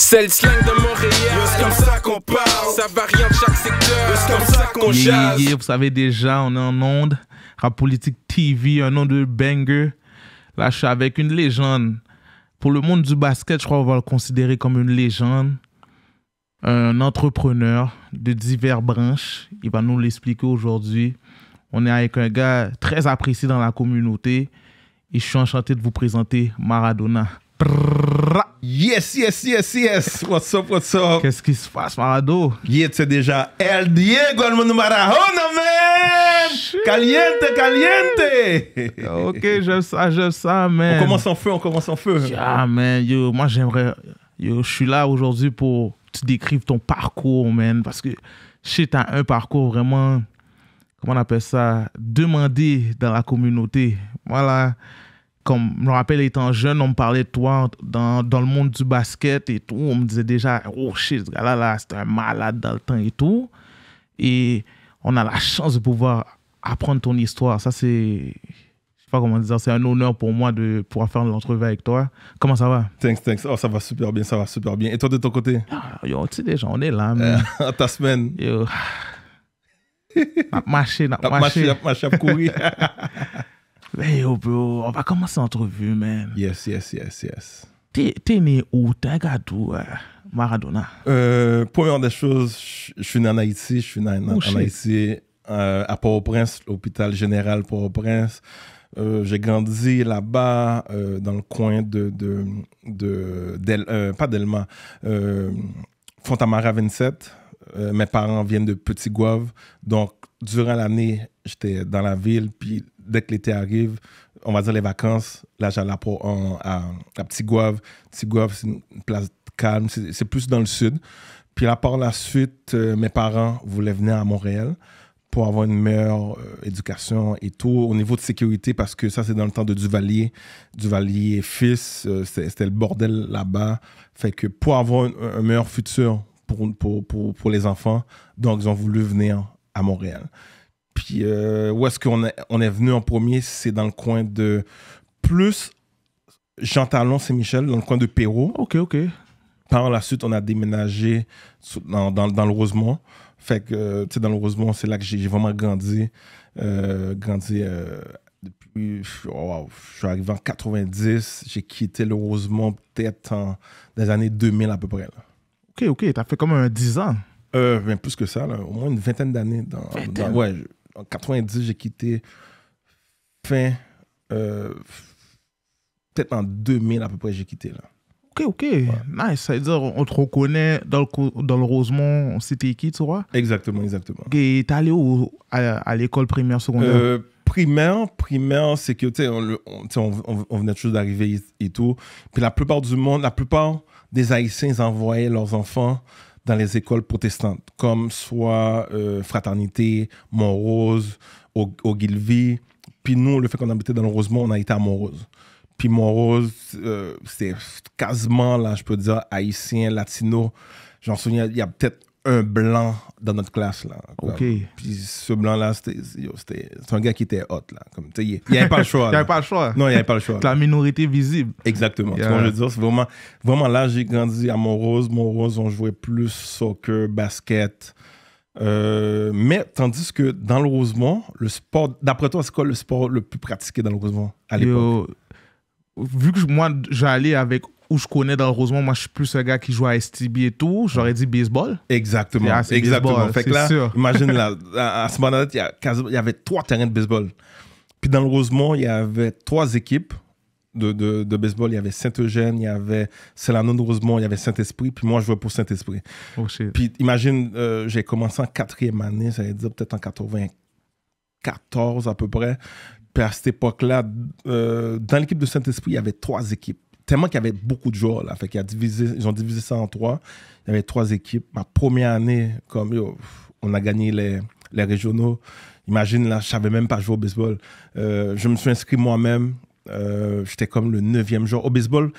C'est le slang de Montréal. C'est comme ça qu'on parle. Ça varie en chaque secteur. C'est comme ça qu'on yeah, vous savez déjà, on est en onde. Rap Politique TV, un nom de banger. Là, je suis avec une légende. Pour le monde du basket, je crois qu'on va le considérer comme une légende. Un entrepreneur de divers branches. Il va nous l'expliquer aujourd'hui. On est avec un gars très apprécié dans la communauté. Et je suis enchanté de vous présenter Maradona. Yes, yes, yes, yes. What's up, what's up? Qu'est-ce qui se passe, Marado? Yes, c'est déjà El Diego, el mundo man! Caliente, caliente! ok, j'aime ça, j'aime ça, man. On commence en feu, on commence en feu. Yeah, man, yo, moi j'aimerais. Yo, je suis là aujourd'hui pour te décrire ton parcours, man, parce que je t'as un parcours vraiment. Comment on appelle ça? Demandé dans la communauté. Voilà comme je me rappelle étant jeune, on me parlait de toi dans, dans le monde du basket et tout. On me disait déjà, oh shit, ce gars-là, c'était un malade dans le temps et tout. Et on a la chance de pouvoir apprendre ton histoire. Ça, c'est. Je sais pas comment dire, c'est un honneur pour moi de pouvoir faire l'entrevue avec toi. Comment ça va? Thanks, thanks. Oh, ça va super bien, ça va super bien. Et toi, de ton côté? Ah, tu sais, déjà, on est là. Mais... Ah, ta semaine. Yo. marché, courir. on va commencer l'entrevue, man. Yes, yes, yes, yes. T'es né où T'es où, euh, Maradona euh, Pour Première des choses, je suis né en Haïti. Je suis né en, oh, Haïti, euh, à Port-au-Prince, l'hôpital général Port-au-Prince. j'ai grandi là-bas, dans le coin de. de, de pas Delma, Fontamara 27. mes parents viennent de Petit Gouave. Donc, durant l'année, j'étais dans la ville, puis dès que l'été arrive, on va dire les vacances, là, j'allais à, à, Petit Gouave. Petit Gouave, c'est une place calme, c'est plus dans le sud. Puis là, par la suite, euh, mes parents voulaient venir à Montréal pour avoir une meilleure euh, éducation et tout au niveau de sécurité parce que ça c'est dans le temps de Duvalier Duvalier fils euh, c'était le bordel là-bas fait que pour avoir un, meilleur futur pour, pour, les enfants donc ils ont voulu venir à Montréal puis euh, où est-ce qu'on est, on est venu en premier, c'est dans le coin de plus Jean Talon, c'est Michel, dans le coin de Perrault. Ok, ok. Par la suite, on a déménagé dans, dans, le Rosemont. Fait que, euh, tu sais, dans le Rosemont, c'est là que j'ai vraiment grandi. Euh, grandi depuis. Oh, je suis arrivé en 90. J'ai quitté le Rosemont peut-être dans les années 2000 à peu près. Là. Ok, ok. T'as fait comme un 10 ans. Euh, ben, plus que ça, au moins une vingtaine d'années. Dans, dans, ouais, en 90, j'ai quitté fin. Euh, peut-être en 2000 à peu près, j'ai quitté là. Ok, ok. Nice. Ça veut dire, on te reconnaît dans le, dans Rosemont, on s'était qui, tu vois Exactement, exactement. Et t'es allé à, l'école primaire, secondaire euh, Primaire, primaire, c'est que, tu sais, on, on, on, venait toujours d'arriver et, tout. Puis la plupart du monde, la plupart des Haïtiens, ils envoyaient leurs enfants dans les écoles protestantes, comme soit euh, Fraternité, Montrose, au, Puis nous, le fait qu'on habitait dans le Rosemont, on a été à Montrose. Puis Montrose, euh, c'est quasiment, là, je peux dire, haïtien, latino. J'en souviens, il y a peut-être un blanc dans notre classe. Là, OK. Puis ce blanc-là, c'était un gars qui était hot. Là, comme, il n'y avait pas le choix. il n'y avait pas le choix. Non, il pas le choix. la minorité visible. Exactement. dire, c'est vraiment, vraiment là, j'ai grandi à Montrose. Montrose, on jouait plus soccer, basket. Euh, mais tandis que dans le Rosemont, le sport, d'après toi, c'est quoi le sport le plus pratiqué dans le Rosemont à l'époque? Vu que moi, j'allais avec où je connais dans Rosemont, moi, je suis plus un gars qui joue à STB et tout. J'aurais dit baseball. Exactement. exactement. Baseball, imagine là, à ce moment-là, il y, avait trois terrains de baseball. Puis dans le Rosemont, il y avait trois équipes de, baseball. Il y avait Saint-Eugène, il y avait Célanon de Rosemont, il y avait Saint-Esprit. Puis moi, je jouais pour Saint-Esprit. Oh, puis imagine, euh, j'ai commencé en quatrième année, j'allais dire peut-être en 94 à peu près. Puis à cette époque-là, euh, dans l'équipe de Saint-Esprit, il y avait trois équipes tellement qu'il y avait beaucoup de joueurs Fait a ils ont divisé ça en trois. Il y avait trois équipes. Ma première année, comme on a gagné les, les régionaux. Imagine là, je savais même pas jouer au baseball. Euh, je me suis inscrit moi-même. Euh, j'étais comme le neuvième joueur. Au baseball,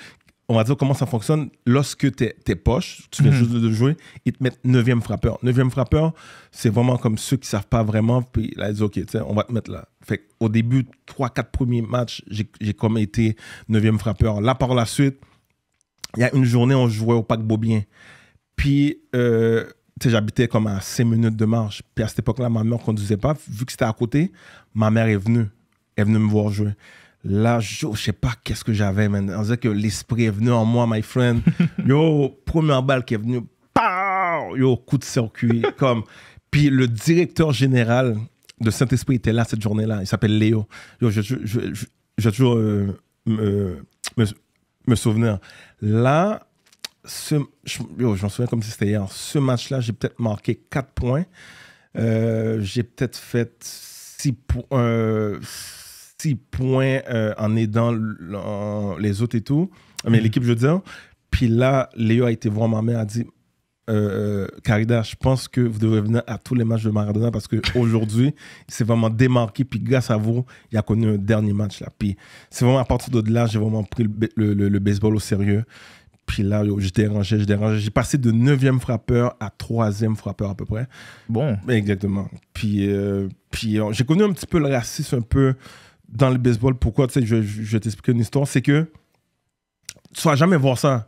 on va dire comment ça fonctionne lorsque t'es es poche, tu viens mhm. juste de jouer, ils te mettent 9e frappeur. 9e frappeur, c'est vraiment comme ceux qui savent pas vraiment, puis là, ils disent, OK, on va te mettre là. Fait au début, 3-4 premiers matchs, j'ai comme été 9 frappeur. Là, par la suite, il y a une journée, on jouait au Pac Bobien. Puis, euh, j'habitais comme à 5 minutes de marche. Puis à cette époque-là, ma mère ne conduisait pas. Vu que c'était à côté, ma mère est venue. est venue me voir jouer. Là, je, sais pas qu'est-ce que j'avais, man. On dirait que l'esprit est venu en moi, my friend. Yo, première balle qui est venue, pow! Yo, coup de circuit, comme. Puis le directeur général de Saint-Esprit était là cette journée-là. Il s'appelle Léo. Yo, je, je, toujours euh, me, souvenir. Là, ce, je, m'en souviens comme si c'était hier. Ce match-là, j'ai peut-être marqué 4 points. Euh, j'ai peut-être fait 6 points. Euh, points euh, en aidant les autres et tout, mais mhm. l'équipe, je veux dire. Puis là, Léo a été voir ma mère, a dit euh, euh Carida, je pense que vous devez venir à tous les matchs de Maradona parce qu'aujourd'hui, il s'est vraiment démarqué. Puis grâce à vous, il a connu un dernier match. Là. Puis c'est vraiment à partir de là, j'ai vraiment pris le, baseball au sérieux. Puis là, je dérangeais, je dérangeais. J'ai passé de 9e frappeur à 3e frappeur à peu près. Bon. Exactement. Puis, euh, puis j'ai connu un petit peu le racisme, un peu dans le baseball, pourquoi, tu sais, je, je, t'expliquer une histoire, c'est que tu vas jamais voir ça.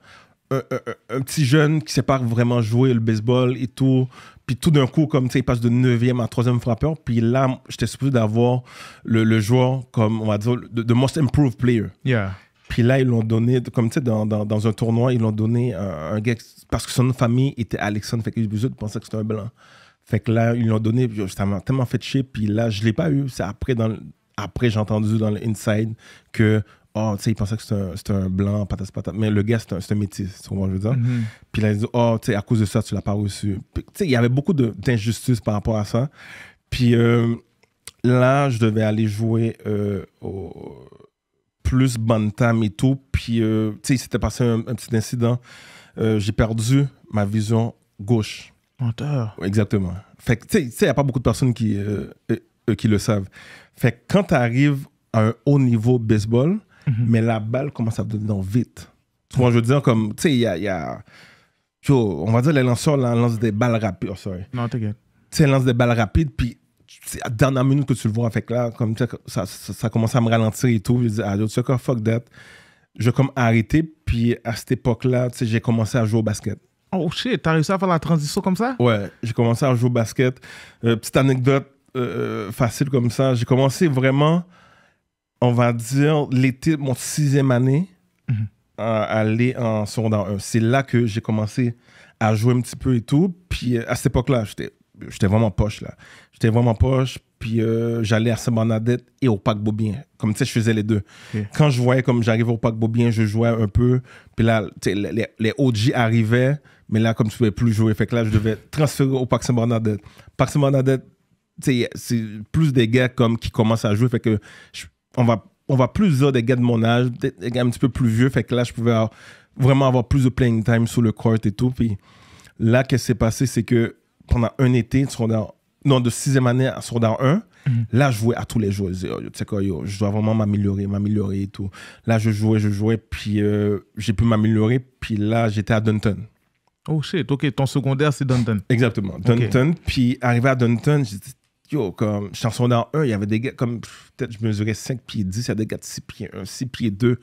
Un, petit jeune qui sait pas vraiment jouer le baseball et tout. Puis tout d'un coup, comme tu sais, il passe de 9e à 3e frappeur. Puis là, j'étais supposé d'avoir le, joueur, comme on va dire, le « most improved player. Yeah. Puis là, ils l'ont donné, comme tu sais, dans, dans, un tournoi, ils l'ont donné un, gars, parce que son famille était Alexandre, fait que les pensaient que c'était un blanc. Fait que là, ils l'ont donné, ça m'a tellement fait chier. Puis là, je l'ai pas eu. C'est après, dans, après, j'ai entendu dans l'Inside que oh, tu sais, il pensait que c'était un, un, blanc, patate, patate. Mais le gars, c'est un, métis, tu je veux dire. Mm-hmm. Puis là, il dit, oh, tu sais, à cause de ça, tu l'as pas reçu. Tu sais, il y avait beaucoup d'injustices par rapport à ça. Puis euh, là, je devais aller jouer euh, au plus Bantam et tout. Puis, euh, tu sais, il s'était passé un, petit incident. J'ai perdu ma vision gauche. Menteur. Exactement. Fait tu sais, il n'y a pas beaucoup de personnes qui, qui le savent. Fait que quand tu arrives à un haut niveau baseball, mhm. mais la balle commence à te vite. Tu vois, je veux dire, comme, tu sais, il y a. on va dire, les lanceurs là, lancent des balles rapides. Oh, sorry. Non, t'inquiète. Tu sais, lancent des balles rapides, puis dans la dernière minute que tu le vois, fait que là, comme ça, ça, ça commence à me ralentir et tout. Je dis, ah, tu sais quoi, fuck that. Je comme arrêté, puis à cette époque-là, tu sais, j'ai commencé à jouer au basket. Oh shit, t'as réussi à faire la transition comme ça? Ouais, j'ai commencé à jouer au basket. Euh, petite anecdote, euh, euh, facile comme ça. J'ai commencé vraiment, on va dire, l'été, mon sixième année, mhm. à aller en secondaire 1. C'est là que j'ai commencé à jouer un petit peu et tout. Puis euh, à cette époque-là, j'étais vraiment poche, là. J'étais vraiment poche. Puis j'allais à Saint-Bernadette et au Parc Beaubien. Comme tu sais, je faisais les deux. Quand je voyais comme j'arrivais au Parc Beaubien, je jouais un peu. Puis là, les, les OG arrivaient. Mais là, comme tu ne pouvais plus jouer, fait que là, je devais transférer au Parc Saint-Bernadette. Parc Saint-Bernadette, c'est plus des gars comme qui commencent à jouer. Fait que on va on va plus avoir des gars de mon âge, des gars un petit peu plus vieux. Fait que là, je pouvais vraiment avoir plus de playing time sur le court et tout. Puis là, qu'est-ce qui s'est passé, c'est que pendant un été, dans, non, de sixième année à dans 1, mm-hmm. Là, je jouais à tous les jours. Je oh, tu sais quoi, je dois vraiment m'améliorer, m'améliorer et tout. Là, je jouais, je jouais, puis euh, j'ai pu m'améliorer. Puis là, j'étais à Dunton. Oh shit, ok, ton secondaire, c'est Dunton. Exactement, Dunton. Puis arrivé à Dunton, j'étais yo, comme, chanson dans 1, il y avait des gars, comme, peut-être je mesurais 5 pieds 10, il y a des gars de 6 pieds 1, 6 pieds 2.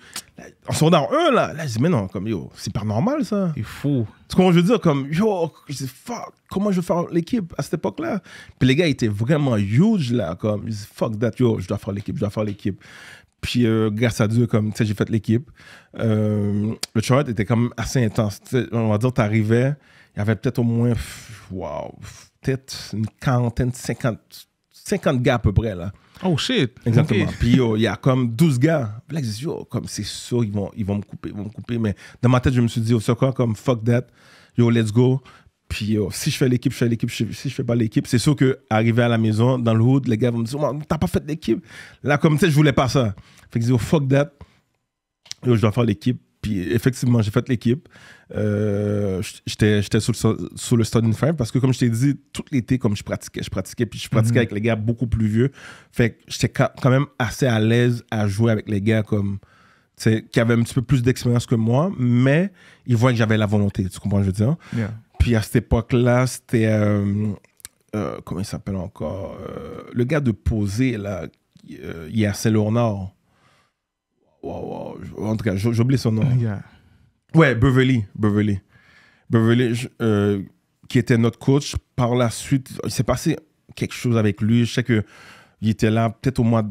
en son dans 1, là, là, je dis, mais non, comme, yo, c'est pas normal, ça. il fou. ce qu'on je veux dire, comme, yo, je dis, fuck, comment je vais faire l'équipe à cette époque-là? Puis les gars étaient vraiment huge, là, comme, ils disent, fuck that, yo, je dois faire l'équipe, je dois faire l'équipe. Puis euh, grâce à Dieu, comme, tu sais, j'ai fait l'équipe. Euh, le chart était comme assez intense. on va dire, t'arrivais, il y avait peut-être au moins, waouh peut-être une quarantaine, 50, 50 gars à peu près là. Oh shit! Exactement. Puis il y a comme 12 gars. comme c'est sûr, ils vont, ils vont me couper, ils vont me couper. Mais dans ma tête, je me suis dit, au secours, comme fuck that, yo, let's go. Puis si je fais l'équipe, je fais l'équipe. Si je fais pas l'équipe, c'est sûr que arrivé à la maison, dans le hood, les gars vont me dire, oh, t'as pas fait l'équipe. Là, comme tu sais, je voulais pas ça. Fait que je dis, fuck that, yo, je dois faire l'équipe. Puis effectivement, j'ai fait l'équipe. Euh, j'étais sur, le, sur le parce que, comme je t'ai dit, tout l'été, comme je pratiquais, je pratiquais, puis je pratiquais mm-hmm. avec les gars beaucoup plus vieux. Fait que j'étais quand même assez à l'aise à jouer avec les gars comme qui avaient un petit peu plus d'expérience que moi, mais ils voient que j'avais la volonté, tu comprends ce que je veux dire? Puis à cette époque-là, c'était. Euh, euh, comment il s'appelle encore? le gars de Posé, là, il y a Saint-Laurent. En tout cas, j'oublie son nom. Ouais, Beverly. Beverly. Beverly, euh, qui était notre coach, par la suite, il s'est passé quelque chose avec lui. Je sais que il était là peut-être au mois de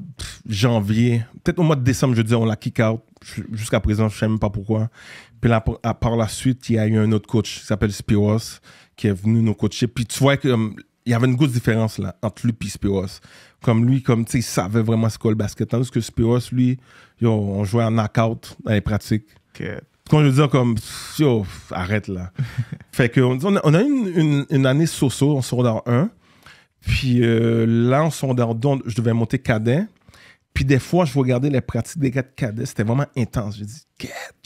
janvier, peut-être au mois de décembre, je disais, on l'a kick out. Jusqu'à présent, je ne sais même pas pourquoi. Puis là, par la suite, il y a eu un autre coach qui s'appelle Spiros, qui est venu nous coacher. Puis tu vois que euh, il y avait une grosse différence là entre lui et Spiros. Comme lui, comme tu sais, il savait vraiment ce qu'est le basket. Tandis que Spiros, lui, on jouait en knockout dans les pratiques. Quand je veux dire, comme, arrête là. fait que, on, a une, une, année so-so en dans 1. Puis euh, là, là, en dans 2, je devais monter cadet. Puis des fois, je regardais les pratiques des gars de cadets, c'était vraiment intense. Je dis,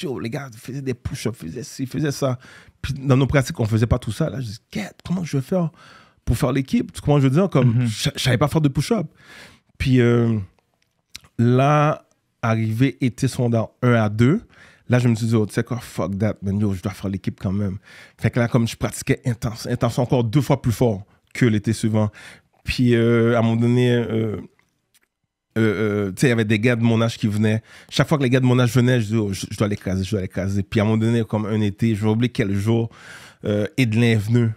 yo, les gars, ils faisaient des push-ups, faisaient ci, faisaient ça. Puis dans nos pratiques, on faisait pas tout ça. Là, je dis, comment je vais faire pour faire l'équipe. tu Comment je veux dire Comme mm savais pas faire de push-up. Puis euh, là, arrivé été dans 1 à 2, là, je me suis dit, oh, tu sais quoi, fuck that, je dois faire l'équipe quand même. Fait que là, comme je pratiquais intense, intense encore deux fois plus fort que l'été suivant. Puis euh, à un moment donné, euh, tu il y avait des gars de mon âge qui venaient. Chaque fois que les gars de mon âge venaient, je disais, oh, je, dois les caser, je dois les caser. Puis à un moment donné, comme un été, je vais oublier quel jour, Edlin est venu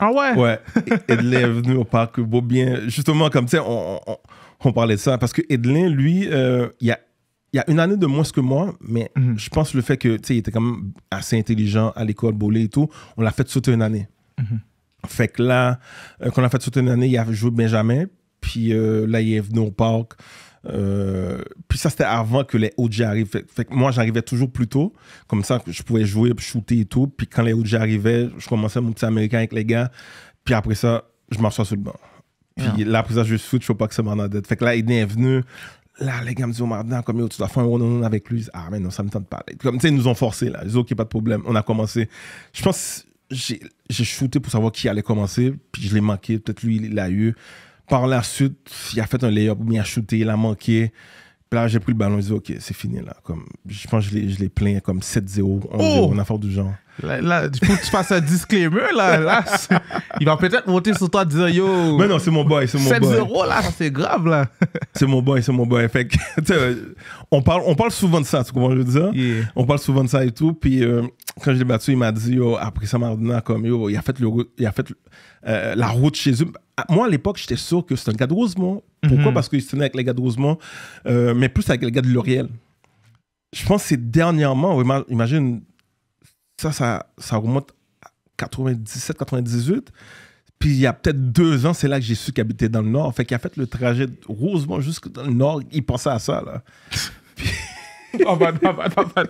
ah ouais? Ouais. Edlin est venu au parc Beau bien. Justement, comme tu sais, on, parlait de ça. Parce que Edlin, lui, euh, il y, a, y, a, une année de moins que moi, mais mhm. je pense le fait que, tu il était quand même assez intelligent à l'école, bolée et tout, on l'a fait sauter une année. Mhm. Fait que là, euh, qu'on quand fait sauter une année, il a joué Benjamin. Puis euh, là, il est venu au parc. Euh, puis ça, c'était avant que les OG arrivent. Fait, que moi, j'arrivais toujours plus tôt. Comme ça, je pouvais jouer, shooter et tout. Puis quand les OG arrivaient, je commençais mon petit américain avec les gars. Puis après ça, je m'assois sur le banc. Puis là, après ça, je shoot, je veux pas que ça m'en d'être. Fait que là, il est venu. Là, les gars me disent, oh, maintenant, comme tu dois faire un one avec lui. Ah, mais non, ça me tente pas. Comme tu sais, ils nous ont forcés là. Ils disent, OK, pas de problème. On a commencé. Je pense, j'ai shooté pour savoir qui allait commencer. Puis je l'ai manqué. Peut-être lui, il l'a eu. Par la suite, il a fait un layup ou il a shooté, il a manqué. Puis là, j'ai pris le ballon, j'ai dit, OK, c'est fini là. Comme, je pense que je l'ai plaint comme 7-0, 1-0, oh! affaire du genre. Là, là, faut que tu fasses un disclaimer là. là il va peut-être monter sur toi dire yo. Mais non, c'est mon boy, c'est mon 7 boy. 7-0 là, c'est grave là. c'est mon boy, c'est mon boy. Fait on parle, on parle souvent de ça, tu comprends ce que je veux dire? On parle souvent de ça et tout. Puis euh, quand je l'ai battu, il m'a dit yo, après ça, Mardina, comme yo, il a fait, le, il a fait euh, la route chez eux moi, à l'époque, j'étais sûr que c'était un gars de Rosemont. Pourquoi mhm. Parce qu'il se tenait avec les gars de Rosemont, euh, mais plus avec les gars de L'Oriel. Je pense que c'est dernièrement, imagine, ça, ça, ça remonte à 97, 98. Puis il y a peut-être deux ans, c'est là que j'ai su qu'il habitait dans le Nord. Fait qu'il a fait le trajet de Rosemont jusqu'au Nord. Il pensait à ça, là. Oh, bah, bah, bah.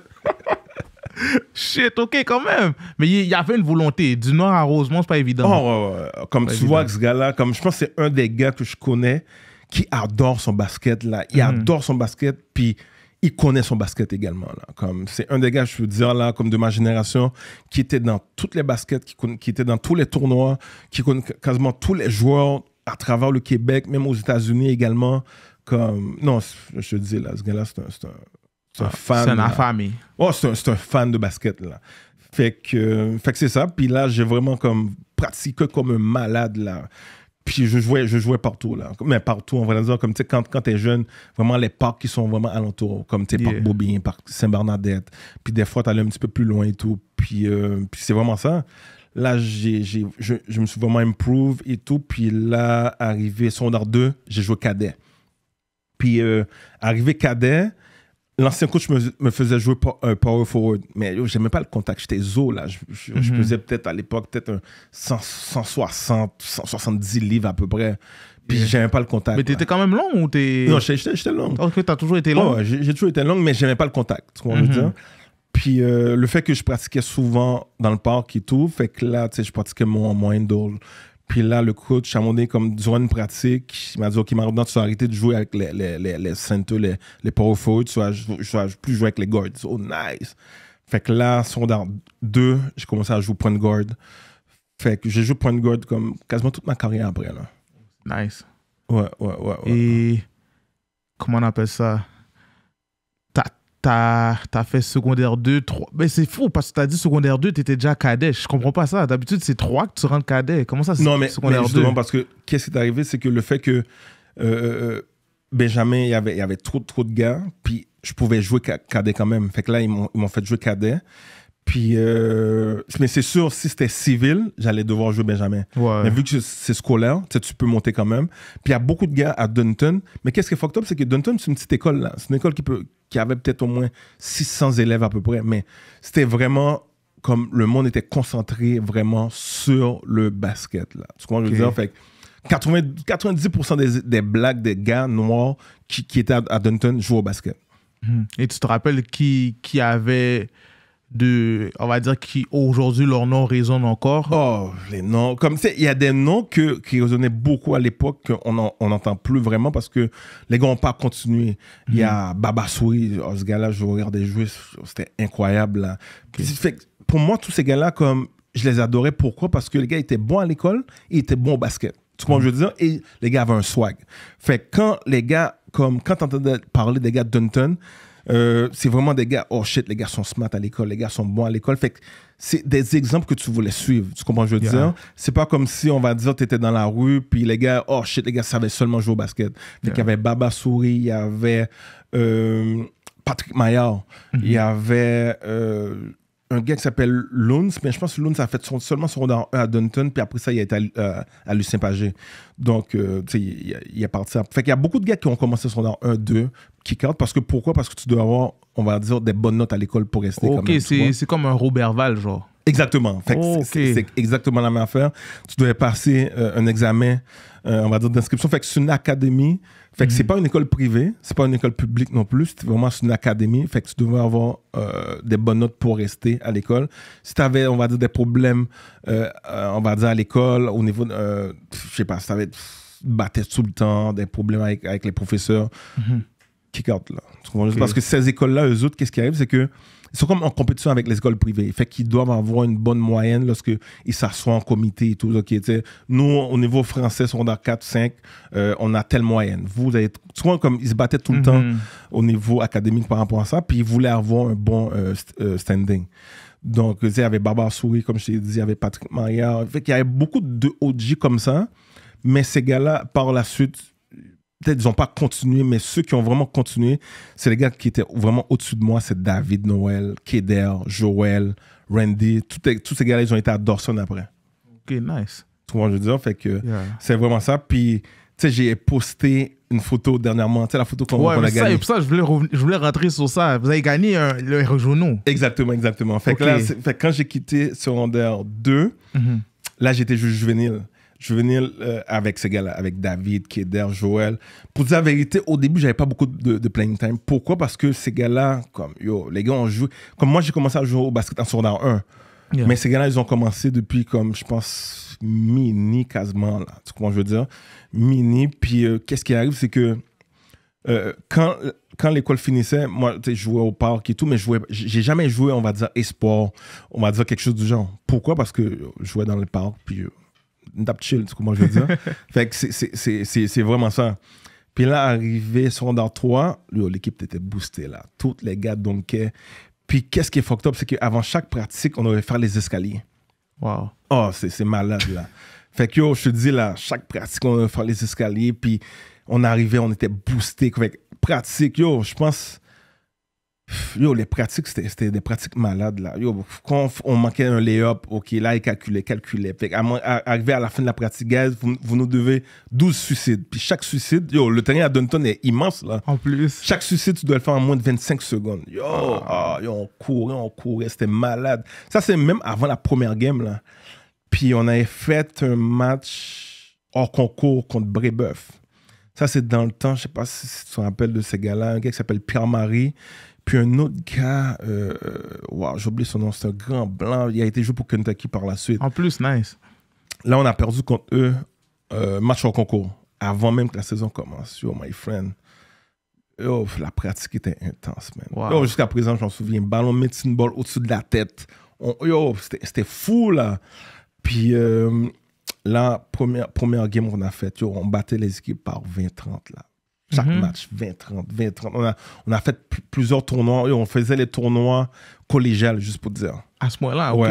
Shit, ok, quand même. Mais il y avait une volonté. Du noir à Rosemont, c'est pas évident. Oh, comme tu vois que ce gars-là, comme je pense que c'est un des gars que je connais qui adore son basket, là. Il mm. adore son basket, puis il connaît son basket également, là. Comme c'est un des gars, je veux dire, là, comme de ma génération, qui était dans toutes les baskets, qui, qui était dans tous les tournois, qui connaît quasiment tous les joueurs à travers le Québec, même aux États-Unis également. Comme, non, je te dis, là, ce gars-là, c'est un, c'est un ah, fan. C'est ma famille. Oh, c'est un, fan de basket, là. Fait que, fait que c'est ça. Puis là, j'ai vraiment comme pratiqué comme un malade, là. Puis je jouais, je jouais partout, là. Mais partout, on va dire, comme, tu sais, quand, quand t'es jeune, vraiment les parcs qui sont vraiment alentour comme, tu sais, yeah. Bobin, Saint-Bernadette. Puis des fois, t'allais un petit peu plus loin et tout. Puis, euh, puis c'est vraiment ça. Là, j'ai, je, je, me suis vraiment improve et tout. Puis là, arrivé secondaire 2, j'ai joué cadet. Puis euh, arrivé cadet, L'ancien coach me, faisait jouer un euh, power forward, mais j'aimais pas le contact. J'étais zo, là. Je, faisais mhm. peut-être à l'époque, peut-être 160, 170 livres à peu près. Puis j'aimais pas le contact. Mais t'étais quand même long ou t'es. Non, j'étais long. Ok, t'as toujours été long. j'ai toujours été long, mais j'aimais pas le contact. Mhm. dire? Puis euh, le fait que je pratiquais souvent dans le parc et tout, fait que là, tu sais, je pratiquais mon, mon puis là, le coach, à un comme durant une pratique, il m'a dit Ok, maintenant, tu vas arrêter de jouer avec les, les, les, les les, les power forward, tu vas, plus jouer avec les guards. Oh, nice. Fait que là, secondaire 2, j'ai commencé à jouer point guard. Fait que j'ai joué point guard comme quasiment toute ma carrière après. Là. Nice. Ouais, ouais, ouais. ouais. Et comment on appelle ça t'as fait secondaire 2, 3. Mais c'est fou parce que t'as dit secondaire 2, t'étais déjà cadet. Je comprends pas ça. D'habitude, c'est 3 que tu rentres cadet. Comment ça, c'est secondaire Non, mais justement, parce que qu'est-ce qui est arrivé C'est que le fait que euh, euh, euh, Benjamin, il y avait, il y avait trop, trop de gars, puis je pouvais jouer cadet quand même. Fait que là, ils m'ont fait jouer cadet. Puis, euh, mais c'est sûr, si c'était civil, j'allais devoir jouer Benjamin. Mais vu que c'est scolaire, tu peux monter quand même. Puis il y a beaucoup de gars à Dunton. Mais qu'est-ce qui est fucked up, c'est que Dunton, c'est une petite école. là. C'est une école qui, peut, qui avait peut-être au moins 600 élèves à peu près. Mais c'était vraiment comme le monde était concentré vraiment sur le basket. Là. Tu comprends que je veux dire? Fait 80, 90% des, des blagues des gars noirs qui, étaient à, Dunton jouaient au basket. Hmm. Et tu te rappelles qui, qui avait de, on va dire, qui aujourd'hui leur nom résonne encore Oh, les noms. Comme c'est, il y a des noms que, qui résonnaient beaucoup à l'époque qu'on on n'entend plus vraiment parce que les gars n'ont pas continué. Il y a mhm. Baba oh, ce gars-là, je regarde des c'était incroyable. Fait, pour moi, tous ces gars-là, comme je les adorais. Pourquoi Parce que les gars étaient bons à l'école et étaient bons au basket. Tu comprends je veux dire Et les gars avaient un swag. Fait quand les gars, comme quand tu entendais parler des gars de Dunton, euh, c'est vraiment des gars, oh shit, les gars sont smart à l'école, les gars sont bons à l'école. Fait que c'est des exemples que tu voulais suivre. Tu comprends ce que je veux dire? C'est pas comme si, on va dire, tu étais dans la rue, puis les gars, oh shit, les gars savaient seulement jouer au basket. Fait y avait Baba Souris, il y avait euh, Patrick Maillard, il mm-hmm. y avait. Euh, un gars qui s'appelle Loons, mais je pense que Loons a fait seulement son round 1 à Dunton, puis après ça, il a été à, Lucien Pagé. Donc, tu sais, il, est parti. Fait qu'il y a beaucoup de gars qui ont commencé son round 1, 2, qui compte. parce que pourquoi Parce que tu dois avoir, on va dire, des bonnes notes à l'école pour rester Ok, c'est comme un Robert Val, genre. Exactement. c'est exactement la même affaire. Tu devais passer euh, un examen, euh, on va dire, d'inscription. Fait que c'est une académie. Fait que c'est mhm. pas une école privée, c'est pas une école publique non plus. C'est vraiment une académie. Fait que tu devais avoir euh, des bonnes notes pour rester à l'école. Si tu avais, on va dire, des problèmes, on va dire, à l'école, au niveau, je sais pas, si tu batté tout le temps, des problèmes avec, les professeurs. Mhm kick-out. Parce que ces écoles-là, eux autres, qu'est-ce qui arrive, c'est que ils sont comme en compétition avec les écoles privées. Fait qu'ils doivent avoir une bonne moyenne lorsqu'ils s'assoient en comité et tout. nous, au niveau français, secondaire 4, 5, on a telle moyenne. Vous avez, comme ils se battaient tout le mhm. temps au niveau académique par rapport à ça, puis ils voulaient avoir un bon euh, euh, standing. Donc, il y avait Baba Souris, comme je t'ai dit, il y avait Patrick Maillard. Fait qu'il y avait beaucoup de OG comme ça. Mais ces gars-là, par la suite, peut-être ils n'ont pas continué, mais ceux qui ont vraiment continué, c'est les gars qui étaient vraiment au-dessus de moi. C'est David Noël, Keder, Joël, Randy. Tous ces gars-là, ils ont été à Dawson après. Ok, nice. Tu je veux dire, c'est vraiment ça. Puis, tu sais, j'ai posté une photo dernièrement, tu sais, la photo qu'on a gagnée. Ouais, pour ça, je voulais, je voulais rentrer sur ça. Vous avez gagné le Régionaux. Exactement, exactement. Fait quand j'ai quitté Secondaire 2, mm-hmm. là, j'étais juge juvénile je venais euh, avec ces gars-là, avec David, Keder, Joël. Pour dire la vérité, au début, j'avais pas beaucoup de, de, playing time. Pourquoi Parce que ces gars-là, comme yo, les gars, ont joué… Comme moi, j'ai commencé à jouer au basket en secondaire 1. Mais ces gars-là, ils ont commencé depuis, comme je pense, mini quasiment. Là. Tu comprends, je veux dire Mini. Puis euh, qu'est-ce qui arrive C'est que euh, quand, quand l'école finissait, moi, je jouais au parc et tout, mais je j'ai jamais joué, on va dire, espoir, on va dire quelque chose du genre. Pourquoi Parce que je jouais dans le parc, puis euh, chill, c'est moi je veux dire. fait que c'est vraiment ça. Puis là, arrivé dans 3, l'équipe était boostée là. Toutes les gars donkaient. Puis qu'est-ce qui est fucked up, c'est qu'avant chaque pratique, on devait faire les escaliers. Wow. Oh, c'est malade là. fait que yo, je te dis là, chaque pratique, on devait faire les escaliers. Puis on arrivait, on était boosté. Fait pratique, yo, je pense Yo, les pratiques, c'était des pratiques malades, là. quand on manquait un lay-up, OK, là, il calculait, calculait. arrivé à la fin de la pratique, vous, nous devez 12 suicides. Puis chaque suicide, le terrain à Dunton est immense, là. En plus. Chaque suicide, tu dois le faire en moins de 25 secondes. Ah. Ah, yo, on courait, on courait, c'était malade. Ça, c'est même avant la première game, là. Puis on avait fait un match hors concours contre Brébeuf. Ça, c'est dans le temps, je sais pas si tu te rappelles de ces gars-là, un gars qui s'appelle Pierre-Marie puis un autre gars, euh, j'ai oublié son nom, c'est un grand blanc. Il a été joué pour Kentucky par la suite. En plus, nice. Là, on a perdu contre eux, euh, match au concours, avant même que la saison commence. Yo, my friend. la pratique était intense, man. jusqu'à présent, je m'en souviens. Ballon medicine ball au-dessus de la tête. yo, c'était fou, là. Puis euh, la là, première, première game qu'on a faite, on battait les équipes par 20-30, là chaque mhm. match, 20, 30, 20, 30. On a, fait plusieurs tournois, on faisait les tournois collégiales, juste pour dire. À ce moment-là, Oui,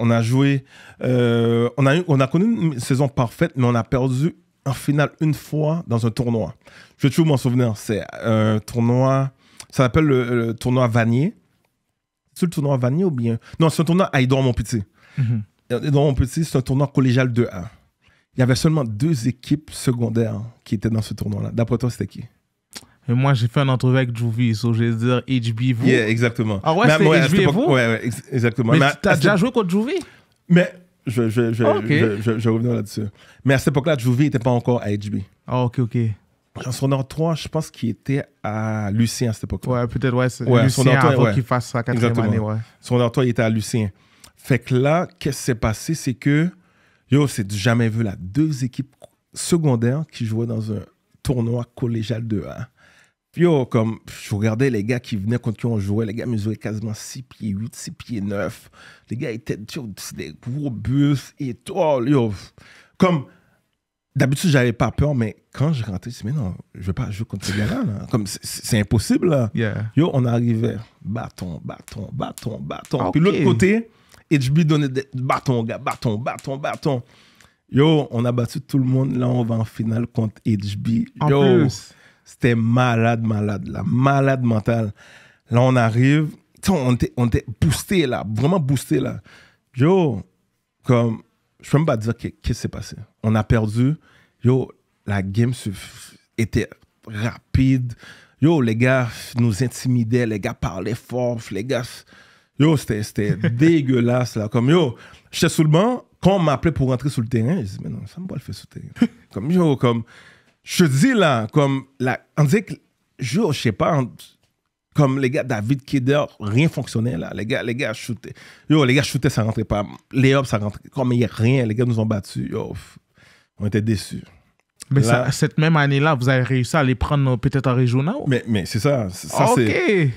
On a joué, euh, on, a connu une saison parfaite, mais on a perdu en finale une fois dans un tournoi. Je vais toujours m'en souvenir. C'est un euh, tournoi, ça s'appelle le, tournoi Vanier. C'est le tournoi Vanier ou bien Non, c'est un tournoi à Edouard Montpetit. Mhm. c'est un tournoi collégial 2 1 il y avait seulement deux équipes secondaires qui étaient dans ce tournoi-là. D'après toi, c'était qui moi, j'ai fait un entrevue avec Jouvi. so je vais dire HB vous. exactement. Ah ouais, c'était ouais, HB vous ouais, exactement. Mais, tu as déjà joué contre Jouvi Mais je, je, je, ah, je, je reviens là-dessus. Mais à cette époque-là, Jouvi n'était pas encore à HB. Ah, ok, ok. En son ordre 3, je pense qu'il était à Lucien à cette époque. -là. Ouais, peut-être, ouais. Lucien, son avant qu'il fasse sa quatrième année, ouais. Son ordre 3, il était à Lucien. Fait que là, qu'est-ce qui s'est passé, c'est que Yo, c'est du jamais vu là. Deux équipes secondaires qui jouaient dans un tournoi collégial de 1 Yo, comme je regardais les gars qui venaient contre qui on jouait, les gars mesuraient quasiment 6 pieds 8, 6 pieds 9. Les gars étaient yo, des gros bus et tout. yo, comme d'habitude, j'avais pas peur, mais quand je rentrais, je me mais non, je veux pas jouer contre ces gars-là. Comme c'est impossible. Là. Yo, on arrivait, bâton, bâton, bâton, bâton. Puis l'autre côté, HB donnait des bâtons, gars, bâtons, bâtons, bâtons. Yo, on a battu tout le monde. Là, on va en finale contre HB. Yo, c'était malade, malade, là. Malade mental. Là, on arrive. on était, on était boosté, là. Vraiment boosté, là. Yo, comme, je peux même pas dire qu'est-ce qui s'est passé. On a perdu. Yo, la game était rapide. Yo, les gars nous intimidaient. Les gars parlaient fort. Les gars. Yo, c'était dégueulasse, là. Comme, yo, j'étais sous le banc, quand on m'appelait pour rentrer sur le terrain, je dis, mais non, ça me va le faire sous le terrain. comme, yo, comme, je dis, là, comme, là, on dit que, yo, je sais pas, comme les gars, David Kidder, rien fonctionnait, là. Les gars, les gars, shootaient. Yo, les gars, shootaient, ça rentrait pas. Les ça rentrait. Comme, il y a rien, les gars nous ont battus. Yo, on était déçus. Mais cette même année-là, vous avez réussi à les prendre euh, peut-être en régional Mais, mais c'est ça. ça ah,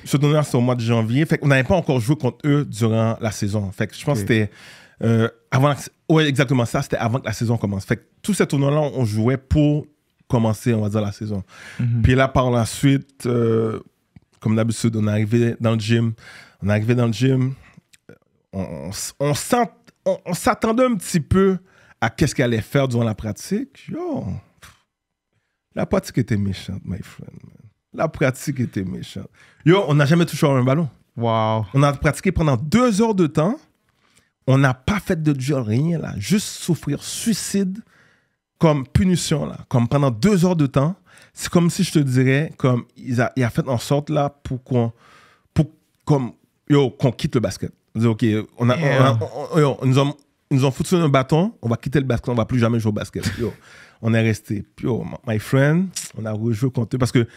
Ce tournoi, c'est au mois de janvier. Fait qu'on n'avait pas encore joué contre eux durant la saison. Fait que je pense que c'était. Euh, avant ouais, exactement ça, c'était avant que la saison commence. Fait que tous ces tournois-là, on jouait pour commencer, on va dire, la saison. Mhm. Puis là, par la suite, euh, comme d'habitude, on arrivait dans le gym. On arrivé dans le gym. On, on, on s'attendait un petit peu à qu'est-ce qu'elle allait faire durant la pratique. Yo, la pratique était méchante, my friend. La pratique était méchante. Yo, on n'a jamais touché un ballon. Wow. On a pratiqué pendant deux heures de temps. On n'a pas fait de duel, rien là. Juste souffrir suicide comme punition là. Comme pendant deux heures de temps. C'est comme si je te dirais, comme il a, il a fait en sorte là pour qu'on pour, comme, qu'on quitte le basket. ok, on a, nous, ont, nous ont foutu un bâton, on va quitter le basket, on va plus jamais jouer au basket. Yo. on est resté oh my friend. On a rejoué contre eux parce que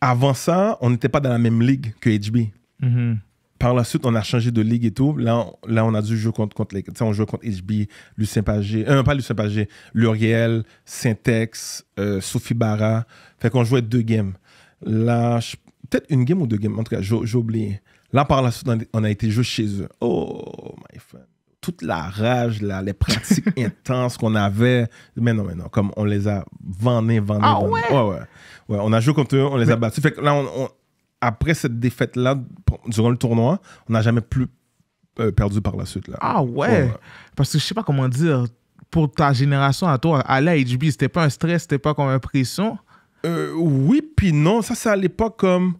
avant ça, on n'était pas dans la même ligue que HB. Mm-hmm. Par la suite, on a changé de ligue et tout. Là, on, là, on a dû jouer contre, contre les. on jouait contre HB, Lucien Pagé. non euh, pas Lucien Pagé, Luriel, Syntex, euh, Sophie Barra. Fait qu'on jouait deux games. Là, peut-être une game ou deux games. En tout cas, j'ai oublié. Là, par la suite, on a été joué chez eux. Oh, my friend toute la rage, là, les pratiques intenses qu'on avait. Mais non, mais non, comme on les a vannés, vannés, ah, Ouais? Ouais, ouais. on a joué contre eux, on les a battus. Fait que là, après cette défaite-là, durant le tournoi, on n'a jamais plus euh, perdu par la suite. Là. Ah ouais. Parce que je sais pas comment dire, pour ta génération à toi, à l'HB, ce c'était pas un stress, c'était pas comme une pression. Euh, oui, puis non, ça c'est à l'époque comme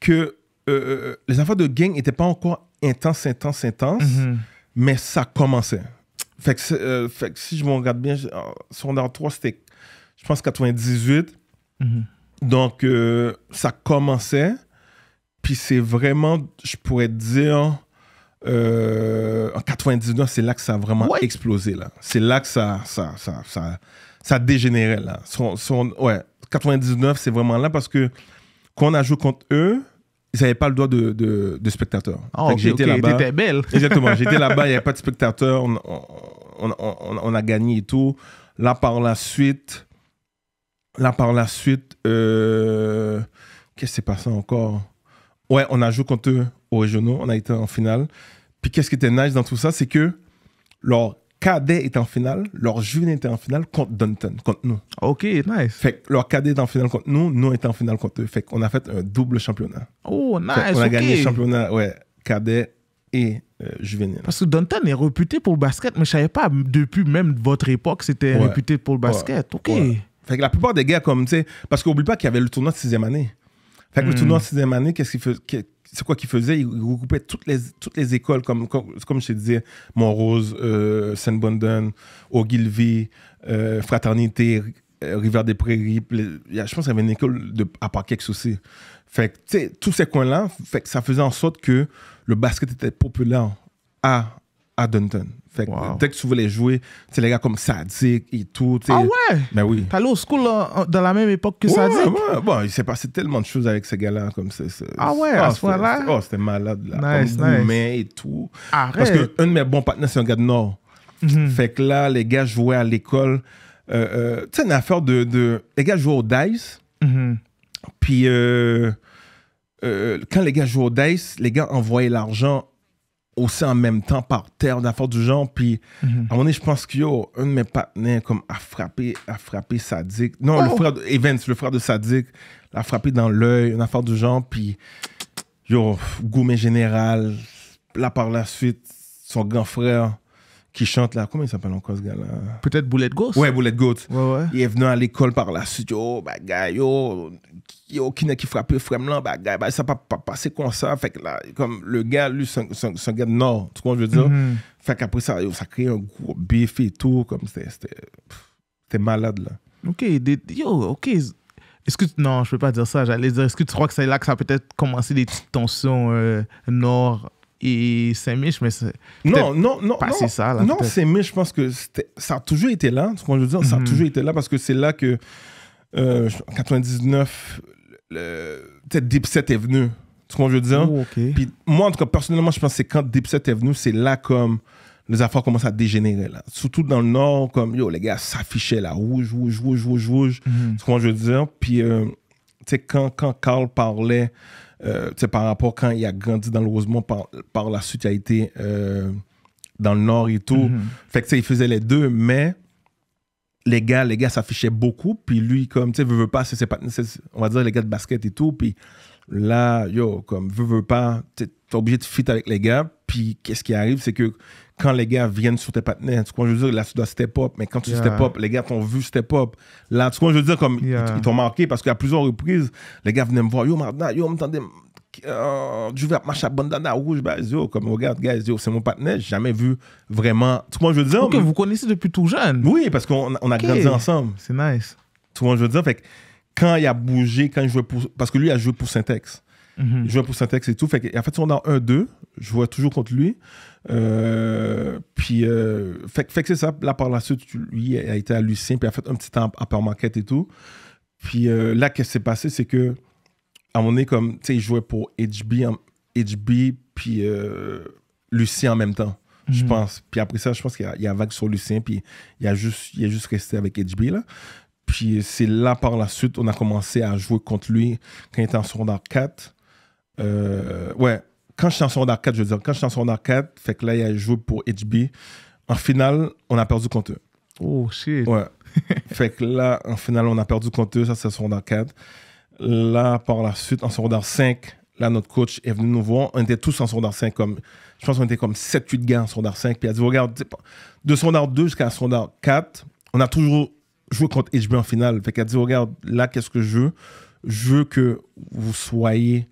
que euh, euh, les affaires de gang n'étaient pas encore intenses, intenses, intenses. Mm-hmm mais ça commençait. Euh, fait que, si je me regarde bien, Sondage 3, c'était, je pense, 98. Mhm. Donc, euh, ça commençait. Puis c'est vraiment, je pourrais dire, euh, en 99, c'est là que ça a vraiment explosé. là. C'est là que ça, ça, ça, ça, ça là. Son, ouais, 99, c'est vraiment là parce que quand on a joué contre eux, ils n'avaient pas le droit de, de, spectateurs. Ah, oh, j'étais là belle. Exactement. J'étais là-bas, il n'y avait pas de spectateurs. On, on, a gagné et tout. Là, par la suite, là, par la suite, euh, qu'est-ce qui s'est passé encore Ouais, on a joué contre eux aux régionaux. On a été en finale. Puis qu'est-ce qui était nice dans tout ça, c'est que leur cadet est en finale, leur Juvenile était en finale contre Dunton, contre nous. Ok, nice. Fait que leur cadet est en finale contre nous, nous est en finale contre eux. Fait qu'on a fait un double championnat. Oh, nice. on a gagné le championnat, ouais, cadet et euh, Parce que Dunton est réputé pour le basket, mais je savais pas, depuis même votre époque, c'était réputé pour le basket. ok. Fait que la plupart des gars, comme, tu sais, parce qu'oublie pas qu'il y avait le tournoi de sixième année. Fait que le hmm. tournoi de sixième année, qu'est-ce qu'il faisait c'est quoi qu'il faisait? Il regroupait toutes les, toutes les écoles, comme, comme, je te disais, Montrose, euh, Saint-Bondon, Ogilvy, euh, Fraternité, euh, Rivière des Prairies. je pense qu'il y avait une école de, à que aussi. Fait que, tous ces coins-là, fait que ça faisait en sorte que le basket était populaire à, à Dunton. Fait que dès que tu voulais jouer, tu les gars comme Sadik et tout. Ah ouais? mais ben oui. T'allais au school dans la même époque que Sadik? Ouais, bon, il s'est passé tellement de choses avec ces gars-là. comme ça. – Ah ouais, à ah, ce point-là? Oh, c'était malade. Là, nice, comme nice. mais et tout. Arrête. Parce qu'un de mes bons partenaires, c'est un gars de Nord. Mhm. Fait que là, les gars jouaient à l'école. Euh, euh tu sais, une affaire de, Les gars jouaient au dice. Mhm. Puis euh, euh, quand les gars jouaient au dice, les gars envoyaient l'argent aussi en même temps par terre, d'affaires du genre. Puis mhm. à un moment donné, je pense que a un de mes partenaires comme, a frappé, a frappé Sadik. Non, le oh. frère de Evans, le frère de Sadik, l'a frappé dans l'œil, une affaire du genre. Puis yo, Goumé Général, là par la suite, son grand frère qui chante là. Comment il s'appelle encore ce gars-là Peut-être Bullet Ghost. Ouais, Bullet Ghost. Il est venu à l'école par la suite. Yo, gars, yo, yo, qui n'a qui frappé Fremlan, bagay, bah, ça pas pas passé comme ça. Fait que là, comme le gars, lui, c'est un gars de Nord. Tu comprends ce que je veux dire mm-hmm. Fait qu'après ça, ça crée un gros bif et tout. Comme c'était malade là. Ok, yo, ok. Est-ce que non, je peux pas dire ça. J'allais dire, est-ce que tu crois que c'est là que ça a peut-être commencé des petites tensions euh, nord et Saint-Mich, mais c'est. Non, non, non. Pas non, ça, là, non Saint-Mich, je pense que ça a toujours été là. Ce que je veux dire, ça a mhm. toujours été là parce que c'est là que, en euh, 99, peut-être est venu. ce que je veux dire? Oh, Puis moi, en tout cas, personnellement, je pense que c'est quand Deepset est venu, c'est là comme les affaires commencent à dégénérer là. Surtout dans le nord, comme yo, les gars s'affichaient là, rouge, rouge, rouge, rouge, rouge. Mm -hmm. je veux dire? Puis, euh, tu sais, quand, quand Carl parlait euh, par rapport quand il a grandi dans le Rosemont, par, par la suite, il a été euh, dans le Nord et tout. Mhm. Fait que, il faisait les deux, mais les gars, les gars s'affichaient beaucoup. Puis lui, comme, tu sais, veut, veut pas, c'est, on va dire les gars de basket et tout. Puis là, yo, comme, veut, veut pas, t'es obligé de fit avec les gars. Puis qu'est-ce qui arrive, c'est que quand les gars viennent sur tes partenaires. Tu vois, je veux dire, là, tu dois step up, mais quand tu yeah. step up, les gars t'ont vu step up. Là, tu vois, je veux dire, comme ils, t'ont marqué parce qu'à plusieurs reprises, les gars venaient me voir, yo, maintenant, yo, m'entendez, euh, je vais marcher à bandana rouge, bah, yo, comme regarde, gars, c'est mon partenaire, jamais vu vraiment. Tu que je veux dire. ok, vous connaissez depuis tout jeune. Oui, parce qu'on a grandi ensemble. C'est nice. Tu vois, je veux dire, fait quand il a bougé, quand il jouait pour. Parce que lui, il a joué pour Syntex. Mhm. Il jouait pour Syntex et tout. Fait que, en fait, on a 1 2, je jouais toujours contre lui. Euh, puis, euh, fait, que c'est ça. Là, par la suite, lui a été à Lucien, puis a fait un petit temps à maquette et tout. Puis euh, là, qu'est-ce qui s'est passé, c'est que, à mon donné comme, tu sais, il jouait pour HB, puis Lucien en même temps, je mhm. pense. Puis après ça, je pense qu'il y, a vague sur Lucien, puis il a juste, il a juste resté avec HB, là. Puis c'est là, par la suite, on a commencé à jouer contre lui quand il était en secondaire 4. ouais, quand je suis en secondaire 4, je veux dire, quand je suis en secondaire 4, fait que là, il a joué pour HB. En finale, on a perdu contre eux. Oh shit. Ouais. fait que là, en finale, on a perdu contre eux. Ça, c'est secondaire 4. Là, par la suite, en secondaire 5, là, notre coach est venu nous voir. On était tous en secondaire 5. je pense qu'on était comme 7-8 gars en secondaire 5. Puis il a dit Regarde, de secondaire 2 jusqu'à secondaire 4, on a toujours joué contre HB en finale. Fait qu'il a dit Regarde, là, qu'est-ce que je veux Je veux que vous soyez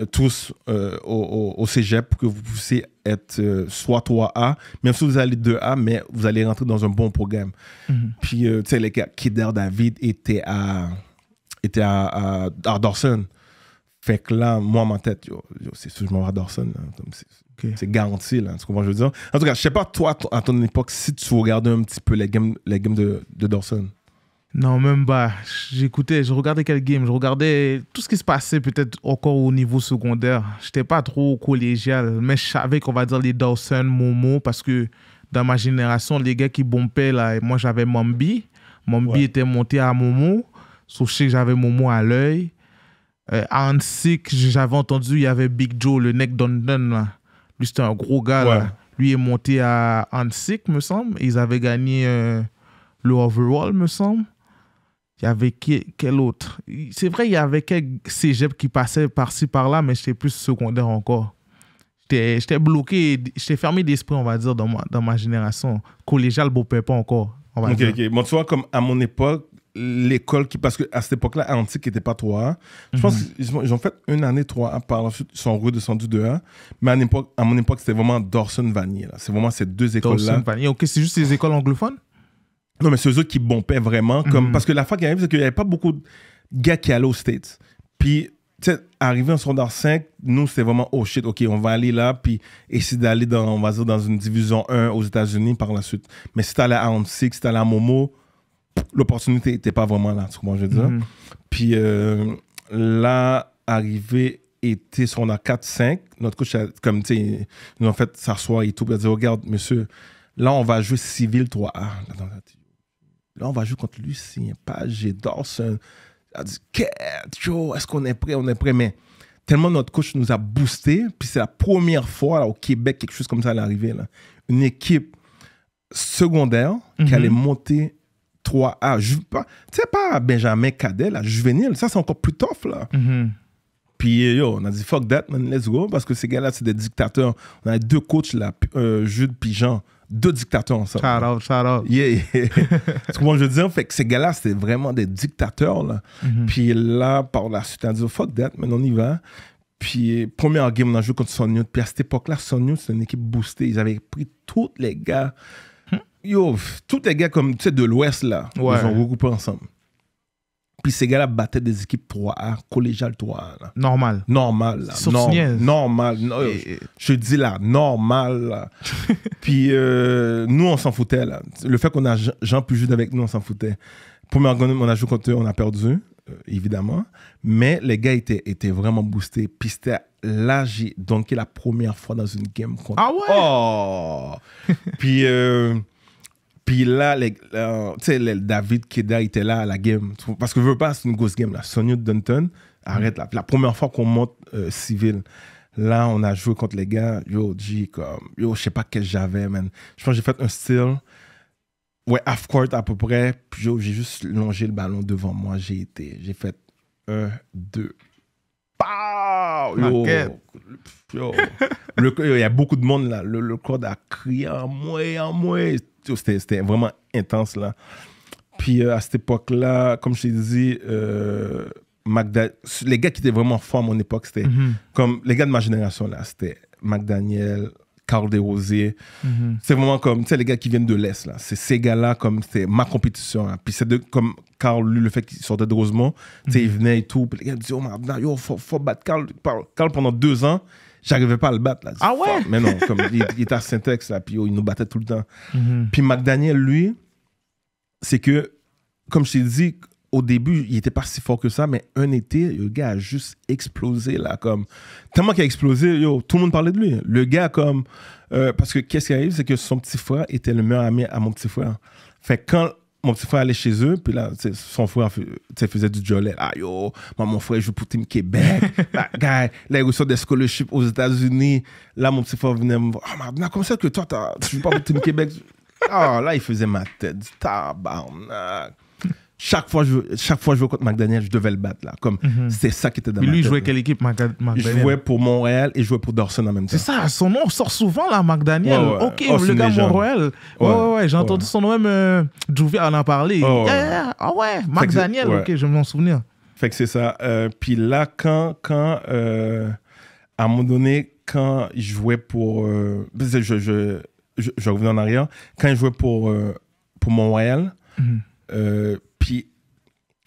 euh, tous euh, au, au, cégep pour que vous puissiez être euh, soit 3A, même si vous allez 2A, mais vous allez rentrer dans un bon programme. Mhm. Puis, tu sais, les qui David était à, était à, à, Dawson. Fait que là, moi, ma tête, c'est sûr, je m'en vais à Dawson. C'est garanti, là. Tu comprends, je veux dire. En tout cas, je sais pas, toi, à ton époque, si tu regardais un petit peu les games, les games de, de Dawson. Non, même pas. J'écoutais, je regardais quel game, je regardais tout ce qui se passait peut-être encore au niveau secondaire. J'étais pas trop collégial, mais je savais qu'on va dire les Dawson, Momo, parce que dans ma génération, les gars qui bombaient, là, moi j'avais Mambi. Mambi était monté à Momo, sauf que j'avais Momo à l'œil. Euh, Hansik, j'avais entendu, il y avait Big Joe, le neck d'Ondon. Lui, c'était un gros gars Lui est monté à Hansik, me semble. Ils avaient gagné euh, le overall, me semble. Il y avait quel autre C'est vrai, il y avait quelques cégep qui passaient par-ci, par-là, mais j'étais plus secondaire encore. J'étais bloqué, j'étais fermé d'esprit, on va dire, dans ma, dans ma génération. Collégial, beau pas encore. On va dire. Bon, tu vois, comme à mon époque, l'école qui parce que à cette époque-là Antique n'était pas 3A je pense mhm. qu'ils ont fait une année 3A par la suite ils sont redescendus 2A mais à, époque, à mon époque c'était vraiment dorson Vanier c'est vraiment ces deux écoles-là Dorson Vanier ok c'est juste les écoles anglophones non, mais c'est eux qui bombaient vraiment. Comme, mhm. Parce que la fois qui arrive, c'est qu'il n'y avait pas beaucoup de gars qui allaient aux States. Puis, tu sais, arrivé en secondaire 5, nous, c'était vraiment, oh shit, OK, on va aller là, puis essayer d'aller dans, on va dire, dans une division 1 aux États-Unis par la suite. Mais si t'allais à Round 6, si t'allais à Momo, l'opportunité n'était pas vraiment là, tu comprends, je veux dire. Mhm. Puis euh, là, arrivé était secondaire 4-5, notre coach, comme, tu sais, nous en fait s'asseoir et tout, il a dit, regarde, monsieur, là, on va jouer civil 3A. Là, on va jouer contre Lucien Page et Dawson. a dit, est-ce qu'on est prêt? On est prêt, mais tellement notre coach nous a boosté, puis c'est la première fois là, au Québec, quelque chose comme ça allait arriver. Là. Une équipe secondaire qui mhm. allait monter 3A. Tu sais, pas Benjamin Cadet, la juvénile, ça c'est encore plus tough. Là. Mhm. Puis yo, on a dit fuck that, man, let's go, parce que ces gars-là, c'est des dictateurs. On a deux coachs, là, euh, Jude pigeon deux dictateurs ensemble. Shout out, shout out. Yeah, yeah. que je veux dire, fait que ces gars-là, c'était vraiment des dictateurs. Là. Mhm. Puis là, par la suite, on a dit, fuck that, maintenant on y va. Puis, première game, on a joué contre Son Newt. Puis à cette époque-là, Son Newt, c'était une équipe boostée. Ils avaient pris tous les gars. Hmm. Yo, tous les gars comme, tu sais, de l'Ouest, là. Ils ont regroupé ensemble. Puis ces gars-là battaient des équipes 3A, collégiales 3A. Normal. Normal. Là. normal. normal Je dis là, normal. Puis euh, nous, on s'en foutait. Le fait qu'on a Jean juste avec nous, on s'en foutait. Premier game, on a joué contre eux, on a perdu, euh, évidemment. Mais les gars étaient, vraiment boostés. Puis c'était là, j'ai donc la première fois dans une game contre. Ah ouais? Oh! Puis. Euh, puis là, les, David Keda était là à la game. Parce que je veux pas, c'est une grosse game. Là. Sonia Dunton, arrête là. La première fois qu'on monte civil, euh, là, on a joué contre les gars. Yo, comme, je sais pas quel j'avais, man. Je pense que j'ai fait un style. Ouais, half-court à peu près. Puis yo, j'ai juste longé le ballon devant moi. J'ai été, j'ai fait un, deux. Pow! Yo, il y a beaucoup de monde là. Le, le code a crié en moi, en moi. C'était vraiment intense, là. Puis euh, à cette époque-là, comme je t'ai dit, euh, les gars qui étaient vraiment forts à mon époque, c'était mm-hmm. comme les gars de ma génération, là, c'était McDaniel, Carl Desrosiers. Mm-hmm. C'est vraiment comme, tu sais, les gars qui viennent de l'Est, là. C'est ces gars-là, comme, c'était ma compétition, hein. Puis c'est comme, Carl, lui, le fait qu'il sortait de Rosemont, tu sais, il mm-hmm. venait et tout. Puis les gars disaient, oh, il faut, battre Carl, pendant deux ans, j'arrivais pas à le battre. Là. Ah ouais? Mais non, comme il, était à Syntex, là, puis oh, il nous battait tout le temps. Mhm. Puis McDaniel, lui, c'est que, comme je t'ai dit, au début, il était pas si fort que ça, mais un été, le gars a juste explosé, là, comme... Tellement qu'il a explosé, yo, tout le monde parlait de lui. Le gars, comme... Euh, parce que qu'est-ce qui arrive, c'est que son petit frère était le meilleur ami à mon petit frère. Fait quand mon petit frère allait chez eux, puis là, son frère faisait du jolet. Ah yo, mon frère joue pour Team Québec. là, bah, là, il reçoit des scholarships aux États-Unis. Là, mon petit frère venait me voir. Ah, oh, comment ça que toi, tu joues pas pour Team Québec? Ah, là, il faisait ma tête tabarnak chaque fois, que chaque fois je jouais contre McDaniel, je devais le battre. Là. Comme, mhm. C'est ça qui était dans Et lui, il jouait quelle équipe, McDaniel Je jouais pour Montréal et je jouais pour Dorson en même temps. C'est ça, son nom sort souvent, là, McDaniel. Ok, le gars Montréal. Ouais, ouais, ouais j'ai entendu son nom, même euh, en a parlé. Eh, ah ouais, McDaniel, ok, je m'en souviens. Fait que c'est ça. Euh, puis là, quand, quand euh, à un moment donné, quand je jouais pour. Euh, je, je, je, en arrière. Quand je jouais pour, pour Montréal, mhm.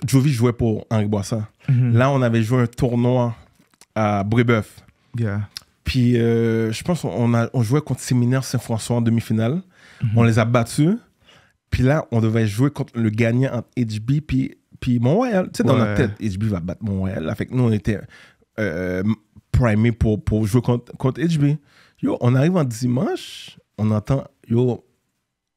Jovi jouait pour Henri Boissin. Mhm. Là, on avait joué un tournoi à Brébeuf. Puis euh, je pense on, on jouait contre Séminaire Saint-François en demi-finale. Mhm. On les a battus. Puis là, on devait jouer contre le gagnant entre HB puis, puis Montréal. Tu sais, dans notre tête, HB va battre Montréal. Fait nous, on était euh, primés pour, pour jouer contre, contre HB. Yo, on arrive en dimanche, on entend, yo,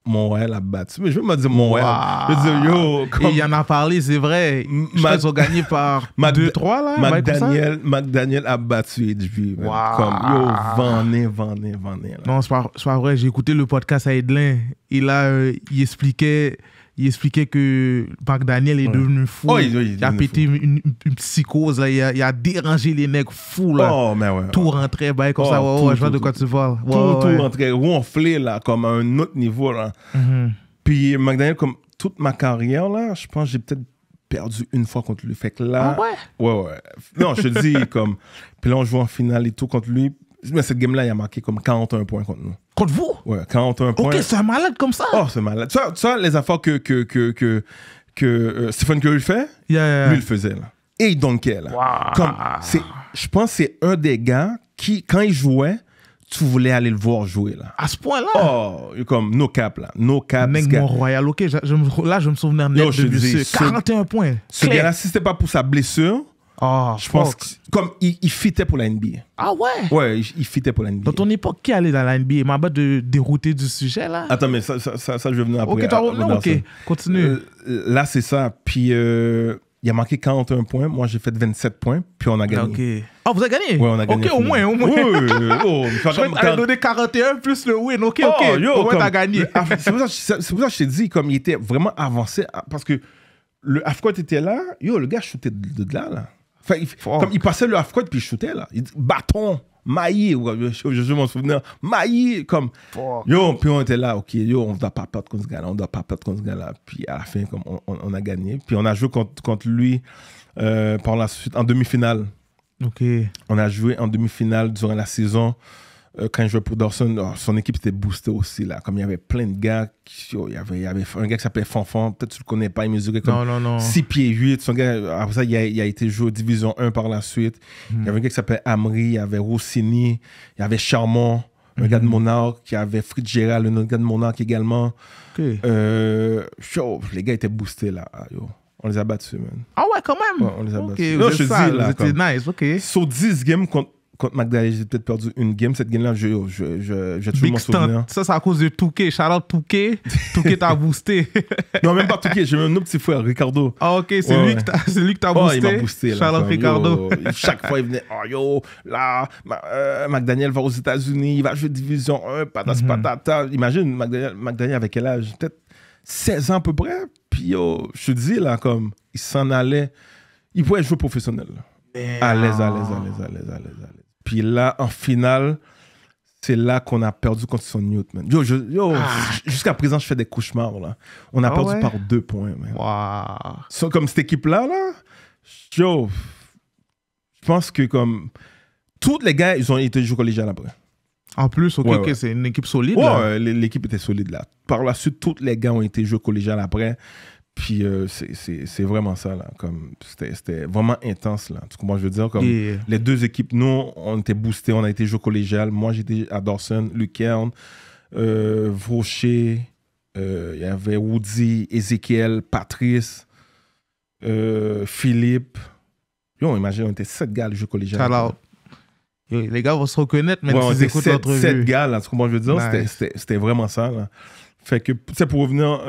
Montréal a battu. Mais je veux me dire Montréal. Je veux yo. il y en a parlé, c'est vrai. Ils ont gagné par 2-3 là. Mac Daniel, Daniel a battu HB. Wow. Comme yo, vanné, vanné, vanné. Non, c'est pas, pas, vrai. J'ai écouté le podcast à Edlin. Il a... Euh, il expliquait il expliquait que Parc Daniel est devenu fou. Oh, il, a pété une, une, psychose, là. Il, a, dérangé les mecs fous. Là. Oh, tout rentrait bah, comme oh, ça. Ouais, je vois de quoi tu parles. tout, rentrait, ronflé là, comme à un autre niveau. Là. Mm-hmm. Puis McDaniel, comme toute ma carrière, là, je pense que j'ai peut-être perdu une fois contre lui. Fait que là. Ah ouais? Ouais, ouais. Non, je te dis, comme. Puis là, on joue en finale et tout contre lui. Mais cette game-là, il a marqué comme 41 points contre nous. Contre vous Ouais, 41 points. Ok, c'est un malade comme ça. Oh, c'est malade. Ça, ça, les affaires que, que, que, que, euh, Stephen Curry fait, yeah, yeah, lui, il faisait. Et il je pense que c'est un des gars qui, quand il jouait, tu voulais aller le voir jouer là. À ce point-là Oh, comme no cap là, no cap. Mec, mon royal, ok, là je me souvenais de je 41 points. Ce gars-là, si c'était pas pour sa blessure, Oh, je pense que, comme il, fitait pour la NBA. Ah ouais? Ouais, il, fitait pour la NBA. Dans ton époque, qui allait dans la NBA? m'a pas de dérouter du sujet là? Attends, mais ça, ça, je vais venir après. Ok, à, ok, continue. Euh, euh, là, c'est ça. Puis euh, il a manqué 41 points. Moi, j'ai fait 27 points. Puis on a gagné. Ok. Ah, vous avez gagné? Ouais, on a gagné. Ok, au moins, au moins. Oui, oh, je vais donné 41 plus le win. Ok, oh, ok. au moins, t'as gagné. c'est pour, ça que je t'ai dit, comme il était vraiment avancé. Parce que le Afcot était là, yo, le gars je de là, là comme il passait le half-court puis il shootait là. Il dit, bâton, maillé, je, je, je m'en souviens, maillé, comme. Yo, puis on était là, ok, yo, on doit pas perdre contre ce gars-là, on doit pas perdre contre ce gars-là. Puis à la fin, comme, on, on, a gagné. Puis on a joué contre, contre lui euh, par la suite en demi-finale. Ok. On a joué en demi-finale durant la saison. Euh, quand je jouais pour Dawson, oh, son équipe s'était boostée aussi. Là. Comme il y avait plein de gars. Oh, il, y avait, un gars qui s'appelait Fanfan. Peut-être tu ne le connais pas. Il mesurait comme 6 pieds 8. Son gars, après ça, il a, il a été joué Division 1 par la suite. Il y hmm. avait un gars qui s'appelait Amri. Il y avait Rossini. Il y avait Charmon. Un gars de hmm. Monarch. Il y avait Fritz Gérald. Un autre gars de Monarch également. Euh, les gars étaient boostés là. Ah, on les a battus, man. Ah ouais, quand même. on les a battus. Non, je dis là. C'était nice. OK. Sur 10 games contre contre McDaniel, j'ai peut-être perdu une game. Cette game-là, je, je, je, toujours mon souvenir. Ça, c'est à cause de Touquet. Shout Touquet. Touquet t'a boosté. non, même pas Touquet. J'ai même un petit frère, Ricardo. Ah, ok. C'est lui, que c'est lui t'a boosté. Oh, il m'a boosté. Ricardo. chaque fois, il venait. Oh yo, là, euh, McDaniel va aux États-Unis. Il va jouer Division 1. Patas, patata. Imagine, McDaniel, avec quel âge Peut-être 16 ans à peu près. Puis yo, je te dis, là, comme, il s'en allait. Il pouvait jouer professionnel. Allez, allez, allez, allez, allez, allez. Puis là, en finale, c'est là qu'on a perdu contre son Newt, ah. jusqu'à présent, je fais des cauchemars, On a ah perdu par deux points, man. comme cette équipe-là, là, je pense que comme... Tous les gars, ils ont été joués collégial après. En plus, ok, c'est une équipe solide. Ouais, l'équipe était solide là. Par la suite, tous les gars ont été joués collégial après. Puis euh, c'est vraiment ça, là. C'était vraiment intense, là. Tu comprends, je veux dire, comme les deux équipes, nous, on était boostés, on a été joué collégial. Moi, j'étais à Dawson, Lucerne, euh, Vaucher, euh, il y avait Woody, Ezekiel, Patrice, euh, Philippe. on imagine, on était sept gars, le jeu collégial. les gars vont se reconnaître, mais ouais, écoutent sept, sept gars, là. Tu comprends, je veux dire, c'était vraiment ça, là. Fait que, tu pour revenir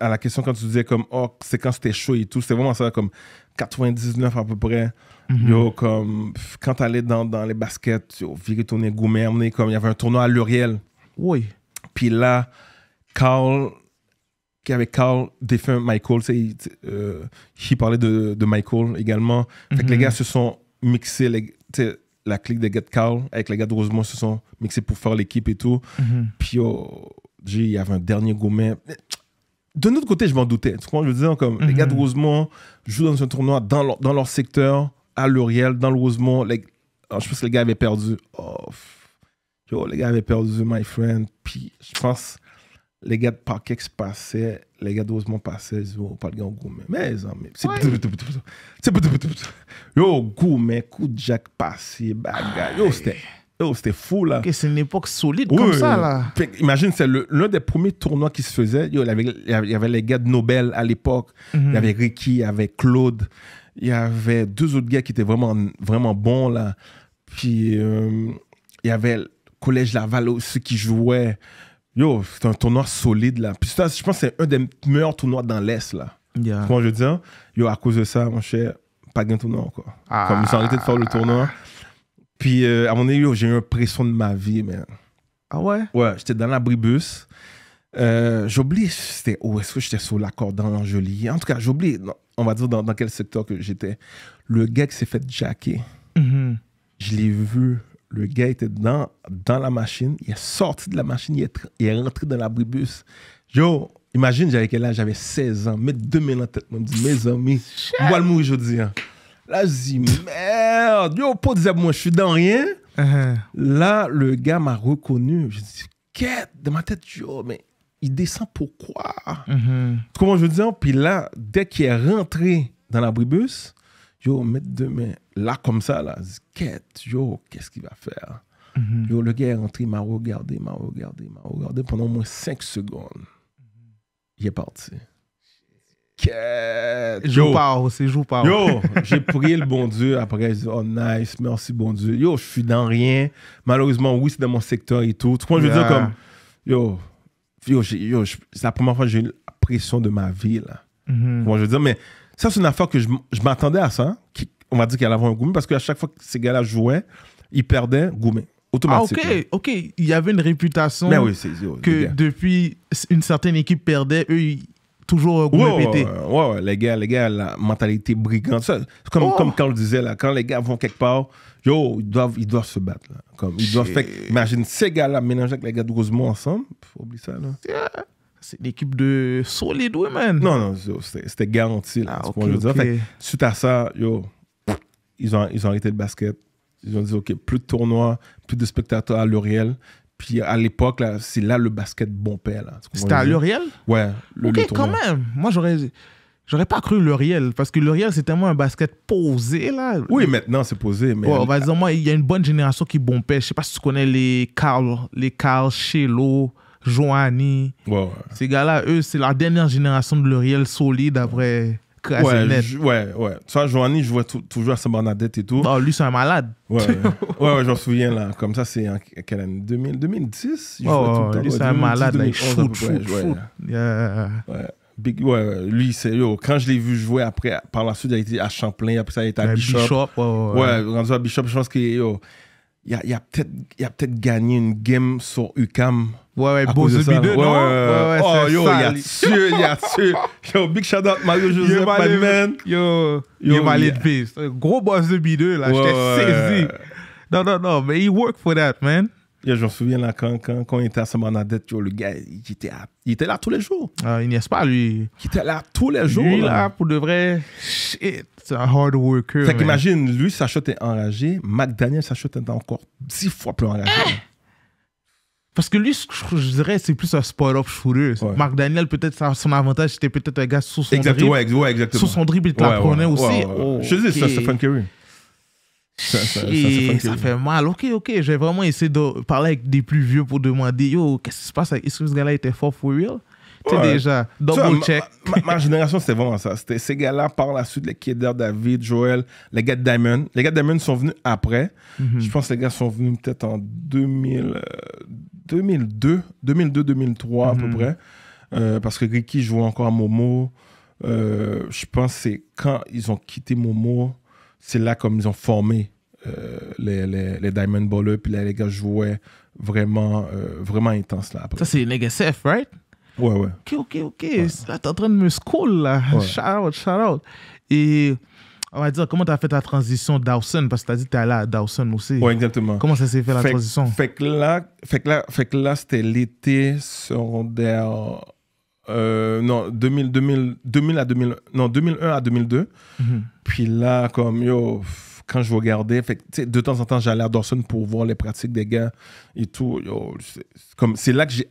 à, la question quand tu disais comme oh c'est quand c'était chaud et tout c'était vraiment ça comme 99 à peu près mhm. yo comme quand t'allais dans, dans les baskets yo viré tourner Goumet comme il y avait un tournoi à Luriel oui puis là Carl qui avait Carl défunt Michael tu il euh, parlait de, de, Michael également fait que les mhm. gars se sont mixés les, la clique de Carl avec les gars de Rosemont se sont mixés pour faire l'équipe et tout. Mhm. puis Puis, il y avait un dernier gourmet de notre côté, je m'en doutais. Tu je veux comme les gars de mhm. Rosemont jouent dans un tournoi dans leur, secteur, à L'Oriel, dans le Rosemont. Les... je pense que les gars avaient perdu. Oh, les gars avaient perdu, my friend. Puis, je pense, les gars de Parkex passaient, les gars de Rosemont passaient. Ils disaient, oh, pas le gars mais, mais, c'est. C'est. Yo, gourmet, coup de jack passé, Yo, c'était Oh, c'était fou, là. c'est une époque solide comme ça, là. imagine, c'est l'un des premiers tournois qui se faisait. Il y avait, il y avait les gars de Nobel à l'époque. Mhm. Il y avait Ricky, il y avait Claude. Il y avait deux autres gars qui étaient vraiment, vraiment bons, là. Puis, euh, il y avait Collège Laval aussi qui jouait. Yo, c'était un tournoi solide, là. Puis, ça, je pense c'est un des meilleurs tournois dans l'Est, là. Yeah. Comment je dis Yo, à cause de ça, mon cher, pas de tournoi, encore. Ah. Comme ils ont arrêté de faire le tournoi. Puis euh, à mon avis, j'ai eu un pression de ma vie, mais Ah ouais? Ouais, j'étais dans la bribus. Euh, j'oublie, c'était où est-ce que j'étais sur corde dans l'Angeli. En tout cas, j'oublie, on va dire dans, quel secteur que j'étais. Le gars qui s'est fait jacker, mm-hmm. je l'ai vu. Le gars était dans, dans la machine, il est sorti de la machine, il est, il est rentré dans l'abribus. Yo, imagine, j'avais quel âge? J'avais 16 ans, mettre 2000 en tête, me dit, mes amis, moi le mourir aujourd'hui. Hein. Là, je dis, merde, yo, moi, je suis dans rien. Uh-huh. Là, le gars m'a reconnu. Je dis, quête, dans ma tête, yo, mais il descend pourquoi uh-huh. Comment je veux dire Puis là, dès qu'il est rentré dans l'abribus, yo, mettre deux mains là, comme ça, là, quête, qu'est-ce qu'il va faire uh-huh. le gars est rentré, il m'a regardé, m'a regardé, m'a regardé pendant au moins cinq secondes. Il est parti. Joue par, c'est joue par. Yo, j'ai prié le bon Dieu. Après, oh nice, merci bon Dieu. Yo, je suis dans rien. Malheureusement, oui, c'est dans mon secteur et tout. Tu je veux dire, comme, yo, yo, c'est la première fois que j'ai eu la pression de ma vie, là. Mm-hmm. je veux dire, mais ça, c'est une affaire que je, m'attendais à ça. on va dire qu'elle avait un gourmet parce qu'à chaque fois que ces gars-là jouaient, ils perdaient gourmet. Automatiquement. Ah, ok, ok. Il y avait une réputation que depuis une certaine équipe perdait, eux, ils toujours euh, Ouais, les gars, les gars, la mentalité brigante. comme, oh. comme quand on disait, là, quand les gars vont quelque part, yo, ils doivent, ils doivent se battre. Comme, ils doivent faire, imagine ces gars-là mélangés avec les gars de Rosemont ensemble. Faut oublier ça. Là. C'est l'équipe de solide, ouais, man. Non, non, c'était garanti. Là, ah, Fait, suite à ça, yo, ils ont, ils ont arrêté le basket. Ils ont dit, OK, plus de tournois, plus de spectateurs à L'Oréal. Puis à l'époque, c'est là le basket là C'était à L'Uriel Ouais. ok, quand même. Moi, j'aurais. J'aurais pas cru L'Uriel, parce que L'Uriel, c'est tellement un basket posé, là. Oui, maintenant, c'est posé. Mais on moi, il y a une bonne génération qui bombait. Je sais pas si tu connais les Carl, les Carl, Chelo, Joanny. Ces gars-là, eux, c'est la dernière génération de L'Uriel solide après ouais, ouais, ouais. Tu vois, Joanny jouait toujours à Saint-Bernadette et tout. Oh, lui, c'est un malade. Ouais, ouais, ouais, ouais j'en souviens, là. Comme ça, c'est en quelle année 2000, 2010 oh, tout Lui, c'est un malade, il shoot, shoot, shoot. Yeah. Ouais. ouais, lui, c'est Quand je l'ai vu jouer après, par la suite, il a été à Champlain, après ça, il a été à Bishop. Bishop oh, ouais, rendu à Bishop, je pense qu'il a, a peut-être peut gagné une game sur UCAM Ouais, ouais, Bozo non. Ouais, ouais, oh, yo, y'a sûr, y'a sûr. Yo, big shout out Mario Joseph, man. Yo, yo, yo gros boss Gros B2, là, j'étais saisi. Non, non, non, mais he work for that, man. Yo, je me souviens là, quand, quand, quand il était à ce dette, yo, le gars, il était, il était là tous les jours. Ah, il n'y a pas, lui. Il était là tous les jours. là, pour de vrai, shit, c'est un hard worker. Fait qu'imagine, lui s'achète enragé, McDaniel s'achète encore dix fois plus enragé. Ah! Parce que lui, je, je dirais, c'est plus un spoil-off shooter. Marc Daniel, peut-être son avantage, c'était peut-être un gars sous son exactement, dribble. exactement. Sous son dribble, il te la prenait aussi. je te dis, ça, Stephen Curry. Ça, ça, fait mal. Ok, ok, j'ai vraiment essayé de parler avec des plus vieux pour demander Yo, qu'est-ce qui se passe Est-ce que ce gars-là était fort for real Tu sais déjà, double check. Ma, génération, c'était vraiment ça. C'était ces gars-là par la suite, les Kedar, David, Joel, les gars de Diamond. Les gars de Diamond sont venus après. Mhm. Je pense que les gars sont venus peut-être en 2000. 2002, 2002-2003 à peu mhm. près, euh, parce que Ricky jouait encore à Momo. Euh, je pense c'est quand ils ont quitté Momo, c'est là comme ils ont formé euh, les, les, les, Diamond Ballers, puis les gars jouaient vraiment, vraiment intense là. Ça c'est NEGSF, right? Ouais, ouais. Ok, ok, ok. t'es en train de me school là. Shout out, shout out. Et on va dire, comment tu as fait ta transition Dawson Parce que tu as dit que tu es allé à Dawson aussi. Oui, exactement. Comment ça s'est fait la transition Fait que là, fait que là, là c'était l'été sur Euh, non, 2000, 2000, 2000 à 2000, non, 2001 à 2002. Mm-hmm. Puis là, comme yo, quand je regardais, fait, de temps en temps, j'allais à Dawson pour voir les pratiques des gars et tout. comme, c'est là que j'ai,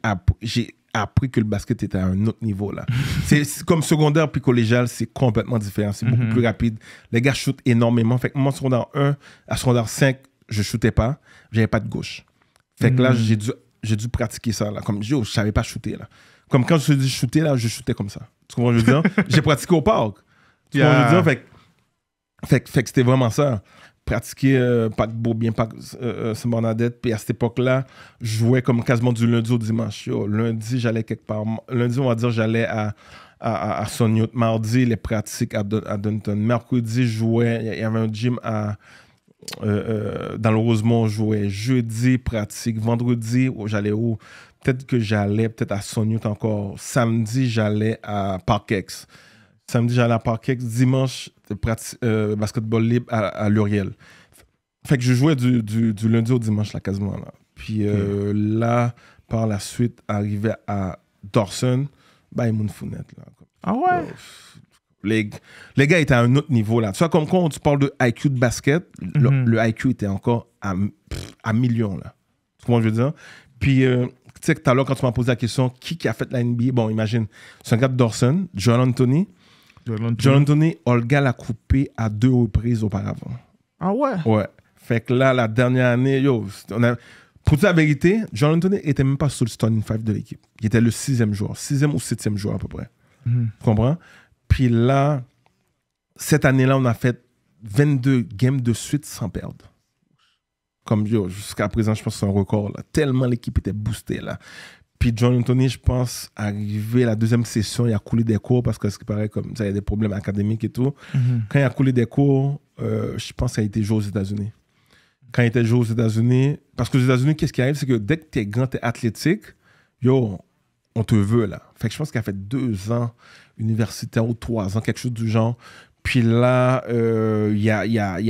appris que le basket était à un autre niveau là. c'est comme secondaire puis collégial, c'est complètement différent, c'est beaucoup mhm. plus rapide. Les gars shootent énormément. Fait que moi secondaire 1 à secondaire 5, je shootais pas, j'avais pas de gauche. Fait que là, mhm. j'ai dû j'ai dû pratiquer ça là, comme je oh, je savais pas shooter là. Comme quand je dis shooter là, je shootais comme ça. Tu comprends je veux dire J'ai pratiqué au parc. Tu je veux dire fait, fait que c'était vraiment ça pratiquais euh, pas beau bien, pas euh, euh, Saint-Bernadette. Puis à cette époque-là, je jouais comme quasiment du lundi au dimanche. lundi, j'allais quelque part. Lundi, on va dire, j'allais à, à, à, Mardi, les pratiques à, Dunton. Mercredi, je jouais. Il y avait un gym à. Euh, dans le Rosemont, je jouais jeudi, pratique. Vendredi, oh, j'allais où Peut-être que j'allais peut-être à Sonyut encore. Samedi, j'allais à Parkex. Samedi, j'allais à Parquet. Dimanche, euh, euh, basketball libre à, Luriel. Fait que je jouais du, du, du lundi au dimanche, là, quasiment. Là. Puis euh, là, par la suite, arrivé à Dawson, bah, ben, Là. Ah ouais? Les, les, gars étaient à un autre niveau, là. Tu vois, comme quand tu parles de IQ de basket, le, mhm. IQ était encore à, à millions, là. Tu ce que je veux dire? Puis, tu sais, tout à l'heure, quand tu m'as posé la question, qui, qui a fait la NBA? Bon, imagine, c'est un gars de Dawson, John Anthony, John Anthony, Olga l'a coupé à deux reprises auparavant. Ah ouais? Ouais. Fait que là, la dernière année, yo, pour toute la vérité, John Anthony était même pas sur le starting five de l'équipe. Il était le sixième joueur, sixième ou septième joueur à peu près. Mhm. Tu comprends? Puis là, cette année-là, on a fait 22 games de suite sans perdre. Comme yo, jusqu'à présent, je pense que c'est un record. Là. Tellement l'équipe était boostée. là. Puis John Anthony, je pense, arrivé la deuxième session, il a coulé des cours parce que ce qui paraît comme ça, il y a des problèmes académiques et tout. Mhm. Quand il a coulé des cours, euh, je pense qu'il a été joué aux États-Unis. Quand il était joué aux États-Unis, parce qu'aux États-Unis, qu'est-ce qui arrive, c'est que dès que tu es grand, et athlétique, yo, on te veut là. Fait que je pense qu'il a fait deux ans universitaire ou trois ans, quelque chose du genre. Puis là, euh, il,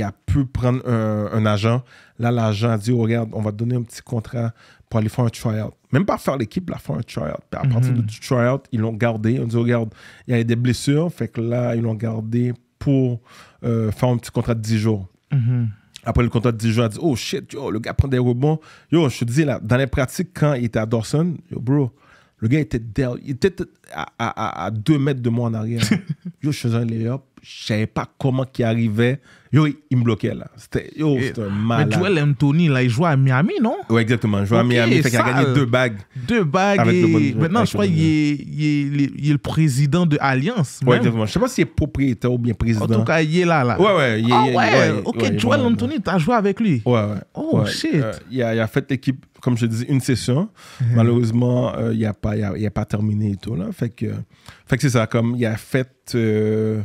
a, pu prendre un, agent. Là, l'agent a dit oh, Regarde, on va te donner un petit contrat pour aller faire un try-out. Même pas faire l'équipe, là, faire un tryout. Puis à partir mhm. du try-out, ils l'ont gardé. On dit oh, Regarde, il y a des blessures. Fait que là, ils l'ont gardé pour euh, faire un petit contrat de 10 jours. Mhm. Après le contrat de 10 jours, a dit Oh shit, le gars prend des rebonds. Yo, je te dis, là, dans les pratiques, quand il était à Dawson, le gars était, il était à, 2 mètres de moi en arrière. yo, je faisais un layup je savais pas comment qui arrivait. il me bloquait là. C'était yo, eh, c'était malade. Mais Joel Anthony là, il joue à Miami, non Ouais, exactement, il joue à Miami, fait qu'il a gagné deux bagues. Deux bagues maintenant je crois qu'il est, il est, il est le président de Alliance. Ouais, exactement. Je sais pas s'il est propriétaire ou bien président. En tout cas, il est là là. Ouais, ouais, il ah, ouais. OK, Joel Anthony, tu as joué avec lui. Ouais, ouais. Oh shit. Euh, il, a, fait l'équipe comme je disais, une session. Mhm. Malheureusement, euh, il a pas il a, pas terminé et tout là, fait que fait que c'est ça comme il a fait euh,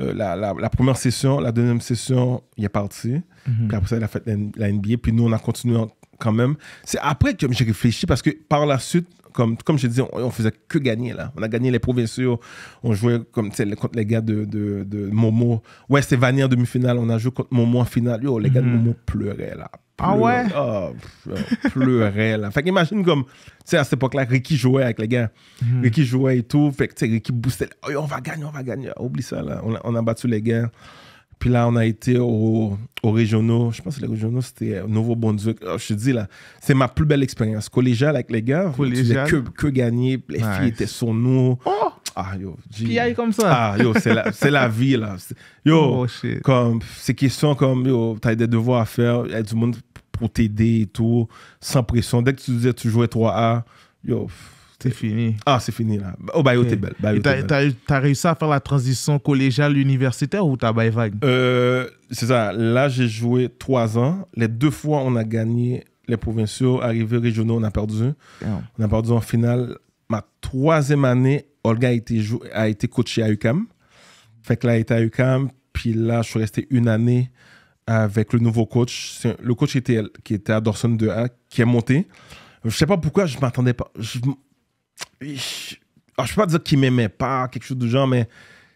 euh, la, première session, la deuxième session, il est parti. Mhm. Puis après ça, il a fait la, NBA. Puis nous, on a continué quand même. C'est après que j'ai réfléchi parce que par la suite, comme, comme je disais, on, faisait que gagner là. On a gagné les Provinces on jouait comme, contre les gars de, de, de Momo. Ouais, c'était Vanier en demi-finale, on a joué contre Momo en finale. les gars de mhm. Momo pleuraient là. Ah ouais? oh, là. Fait qu'imagine comme, tu sais, à cette époque-là, Ricky jouait avec les gars. Mhm. Ricky jouait et tout. Fait que, tu sais, Ricky boostait. Oh, on va gagner, on va gagner. Ah, oublie ça, là. On a, battu les gars. Puis là, on a été aux régionaux. Je pense que les régionaux, c'était nouveau Dieu. Ah, je te dis, là, c'est ma plus belle expérience. Collégiale avec les gars. Collégiale. Tu que, que gagner. Les filles étaient sur nous. Oh! Ah, yo. aille comme ça. Ah, yo, c'est la, la, vie, là. Yo, oh, comme, c'est question comme, yo, t'as des devoirs à faire, il y a du monde pour t'aider et tout, sans pression. Dès que tu disais tu jouais 3A, yo. C'est fini. Ah, c'est fini, là. Oh, bah, yo, t'es belle. Bah, t'as réussi à faire la transition collégiale-universitaire ou t'as bail vague euh, C'est ça. Là, j'ai joué 3 ans. Les deux fois, on a gagné les provinciaux, arrivés régionaux, on a perdu. On a perdu en finale. Ma troisième année, Olga a été, a été coachée à UCAM. Fait que là, elle était à UCAM. Puis là, je suis resté une année avec le nouveau coach. Le coach était, qui était à Dorson 2A, qui est monté. Je sais pas pourquoi, je m'attendais pas. Je, ah, je, peux pas dire qu'il m'aimait pas, quelque chose du genre, mais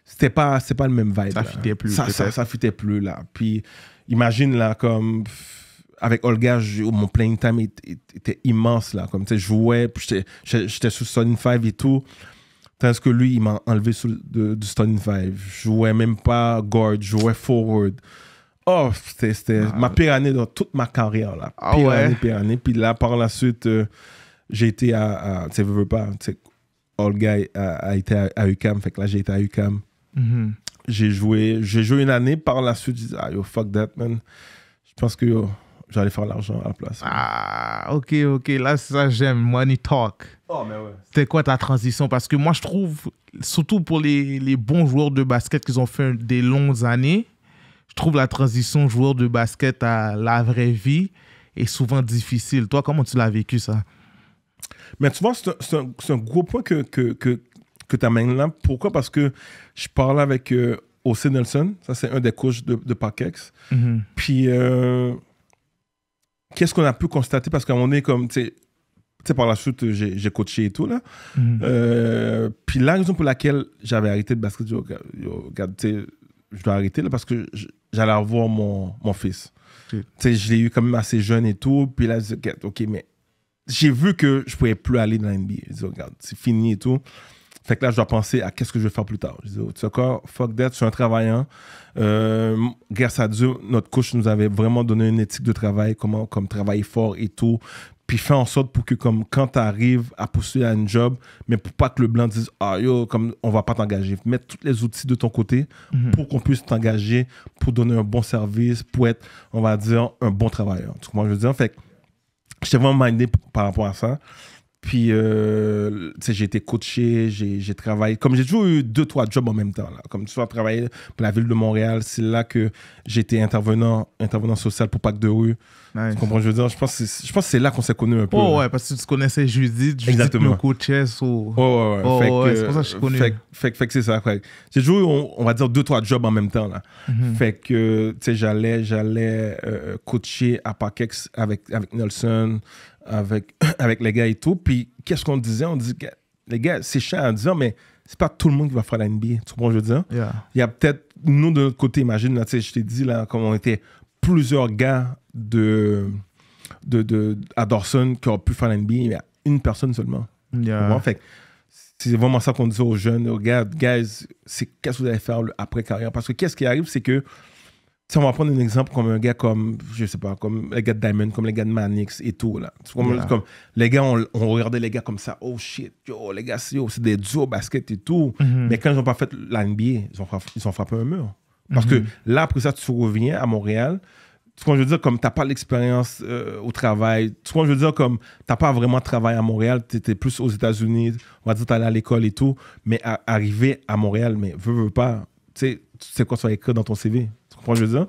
c'était pas, pas le même vibe. Ça ne futait plus. Ça, ça, ça, plus, là. Puis imagine, là, comme avec Olga, oh, mon playing time était, immense, là. Comme, tu je jouais, j'étais sous Sonic 5 et tout. Tandis que lui, il m'a enlevé du Stunning 5. Je jouais même pas guard, je jouais forward. Oh, c'était ah, ma pire année dans toute ma carrière. Là. Ah, pire année, pire année. Puis là, par la suite, euh, j'ai été à. tu sais, veux pas. All Guy a, été à, UCAM. Fait que là, j'ai été à UCAM. Mm mm-hmm. J'ai joué, une année. Par la suite, je dit, ah, yo, fuck that, man. Je pense que yo, j'allais faire l'argent à la place. Ah, ok, ok. Là, ça, j'aime. Money talk. Oh, mais ouais. C'était quoi ta transition Parce que moi, je trouve, surtout pour les, bons joueurs de basket qui ont fait des longues années, je trouve la transition joueur de basket à la vraie vie est souvent difficile. Toi, comment tu l'as vécu, ça Mais tu vois, c'est un, gros point que, que, que, que tu amènes là. Pourquoi Parce que je parle avec... Euh, O.C. Nelson, ça c'est un des coachs de, de Parkex. Mhm. Puis euh, qu'est-ce qu'on a pu constater Parce qu'à un moment comme, tu sais, par la suite, j'ai coaché et tout, là. Mhm. Euh, puis la raison pour laquelle j'avais arrêté de basket, je oh, regarde, je dois arrêter, parce que j'allais avoir mon, fils. je l'ai eu quand même assez jeune et tout. Puis là, je OK, mais j'ai vu que je pouvais plus aller dans l'NBA. Je dis, oh, regarde, c'est fini et tout. Fait que là, je dois penser à qu'est-ce que je vais faire plus tard. Je dis, oh, tu sais quoi, fuck that, je suis un travaillant. Euh, grâce à Dieu, notre coach nous avait vraiment donné une éthique de travail, comment comme travailler fort et tout. Puis faire en sorte pour que comme quand tu arrives à postuler à un job, mais pour pas que le blanc dise ah comme on va pas t'engager, mettre tous les outils de ton côté mhm. pour qu'on puisse t'engager, pour donner un bon service, pour être on va dire un bon travailleur. Tu comprends je veux dire? Fait j'étais vraiment mindé par rapport à ça. Puis, euh, tu sais, j'ai été coaché, j'ai travaillé. Comme j'ai toujours eu deux, trois jobs en même temps. Là. Comme tu vois, travailler pour la ville de Montréal, c'est là que j'étais intervenant, intervenant social pour Pâques de rue. Tu comprends, je veux dire, je pense, je pense que c'est là qu'on s'est connus un peu. Oh, ouais, parce que tu connaissais Judith, Judith Exactement. me coachait. Oh, ouais, ouais. ouais, oh, c'est pour ça que je connais. Fait, que c'est ça. J'ai toujours eu, on, va dire, deux, trois jobs en même temps. Là. Mhm. Fait que, tu sais, j'allais j'allais euh, coacher à Pâques avec, avec Nelson avec, avec les gars et tout. Puis qu'est-ce qu'on disait On disait, les gars, c'est cher à dire, mais c'est pas tout le monde qui va faire la NBA. Tu comprends, je veux dire Il y a peut-être, nous, de notre côté, imagine, là, je t'ai dit, là, comme on était plusieurs gars de, de, de, à Dawson qui ont pu faire la NBA, il y a une personne seulement. Fait c'est vraiment ça qu'on disait aux jeunes, aux gars, guys, c'est qu'est-ce que vous allez faire après carrière Parce que qu'est-ce qui arrive, c'est que si on va prendre un exemple comme un gars comme, je sais pas, comme les gars de Diamond, comme les gars de Manix et tout, là. Comme, les gars, on, regardait les gars comme ça, oh shit, yo, les gars, c'est des duos basket et tout. Mhm. Mais quand ils n'ont pas fait la ils ont, frappé, un mur. Parce que mhm. là, après ça, tu reviens à Montréal. Ce que je veux dire, comme tu n'as pas l'expérience euh, au travail, ce que je veux dire, comme tu n'as pas vraiment travaillé à Montréal, tu étais plus aux États-Unis, on va dire tu allé à l'école et tout, mais à, arriver à Montréal, mais veux, veux pas, tu sais, tu sais quoi ça va écrit dans ton CV je veux dire?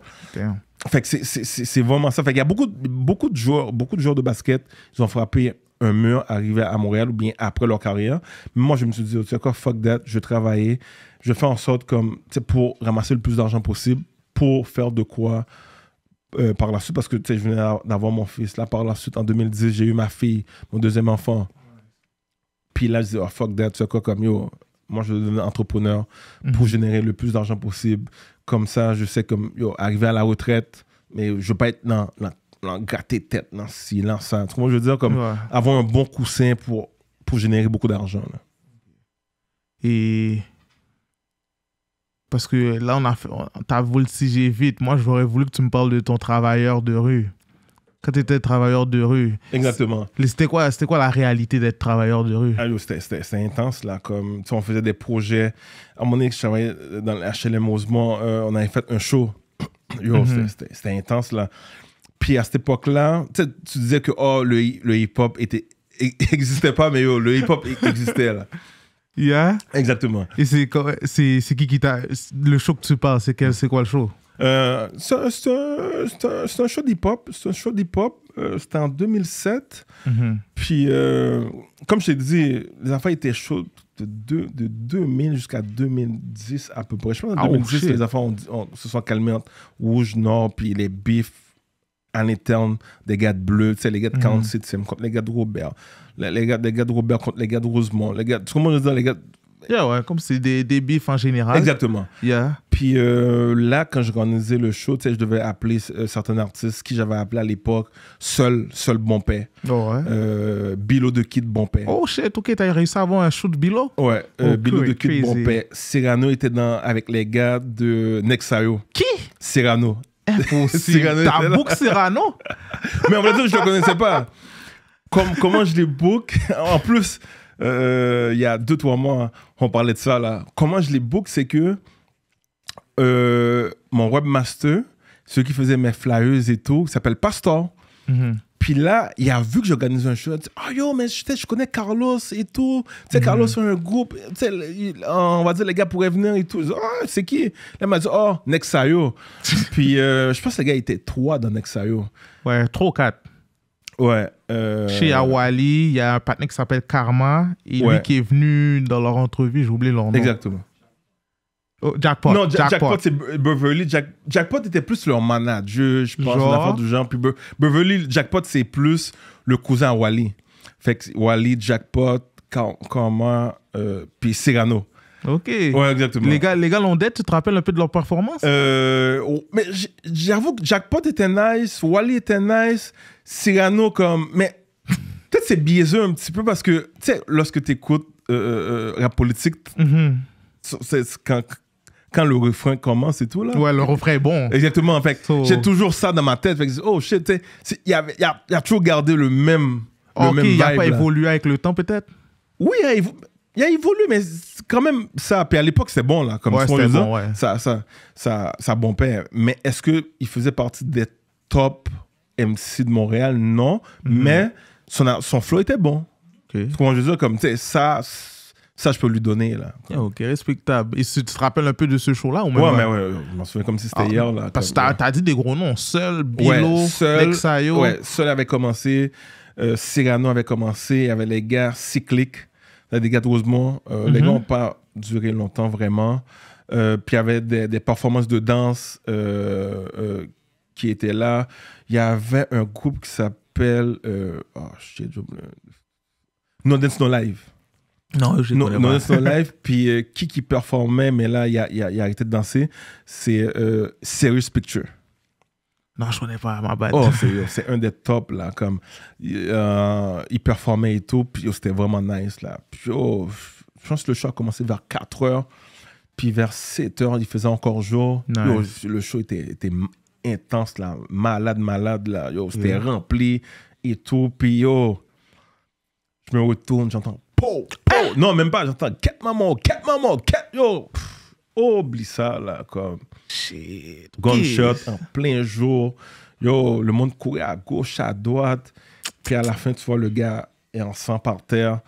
Fait que c'est vraiment ça. Il y a beaucoup, beaucoup, de joueurs, beaucoup de joueurs de basket, ils ont frappé un mur arrivé à Montréal ou bien après leur carrière. Mais moi, je me suis dit, tu quoi, fuck that, je vais travailler, je fais en sorte comme, pour ramasser le plus d'argent possible, pour faire de quoi euh, par la suite, parce que je venais d'avoir mon fils. Là, par la suite, en 2010, j'ai eu ma fille, mon deuxième enfant. Puis là, je dis, oh, fuck that, tu quoi, comme yo, moi, je vais devenir entrepreneur pour mhm. générer le plus d'argent possible, comme ça, je sais comme à la retraite, mais je veux pas être dans, dans, tête, dans silence. moi hein. je veux dire, comme avoir un bon coussin pour, pour générer beaucoup d'argent. Et parce que là, on a fait, t'as voltigé vite. Moi, j'aurais voulu que tu me parles de ton travailleur de rue quand tu étais travailleur de rue. Exactement. C'était quoi, quoi la réalité d'être travailleur de rue? c'était intense, là. Comme, on faisait des projets. À mon donné, je travaillais dans l'HLM Osemont, euh, on avait fait un show. Yo, mhm. c'était intense, là. Puis à cette époque-là, tu disais que oh, le, le hip-hop n'existait e, pas, mais le hip-hop e, existait, là. Yeah? Exactement. Et c'est qui qui t'a... Le show que tu parles, c'est quoi le show? Euh, c'est un, show d'hip-hop. C'est un show d'hip-hop. Euh, c'était en 2007. Mm-hmm. Puis, euh, comme je t'ai dit, les affaires étaient chaudes de, de 2000 jusqu'à 2010 à peu près. Je pense qu'en 2010, les affaires se sont calmées entre Rouge Nord puis les bifs en interne des gars de bleu, tu sais, les gars de Count mm-hmm. City, contre les gars de Robert, les, gars, de Robert contre les gars de Rosemont, les gars, tout le monde les gars Yeah, comme c'est des, des bifs en général. Exactement. Puis euh, là, quand je j'organisais le show, je devais appeler euh, certains artistes qui j'avais appelé à l'époque Seul, Seul Bompé. Oh, euh, Bilo de Kid Bompé. Oh shit, ok, t'as réussi à avoir un show de Bilo Ouais, oh, Bilo de Kid crazy. Bompé. Cyrano était dans, avec les gars de Nexario. Qui Cyrano. Impossible. T'as book Cyrano Mais en vrai, je le connaissais pas. comment je les book En plus. Euh, il y a deux, trois mois, on parlait de ça là. Comment je les book, c'est que euh, mon webmaster, celui qui faisait mes flyers et tout, s'appelle Pastor. Mhm. Puis là, il a vu que j'organise un show. Il a dit Ah oh, yo, mais je, connais Carlos et tout. Tu sais, Carlos, mhm. c'est un groupe. Tu sais, on va dire, les gars pourraient venir et tout. Ah, c'est qui Là, il m'a dit Oh, Nexayo. Puis euh, je pense que les gars étaient trois dans Nexayo. Ouais, trois ou quatre. Ouais. Euh, Chez Awali, il y a un partenaire qui s'appelle Karma, et lui qui est venu dans leur entrevue, j'ai oublié leur nom. Exactement. Oh, Jackpot. Non, Jackpot, c'est Beverly. Jackpot était plus leur manager, je pense, la affaire du genre. Puis Beverly, Jackpot, c'est plus le cousin à Wally. Fait que Wally, Jackpot, Karma, euh, puis Cyrano. Ok. Ouais, exactement. Les gars, les gars tu te rappelles un peu de leur performance euh, oh, Mais j'avoue que Jackpot était nice, Wally était nice, Cyrano comme. Mais peut-être c'est biaisé un petit peu parce que, tu sais, lorsque tu écoutes euh, euh, la politique, mm-hmm. c'est quand, quand le refrain commence et tout là. Ouais, le refrain est bon. Exactement. En fait, j'ai toujours ça dans ma tête. oh shit, il y a, a, toujours gardé le même. Le ok, il n'a pas évolué avec le temps peut-être. Oui, il hein, il a évolué, mais quand même ça. Puis à l'époque, c'est bon, là, comme ouais, ce les bon, ouais. ça, ça, ça, bon père Mais est-ce qu'il faisait partie des top MC de Montréal? Non. Mhm. Mais son, son flow était bon. Okay. Comment je veux dire? Comme, tu sais, ça, ça, je peux lui donner, là. Ah, ok, respectable. Et tu te rappelles un peu de ce show-là? Ou même, ouais, mais ouais, je m'en souviens comme si c'était ah, hier, là. Parce que t'as dit des gros noms. Seul, Bilo, Seul, Lexayo. Ouais, Seul avait commencé. Euh, Cyrano avait commencé. Il y avait les gars cycliques la Dégâts de Rosemont, euh, les mhm. gars n'ont pas duré longtemps vraiment. Euh, puis il y avait des, des performances de danse euh, euh qui étaient là. Il y avait un groupe qui s'appelle. Euh, oh, No Dance No Live. Non, j'ai no, no Dance No Live. Puis qui qui performait, mais là, il a, a, a, arrêté de danser, c'est Serious Picture. Non, je connais pas, ma bad. Oh, c'est un des top là. Comme, euh, il performait et tout, oh, c'était vraiment nice, là. Oh, je pense que le show a commencé vers 4 h puis vers 7 h il faisait encore jour. le show était, intense, là. Malade, malade, là. C'était rempli et tout, puis yo. Je me retourne, j'entends Non, même pas, j'entends 4 mamans, quatre mamans, yo. oublie ça, là, comme. Shit. Gunshot en plein jour. Yo, le monde courait à gauche, à droite. Puis à la fin, tu vois, le gars est en sang par terre.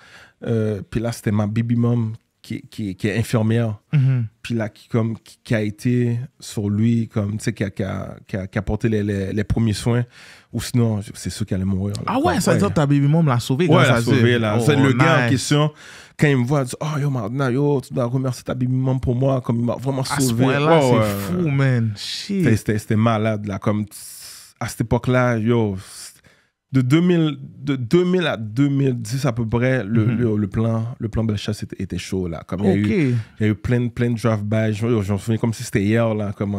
Euh, puis là, c'était ma baby mom qui, est infirmière, mm-hmm. puis là, qui, comme, qui, a été sur lui, comme, tu sais, qui a, a, a porté les, les, premiers soins, ou sinon, c'est sûr qu'elle allait mourir. Ah ouais, ça veut dire ta baby mom l'a sauvée Ouais, l'a sauvé, là. Oh, le gars en question, quand il me voit, il dit, oh yo, maintenant, yo, tu dois remercier ta baby mom pour moi, comme il m'a vraiment sauvé. c'est fou, man. Shit. C'était malade, là, comme, à cette époque-là, yo, de 2000, de 2000 à 2010 à peu près, mhm. le, le, plan, le plan chasse était, chaud là. Comme il y, a eu plein, plein de draft badges. J'en me souviens comme si c'était hier là. Comme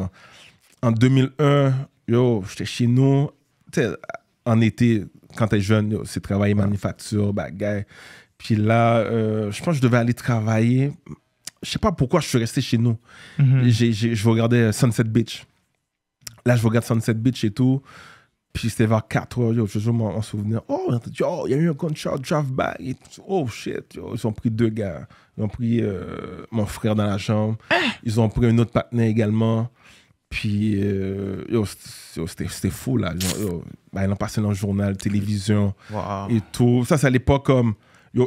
en, 2001, j'étais chez nous. En été, quand t'es jeune, c'est travailler manufacture, bagaille. Puis là, euh, je pense que je devais aller travailler. Je sais pas pourquoi je suis resté chez nous. Mhm. Je regardais Sunset Beach. Là, je regarde Sunset Beach et tout. Puis c'était vers 4 heures, je me souviens souvenir. Oh, oh, il y a eu un gunshot, draft back. oh shit, ils ont pris deux gars. Ils ont pris euh, mon frère dans la chambre. Ils ont pris un autre partenaire également. Puis, euh, c'était fou là. ils ont ben, passé dans le journal, télévision et tout. Ça, c'est à l'époque comme.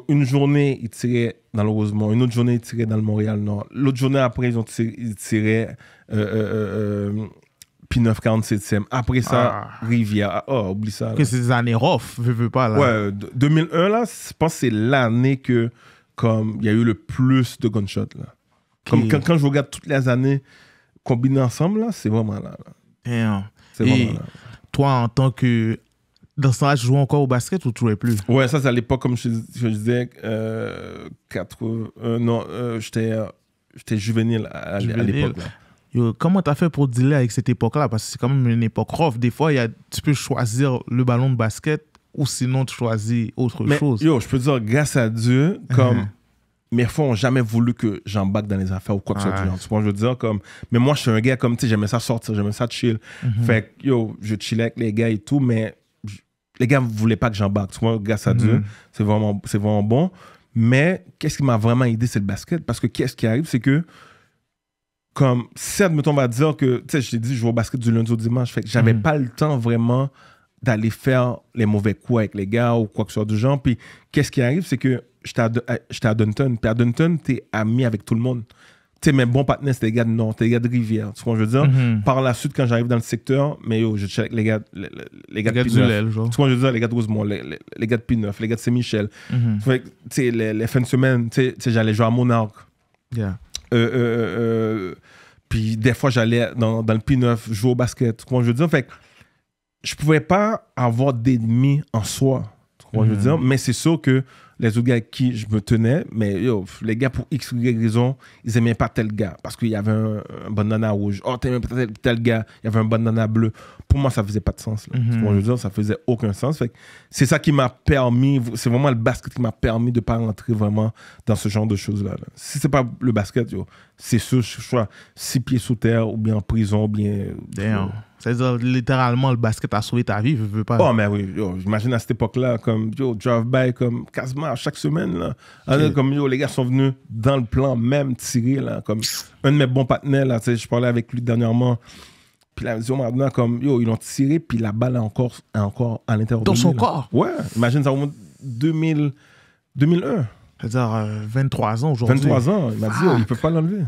une journée, ils tiraient dans le Rosemont, une autre journée, ils tiraient dans le Montréal Nord. L'autre journée après, ils, ont tiré, tiraient euh, puis 947e. Après ça, ah. Rivière. Oh, ah, ah, oublie ça. Que c'est des années rough, veux, veux pas. Là. Ouais, 2001, là, je pense que c'est l'année que comme il y a eu le plus de gunshots. Là. Comme quand, quand, je regarde toutes les années combinées ensemble, là, c'est vraiment là. Et C'est vraiment là. Toi, en tant que. Dans ce temps-là, tu jouais encore au basket ou tu jouais plus Ouais, ça, c'est à l'époque, comme je, disais, euh, euh non, euh, j'étais, juvénile à, à l'époque. Euh, comment tu as fait pour dealer avec cette époque-là Parce que c'est quand même une époque rough. Des fois, y a, tu peux choisir le ballon de basket ou sinon tu choisis autre chose. Yo, je peux dire, grâce à Dieu, comme. Uh-huh. mes fois ont jamais voulu que j'embarque dans les affaires ou quoi que ce soit. Ah je veux dire, comme. Mais moi, je suis un gars comme, tu sais, j'aimais ça sortir, j'aimais ça chill. Mm-hmm. Fait que, yo, je chillais avec les gars et tout, mais les gars ne voulaient pas que j'embarque. Tu vois, grâce à Dieu, mm-hmm. c'est vraiment, vraiment bon. Mais qu'est-ce qui m'a vraiment aidé, c'est le basket. Parce que qu'est-ce qui arrive, c'est que comme, certes, me tombe à dire que, tu sais, je t'ai dit, je joue au basket du lundi au dimanche, fait que j'avais mm. pas le temps vraiment d'aller faire les mauvais coups avec les gars ou quoi que ce soit du genre. Puis, qu'est-ce qui arrive, c'est que j'étais à, à Dunton. Puis à Dunton, t'es ami avec tout le monde. Tu mes bons partenaires, c'était les gars de Nord, les gars de Rivière. Tu vois ce que je veux dire? Mm-hmm. Par la suite, quand j'arrive dans le secteur, mais yo, je check les gars, les, gars de Pinneuf. Tu vois ce que je veux dire? Les gars de Rosemont, les, gars de P9, les gars de Saint-Michel. Mm-hmm. Fait tu sais, les, fins de semaine, tu sais, j'allais jouer à Monarch. Euh, euh, euh, puis des fois, j'allais dans, dans, le P9 jouer au basket, tu je veux dire. Fait je pouvais pas avoir d'ennemis en soi, tu je veux mm. dire. Mais c'est sûr que les autres gars avec qui je me tenais, mais les gars, pour X ou Y raison, ils aimaient pas tel gars parce qu'il y avait un, un rouge. Oh, t'aimais pas tel, gars, il y avait un bandana bleu. Pour moi, ça faisait pas de sens. Là. je mhm. veux ça faisait aucun sens. C'est ça qui m'a permis, c'est vraiment le basket qui m'a permis de pas rentrer vraiment dans ce genre de choses-là. Si Si c'est pas le basket, c'est ce choix, six pieds sous terre ou bien en prison ou bien. C'est-à-dire, littéralement, le basket a sauvé ta vie, je veux pas. Oh, mais oui, j'imagine à cette époque-là, comme, yo, drive-by, comme, quasiment chaque semaine, là. Ah, comme, yo, les gars sont venus dans le plan même tirer, là. Comme, un de mes bons partenaires, là, tu sais, je parlais avec lui dernièrement. Puis là, vision oh, maintenant, comme, yo, ils l'ont tiré, puis la balle est encore, est encore à l'intérieur Dans son corps? Ouais, imagine, ça remonte 2000, 2001. C'est-à-dire, 23 euh, ans aujourd'hui. 23 ans, il m'a dit, yo, il peut pas l'enlever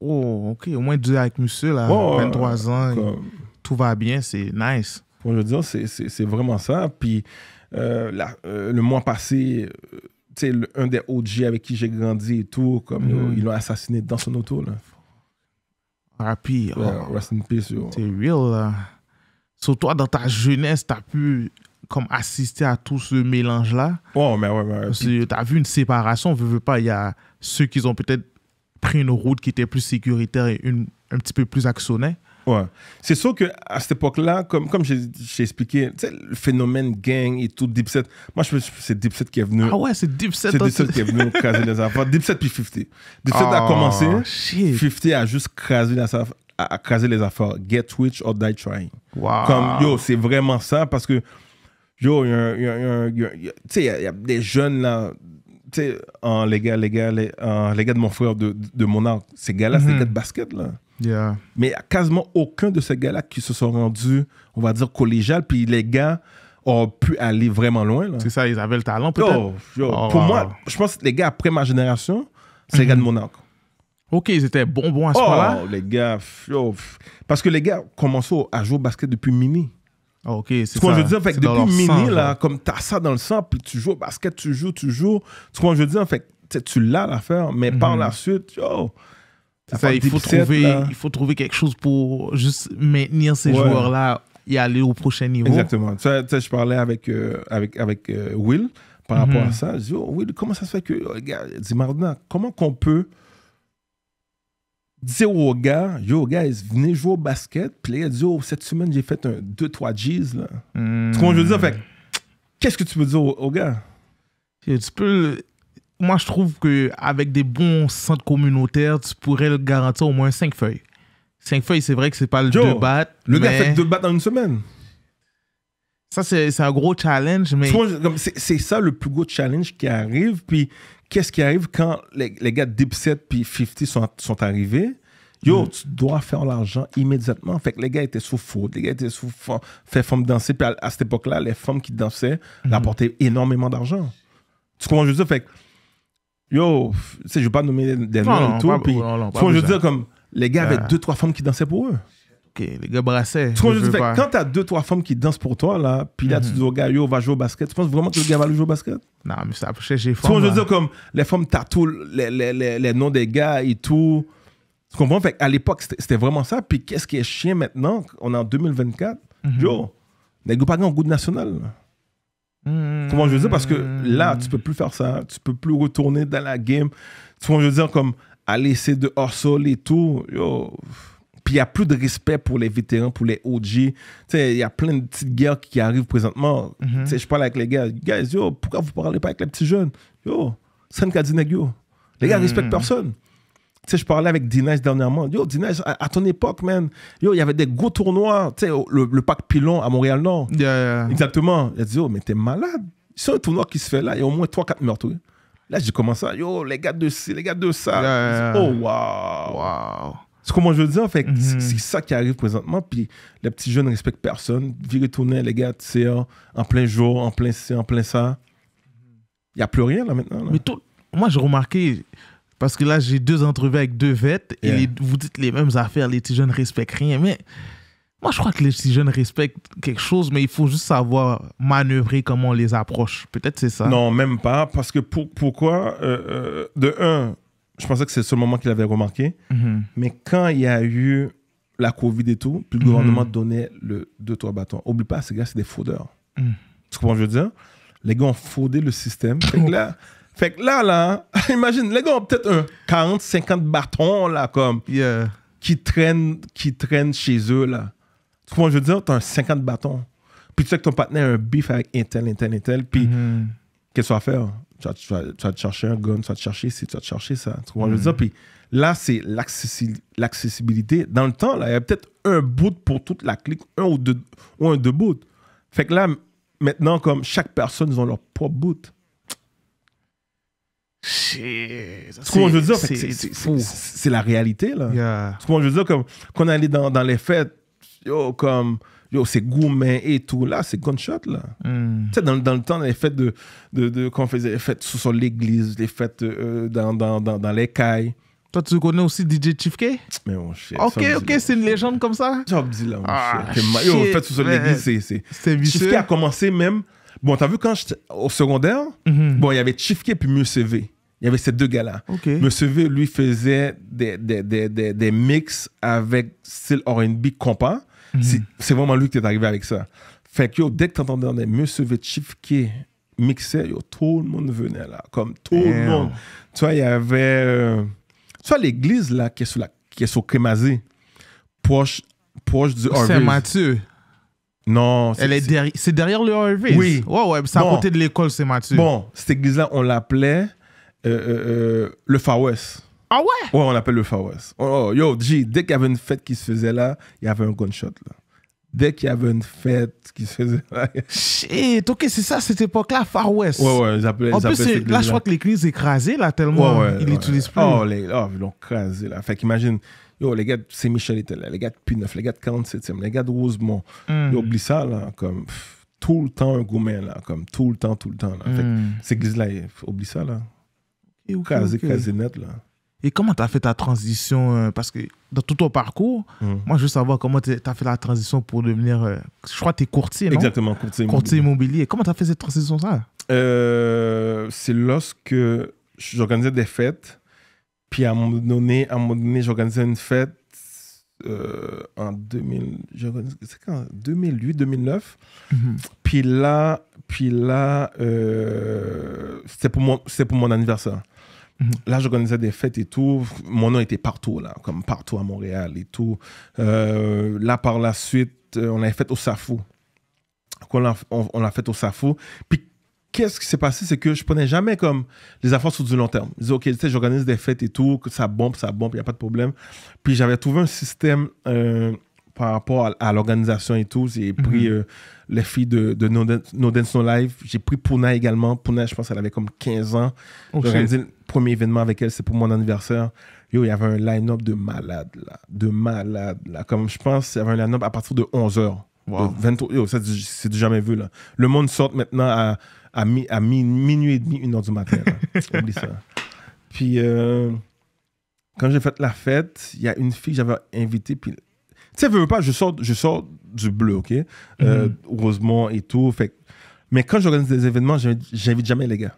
oh, ok, au moins deux avec monsieur, là, 23 ans, tout va bien, c'est nice. pour je veux dire, c'est vraiment ça. Puis euh, euh, le mois passé, euh, tu sais, un des OG avec qui j'ai grandi et tout, comme mhm. ils l'ont assassiné dans son auto, là. Rapide. Ah, oh, rest in peace, C'est real, là. Sur toi, dans ta jeunesse, tu as pu comme assister à tout ce mélange-là. Oh, mais ouais, mais... t'as vu une séparation, veux, veux pas, il y a ceux qui ont peut-être pris une route qui était plus sécuritaire et une, un petit peu plus axonnée Ouais. C'est sûr qu'à cette époque-là, comme, comme j'ai expliqué, le phénomène gang et tout, Dipset. Moi, je c'est Dipset qui est venu. Ah ouais, c'est Dipset. C'est Dipset qui est venu craser les affaires. Dipset puis 50. Dipset a oh, commencé. 50 a juste crasé les affaires. Get rich or die trying. Wow. Comme, yo, c'est vraiment ça parce que, yo, il y a, y y a des jeunes là tu sais, les gars, les gars, les, les, gars de mon frère, de, de mon ces gars-là, c'est gars mhm. de basket, là. Mais il quasiment aucun de ces gars-là qui se sont rendus, on va dire, collégial. Puis les gars ont pu aller vraiment loin. C'est ça, ils avaient le talent peut-être. Oh, oh, pour moi, je pense que les gars après ma génération, c'est les gars de mhm. Monaco. Ok, ils étaient bons à ce moment oh, là les gars, parce que les gars commençaient à jouer au basket depuis mini. Ah, ok, c'est ce que je veux dire, fait depuis mini, là, comme t'as ça dans le sang, puis tu joues au basket, tu joues, tu joues. ce vois, je veux dire, fait tu l'as l'affaire, mais par mhm. la suite, yo. Ça, il, faut trouver, il faut trouver quelque chose pour juste maintenir ces joueurs-là et aller au prochain niveau. Exactement. Tu sais, je parlais avec, euh, avec, avec euh, Will par rapport mhm. à ça. Je dis, oh, Will, comment ça se fait que, oh, regarde, dis, Mardin, comment qu'on peut Dis aux gars, yo, guys, venez jouer au basket. Puis là, il oh, cette semaine, j'ai fait un 2-3 G's. Là. je veux dire? Fait qu'est-ce que tu peux dire aux, gars? tu peux. Moi, je trouve qu'avec des bons centres communautaires, tu pourrais le garantir au moins 5 feuilles. 5 feuilles, c'est vrai que c'est pas le 2 battes. Le gars fait 2 battes dans une semaine. Ça, c'est un gros challenge, mais. C'est ça le plus gros challenge qui arrive. Puis, qu'est-ce qui arrive quand les, gars de Dipset puis 50 sont, arrivés? Yo, hmm. tu dois faire l'argent immédiatement. Fait que les gars étaient sous faute, les gars étaient sous fait femmes danser. Puis à, cette époque-là, les femmes qui dansaient hmm. apportaient énormément d'argent. Tu comprends je veux dire? Fait yo, tu sais, je vais pas nommer des noms et tout. puis, non, tu comprends je veux dire? Comme, les gars avaient ah. deux, trois femmes qui dansaient pour eux. OK, les gars brassaient. Tu je Quand t'as deux, trois femmes qui dansent pour toi, là, puis là, tu mhm. dis au gars, yo, va jouer au basket, tu penses vraiment que le gars va jouer au basket? Non, mais ça, j'ai fort. Tu vois, je veux dire, comme les femmes tatouent les, les, les, noms des gars et tout. Tu comprends? Fait à l'époque, c'était vraiment ça. Puis qu'est-ce qui est chiant maintenant? On est en 2024. Mhm. Yo, les gars, pas en goût national. Comment je veux dire? Parce que là, tu peux plus faire ça. Tu peux plus retourner dans la game. Tu vois, je veux dire, comme aller essayer de hors sol et tout. Yo, il n'y a plus de respect pour les vétérans, pour les OG. il y a plein de petites guerres qui arrivent présentement. Mhm. je parle avec les gars. Guys, yo, pourquoi vous ne parlez pas avec les petits jeunes? Yo, yo. Les gars ne mhm. respectent personne. Tu je parlais avec Dinesh dernièrement. Yo, à, ton époque, man, il y avait des gros tournois. Tu sais, le, pack Pilon à Montréal-Nord. Exactement. Il a dit, yo, oh, mais t'es malade. C'est un tournoi qui se fait là, il y a au moins 3-4 meurtres. Là, j'ai commencé à, yo, les gars de ci, les gars de ça. oh, waouh. Comme je veux dire? Fait mhm. c'est ça qui arrive présentement. Puis les petits jeunes ne respectent personne. Virer tourner, les gars, tu hein, en plein jour, en plein ci, en plein ça. Il n'y a plus rien là maintenant. Mais tout, moi, j'ai remarqué, parce que là, j'ai deux entrevues avec deux vêtes et vous dites les mêmes affaires, les petits jeunes ne respectent rien. Mais moi, je crois que les petits jeunes respectent quelque chose, mais il faut juste savoir manœuvrer comment on les approche. Peut-être c'est ça. Non, même pas, parce que pourquoi euh, euh, De un, je pensais que c'est le seul moment qu'il avait remarqué. Mm-hmm. Mais quand il y a eu la Covid et tout, puis le mm-hmm. gouvernement donnait le 2-3 bâtons. Oublie pas, ces gars, c'est des fraudeurs. Mm. Tu comprends je veux dire? Les gars ont fraudé le système. Fait que là, fait là, imagine, les gars ont peut-être un 40, 50 bâtons, là, comme, euh, qui, traînent, qui traînent chez eux, là. Tu comprends je veux dire? T'as 50 bâtons. Puis tu sais que ton partenaire a un bif avec Intel, Intel, Intel. Puis, mm-hmm. qu'est-ce qu'on va faire? tu vas, te chercher un gun, tu vas te chercher ci, tu vas te chercher ça. je veux mm. dire, puis là, c'est l'accessibilité. Dans le temps, là, il y a peut-être un bout pour toute la clique, un ou deux, ou un deux bouts. Fait que là, maintenant, comme chaque personne, ils ont leur propre bout. C'est c'est la réalité, là. Ce que je veux dire, comme, quand on allait dans, dans les fêtes, yo, comme yo, c'est gourmet et tout, là, c'est gunshot, là. Hmm. Tu sais, dans, dans, le temps, les fêtes de, de, quand faisait les fêtes sous l'église, les fêtes euh, dans, dans, dans, les cailles. Toi, tu connais aussi DJ Chief Mais mon cher. Ok, ok, c'est une légende comme ça? Job dit là, mon ah, cher. Ma... sous l'église, c'est. C'est vicieux. a commencé même. Bon, t'as vu quand j'étais au secondaire, mhm. bon, il y avait Chief et puis Monsieur V. Il y avait ces deux gars-là. Okay. Monsieur V, lui, faisait des, des, des, des, des mix avec style R&B compas. Mhm. C'est vraiment lui qui est arrivé avec ça. Fait que dès que t'entendais Monsieur Vetchif qui mixait, yo, tout le monde venait là. Comme tout le monde. Tu vois, il y avait. Euh, tu vois, l'église là qui est sur la qui est sur Crémazé, proche, proche du Harvey. C'est Mathieu. Non. C'est, est, derrière, c'est derrière le Harvey. Oui. Ouais, ouais, c'est à côté de l'école, c'est Mathieu. Bon, cette église là, on l'appelait euh, euh, le Far West. Ah ouais? Ouais, on appelle le Far West. Oh, yo, G, dès qu'il y avait une fête qui se faisait là, il y avait un gunshot là. Dès qu'il y avait une fête qui se faisait là. Shit, ok, c'est ça cette époque-là, Far West. Ouais, ouais, ils appelaient. En plus, là, je crois que l'église est écrasée là, tellement ouais, ouais, ils ouais. plus. Oh, les, oh ils l'ont crasé là. Fait qu'imagine, yo, les gars C'est Saint-Michel étaient là, les gars de P9, les gars de 47e, les gars de Rosemont. Hmm. Ils oublient ça là, comme tout le temps un gourmet là, comme tout le temps, tout le temps là. Fait que hmm. cette église-là, oublie ça là. Okay, crasé, okay. net là. Et comment tu as fait ta transition euh, Parce que dans tout ton parcours, hmm. moi, je veux savoir comment tu as fait la transition pour devenir. Euh, je crois que tu es courtier, non Exactement, courtier immobilier. Comment tu as fait cette transition-là euh, C'est lorsque j'organisais des fêtes. Puis à un moment donné, j'organisais une fête en 2008, 2009. Mm-hmm. Puis là, puis là c'était pour, pour mon anniversaire. Là, j'organisais des fêtes et tout. Mon nom était partout, là, comme partout à Montréal et tout. Euh, là, par la suite, euh, on a fait au Safou. On l'a fait au Safou. Puis, qu'est-ce qui s'est passé? C'est que je prenais jamais comme les affaires sur du long terme. Je disais, OK, tu sais, j'organise des fêtes et tout, que ça bombe, ça bombe, il n'y a pas de problème. Puis, j'avais trouvé un système. Euh, par rapport à, l'organisation et tout. J'ai pris mhm. euh, les filles de, de no, Dance, no, Live. J'ai pris Puna également. Puna, je pense qu'elle avait comme 15 ans. Oh, j'ai le premier événement avec elle, c'est pour mon anniversaire. Yo, il y avait un line-up de malade, là. De malade, là. Comme je pense, il y avait un line-up à partir de 11h. Wow. c'est jamais vu, là. Le monde sort maintenant à, à, minuit et demi, une heure du matin. ça. Puis, euh, quand j'ai fait la fête, il y a une fille que j'avais invitée, puis sais, veux pas, je sors, je sors du bleu, OK? Euh, mhm. heureusement et tout. Fait. Mais quand j'organise des événements, j'invite jamais les gars.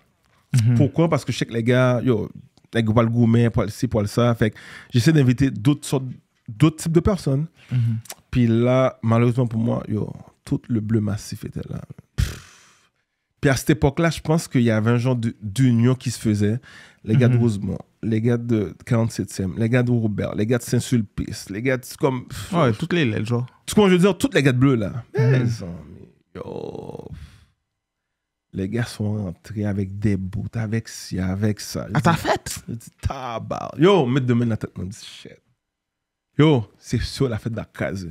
Mhm. Pourquoi? Parce que je sais que les gars, yo, les gars, pas le gourmet, pas le ci, pas le ça. Fait j'essaie d'inviter d'autres sortes, d'autres types de personnes. Mhm. Puis là, malheureusement pour moi, yo, tout le bleu massif était là. Puis à cette époque-là, je pense qu'il y avait un genre d'union qui se faisait. Les gars de mhm. Rosemont, les gars de 47e, les gars de Robert, les gars de Saint-Sulpice, les gars de. Comme, ouais, toutes les lettres. je veux dire, toutes les gars de bleu, là. Mhm. yo. Les gars sont rentrés avec des bouts, avec avec ça. à ta fête? Je dis, tabar. Yo, la tête, mon dis, Yo, c'est sur la fête de la case.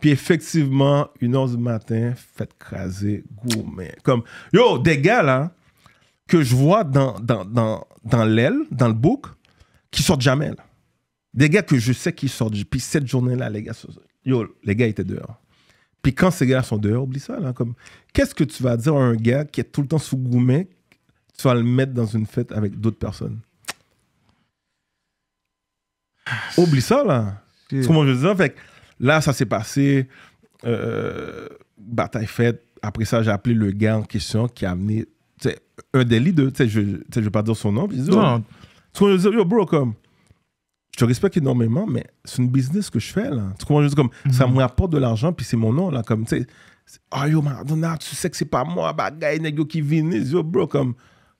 Puis effectivement, une heure du matin, faites craser gourmet. Comme, yo, des gars là, que je vois dans, dans, l'aile, dans le book, qui sortent jamais là. Des gars que je sais qui sortent. Puis cette journée-là, les gars, yo, les gars étaient dehors. Puis quand ces gars sont dehors, oublie ça là. Comme, qu'est-ce que tu vas dire à un gars qui est tout le temps sous gourmet, tu vas le mettre dans une fête avec d'autres personnes? Oublie ça là. C'est comment je veux dire? Fait Là, ça s'est passé, euh, bataille faite. Après ça, j'ai appelé le gars en question qui a amené un des leaders, je ne vais pas dire son nom. je dis, oh, je dis yo, bro, comme, je te respecte énormément, mais c'est une business que je fais, là. Tu comprends? Je dis, comme, ça mhm. me rapporte de l'argent, puis c'est mon nom, là, comme, tu sais. oh, yo, tu sais que c'est pas moi, bagaille, nego qui vient, yo, bro, comme,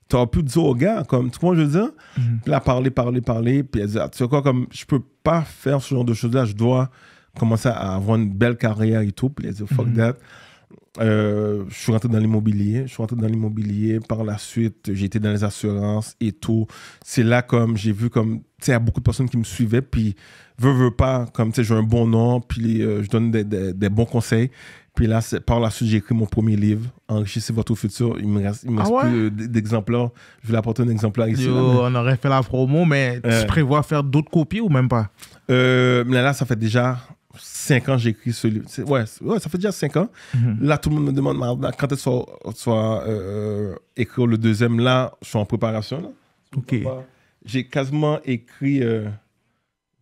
t'as pu dire au gars, comme, tu comprends, je veux dire? Mm là, parler, parler, parler, puis elle dit, ah, tu sais quoi, comme, je peux pas faire ce genre de choses-là, je dois commencé à avoir une belle carrière et tout. Puis fuck mhm. that. Euh, je suis rentré dans l'immobilier. Je suis rentré dans l'immobilier. Par la suite, j'ai été dans les assurances et tout. C'est là comme j'ai vu comme, tu sais, il y a beaucoup de personnes qui me suivaient. Puis, veux, veux pas, comme, tu sais, j'ai un bon nom. Puis, euh, je donne des, des, bons conseils. Puis là, par la suite, j'ai écrit mon premier livre, Enrichissez votre futur. Il me reste, ah plus d'exemplaires. Je vais l'apporter un exemplaire ici. on aurait fait la promo, mais tu prévois faire d'autres copies ou même pas? Euh, mais là, ça fait déjà 5 ans, j'ai écrit ce livre. Ouais, ouais, ça fait déjà 5 ans. Mm-hmm. Là, tout le monde me demande quand est-ce que tu vas euh, écrire le deuxième. Là, je suis en préparation. Là. Ok. J'ai quasiment écrit. Euh,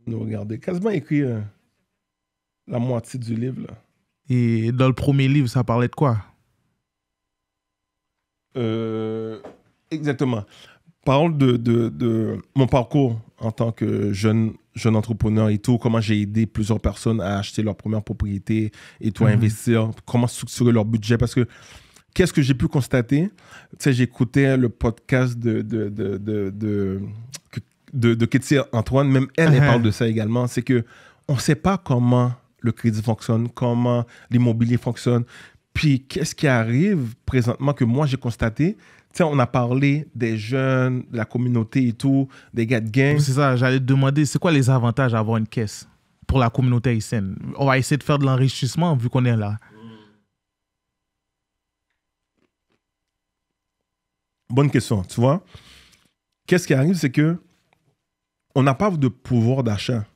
regardez, quasiment écrit euh, la moitié du livre. Et dans le premier livre, ça parlait de quoi euh, Exactement. Parle de, de, mon parcours en tant que jeune jeune entrepreneur et tout, comment j'ai aidé plusieurs personnes à acheter leur première propriété et tout, à mhm. investir, comment structurer leur budget. Parce que qu'est-ce que j'ai pu constater Tu sais, j'écoutais le podcast de, de, de, de, Antoine, même elle, elle uh-huh. parle de ça également. C'est que on ne sait pas comment le crédit fonctionne, comment l'immobilier fonctionne. Puis qu'est-ce qui arrive présentement que moi j'ai constaté, on a parlé des jeunes, de la communauté et tout, des gars de gang. C'est ça, j'allais te demander, c'est quoi les avantages d'avoir avoir une caisse pour la communauté haïtienne On va essayer de faire de l'enrichissement vu qu'on est là. Bonne question, tu vois. Qu'est-ce qui arrive, c'est que on n'a pas de pouvoir d'achat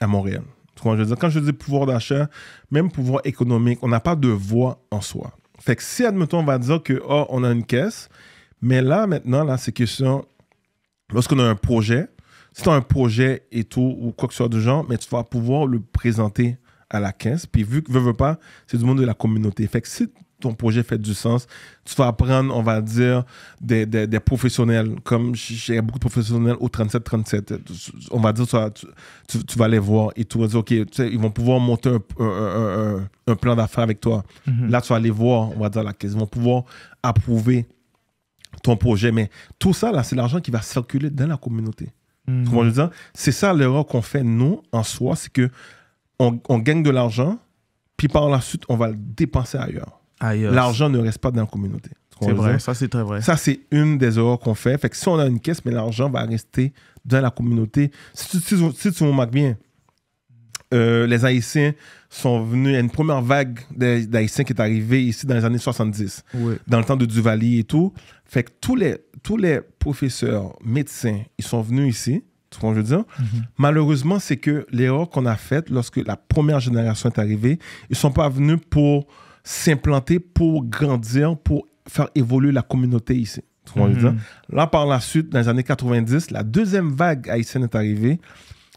à Montréal. quand je dis pouvoir d'achat, même pouvoir économique, on n'a pas de voix en soi. Fait que si, admettons, on va dire que, ah, on a une caisse, mais là, maintenant, là, c'est question, lorsqu'on a un projet, si tu as un projet et tout, ou quoi que ce soit de genre, mais tu vas pouvoir le présenter à la caisse. Puis vu que veut pas, c'est du monde de la communauté. Fait que si ton projet fait du sens. Tu vas apprendre, on va dire, des, des, des professionnels. Comme j'ai beaucoup de professionnels au 37-37. On va dire, tu, vas les voir et tu vas OK, ils vont pouvoir monter un, plan d'affaires avec toi. Mhm. Là, tu vas les voir, on va dire, la caisse. Ils vont pouvoir approuver ton projet. Mais tout ça, là, c'est l'argent qui va circuler dans la communauté. Mhm. C'est ça l'erreur qu'on fait, nous, en soi, c'est que on gagne de l'argent, puis par la suite, on va le dépenser ailleurs l'argent ne reste pas dans la communauté. C'est vrai, ça c'est très vrai. Ça c'est une des erreurs qu'on fait. Fait que si on a une caisse, mais l'argent va rester dans la communauté. Si tu, si, bien, euh, les Haïtiens sont venus, il y a une première vague d'Haïtiens qui est arrivée ici dans les années 70, dans le temps de Duvalier et tout. Fait que tous les, tous les professeurs, médecins, ils sont venus ici. Tu ce que je veux dire? Mhm. Malheureusement, c'est que l'erreur qu'on a faite lorsque la première génération est arrivée, ils ne sont pas venus pour s'implanter pour grandir, pour faire évoluer la communauté ici. Tu mhm. dire? Là, par la suite, dans les années 90, la deuxième vague haïtienne est arrivée.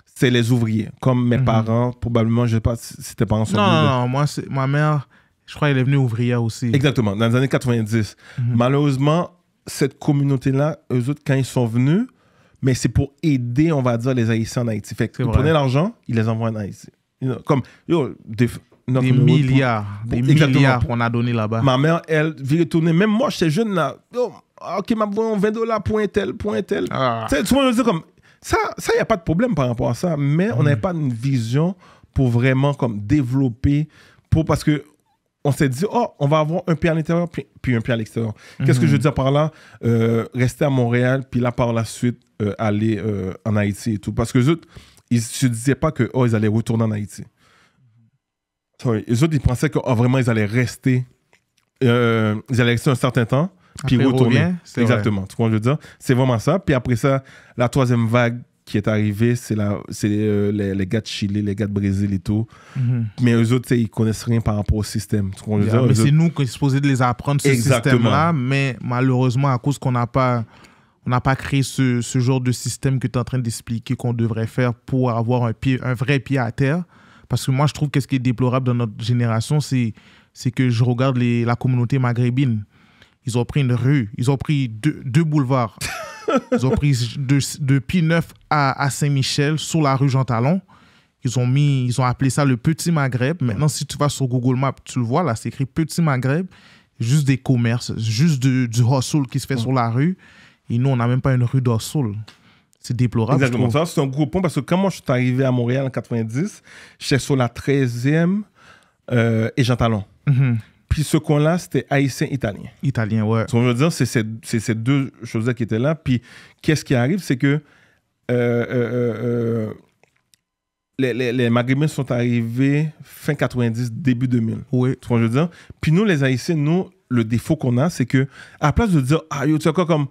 C'est les ouvriers, comme mes mhm. parents, probablement, je ne sais pas si tes parents sont Non, non, non, moi, ma mère, je crois qu'elle est venue ouvrière aussi. Exactement, dans les années 90. Mhm. Malheureusement, cette communauté-là, eux autres, quand ils sont venus, mais c'est pour aider, on va dire, les Haïtiens en Haïti. Fait prenez prenaient l'argent, ils les envoient en Haïti. Comme, des milliards, des milliards qu'on a donné là-bas. Ma mère, elle, vit retourner. Même moi, j'étais jeune là. ok, m'a bon 20 dollars Point tel, pour tel. Ah. Tu vois, je dis comme, ça, il ça, n'y a pas de problème par rapport à ça, mais on n'avait mm. pas une vision pour vraiment comme développer, pour, parce que on s'est dit, oh, on va avoir un pied à l'intérieur, puis, un pied à l'extérieur. Qu'est-ce que je mm. veux dire par là euh, Rester à Montréal, puis là, par la suite, euh, aller euh, en Haïti et tout. Parce que eux, ils ne se disaient pas que, oh, ils allaient retourner en Haïti les autres, ils pensaient que ah, vraiment, ils allaient rester. Euh, ils allaient un certain temps, puis après, retourner. Exactement. ce je dire? C'est vraiment ça. Puis après ça, la troisième vague qui est arrivée, c'est euh, les, les, gars de Chili, les gars de Brésil et tout. Mhm. Mais eux autres, ils connaissent rien par rapport au système. dire? Mais c'est nous qui sommes supposés de les apprendre ce système-là, mais malheureusement, à cause qu'on n'a pas on n'a pas créé ce, genre de système que tu es en train d'expliquer qu'on devrait faire pour avoir un, pied, un vrai pied à terre. Parce que moi, je trouve que ce qui est déplorable dans notre génération, c'est que je regarde la communauté maghrébine. Ils ont pris une rue, ils ont pris deux, boulevards. ils ont pris de, de 9 à, Saint-Michel, sur la rue Jean-Talon. Ils ont, mis, ils ont appelé ça le Petit Maghreb. Maintenant, si tu vas sur Google Maps, tu le vois, là, c'est écrit Petit Maghreb. Juste des commerces, juste du hustle qui se fait sur la rue. Et nous, on n'a même pas une rue d'hustle. C'est déplorable. Exactement. Ça, c'est un gros point, parce que quand moi je suis arrivé à Montréal en 90, j'étais sur la 13e euh, et Jean Talon. Mhm. Puis ce quon a, c'était haïtien-italien. Italien, ouais. Ce qu'on veut dire, c'est ces, deux choses-là qui étaient là. Puis qu'est-ce qui arrive, c'est que euh, euh, les, les, Maghrébins sont arrivés fin 90, début 2000. Oui. Ce qu'on veut dire. Puis nous, les Haïtiens, nous, le défaut qu'on a, c'est que à la place de dire, ah, yo, tu quoi comme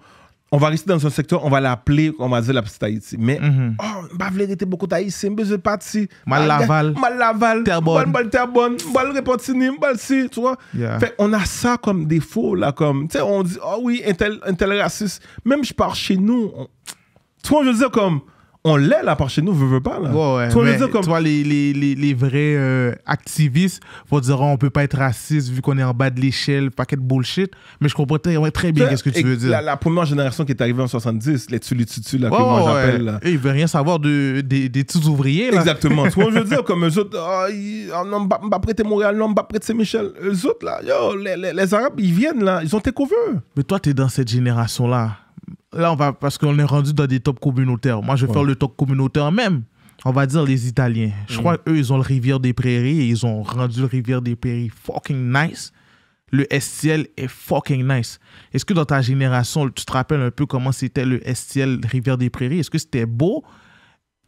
on va rester dans un secteur, on va l'appeler, on va dire la petite Haïti. Mais, mm -hmm. oh, bah, vous rester beaucoup d'Haïti, mais je parti. Mal Laval. Mal Laval. Terre bonne. Mal Terre bonne. Mal Repentini, mal si, tu vois. Fait, on a ça comme défaut, là, comme, tu sais, on dit, oh oui, un tel, raciste. Même je pars chez nous. On... Tu vois, je veux dire, comme, on l'est là par chez nous, veut, veut pas là. Ouais, ouais, tu vois, les, les, les, vrais euh, activistes vont dire oh, on peut pas être raciste vu qu'on est en bas de l'échelle, pas de bullshit. Mais je comprends très, bien qu'est-ce que tu veux dire. La, première génération qui est arrivée en 70, les tulitutus là, que moi j'appelle là. Et ils veulent rien savoir de, des, des petits ouvriers là. Exactement. tu vois, je veux dire, comme eux autres, on n'a oh, non, prêté Montréal, non, pas prêté Saint-Michel. Eux autres là, yo, les, les, les, Arabes, ils viennent là, ils ont tes couverts. – Mais toi, t'es dans cette génération là là, on va, parce qu'on est rendu dans des tops communautaires. Moi, je vais faire le top communautaire même. On va dire les Italiens. Je mm. crois qu'eux, ils ont le Rivière des Prairies et ils ont rendu le Rivière des Prairies fucking nice. Le STL est fucking nice. Est-ce que dans ta génération, tu te rappelles un peu comment c'était le STL Rivière des Prairies? Est-ce que c'était beau?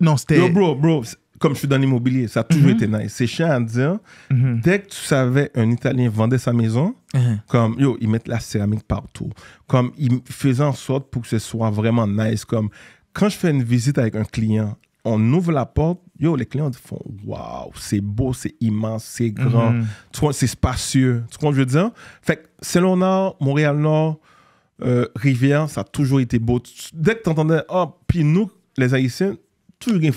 Non, c'était. Yo, bro, bro, comme je suis dans l'immobilier, ça a toujours mhm. été nice. C'est chiant à dire. Mhm. Dès que tu savais un Italien vendait sa maison, uh-huh. comme yo, ils mettent la céramique partout. Comme ils faisaient en sorte pour que ce soit vraiment nice. Comme quand je fais une visite avec un client, on ouvre la porte, yo, les clients font waouh, c'est beau, c'est immense, c'est grand, mhm. c'est spacieux. Tu comprends ce que je veux dire? Fait que saint nord Montréal-Nord, euh, Rivière, ça a toujours été beau. Dès que tu entendais, oh, ah, puis nous, les Haïtiens,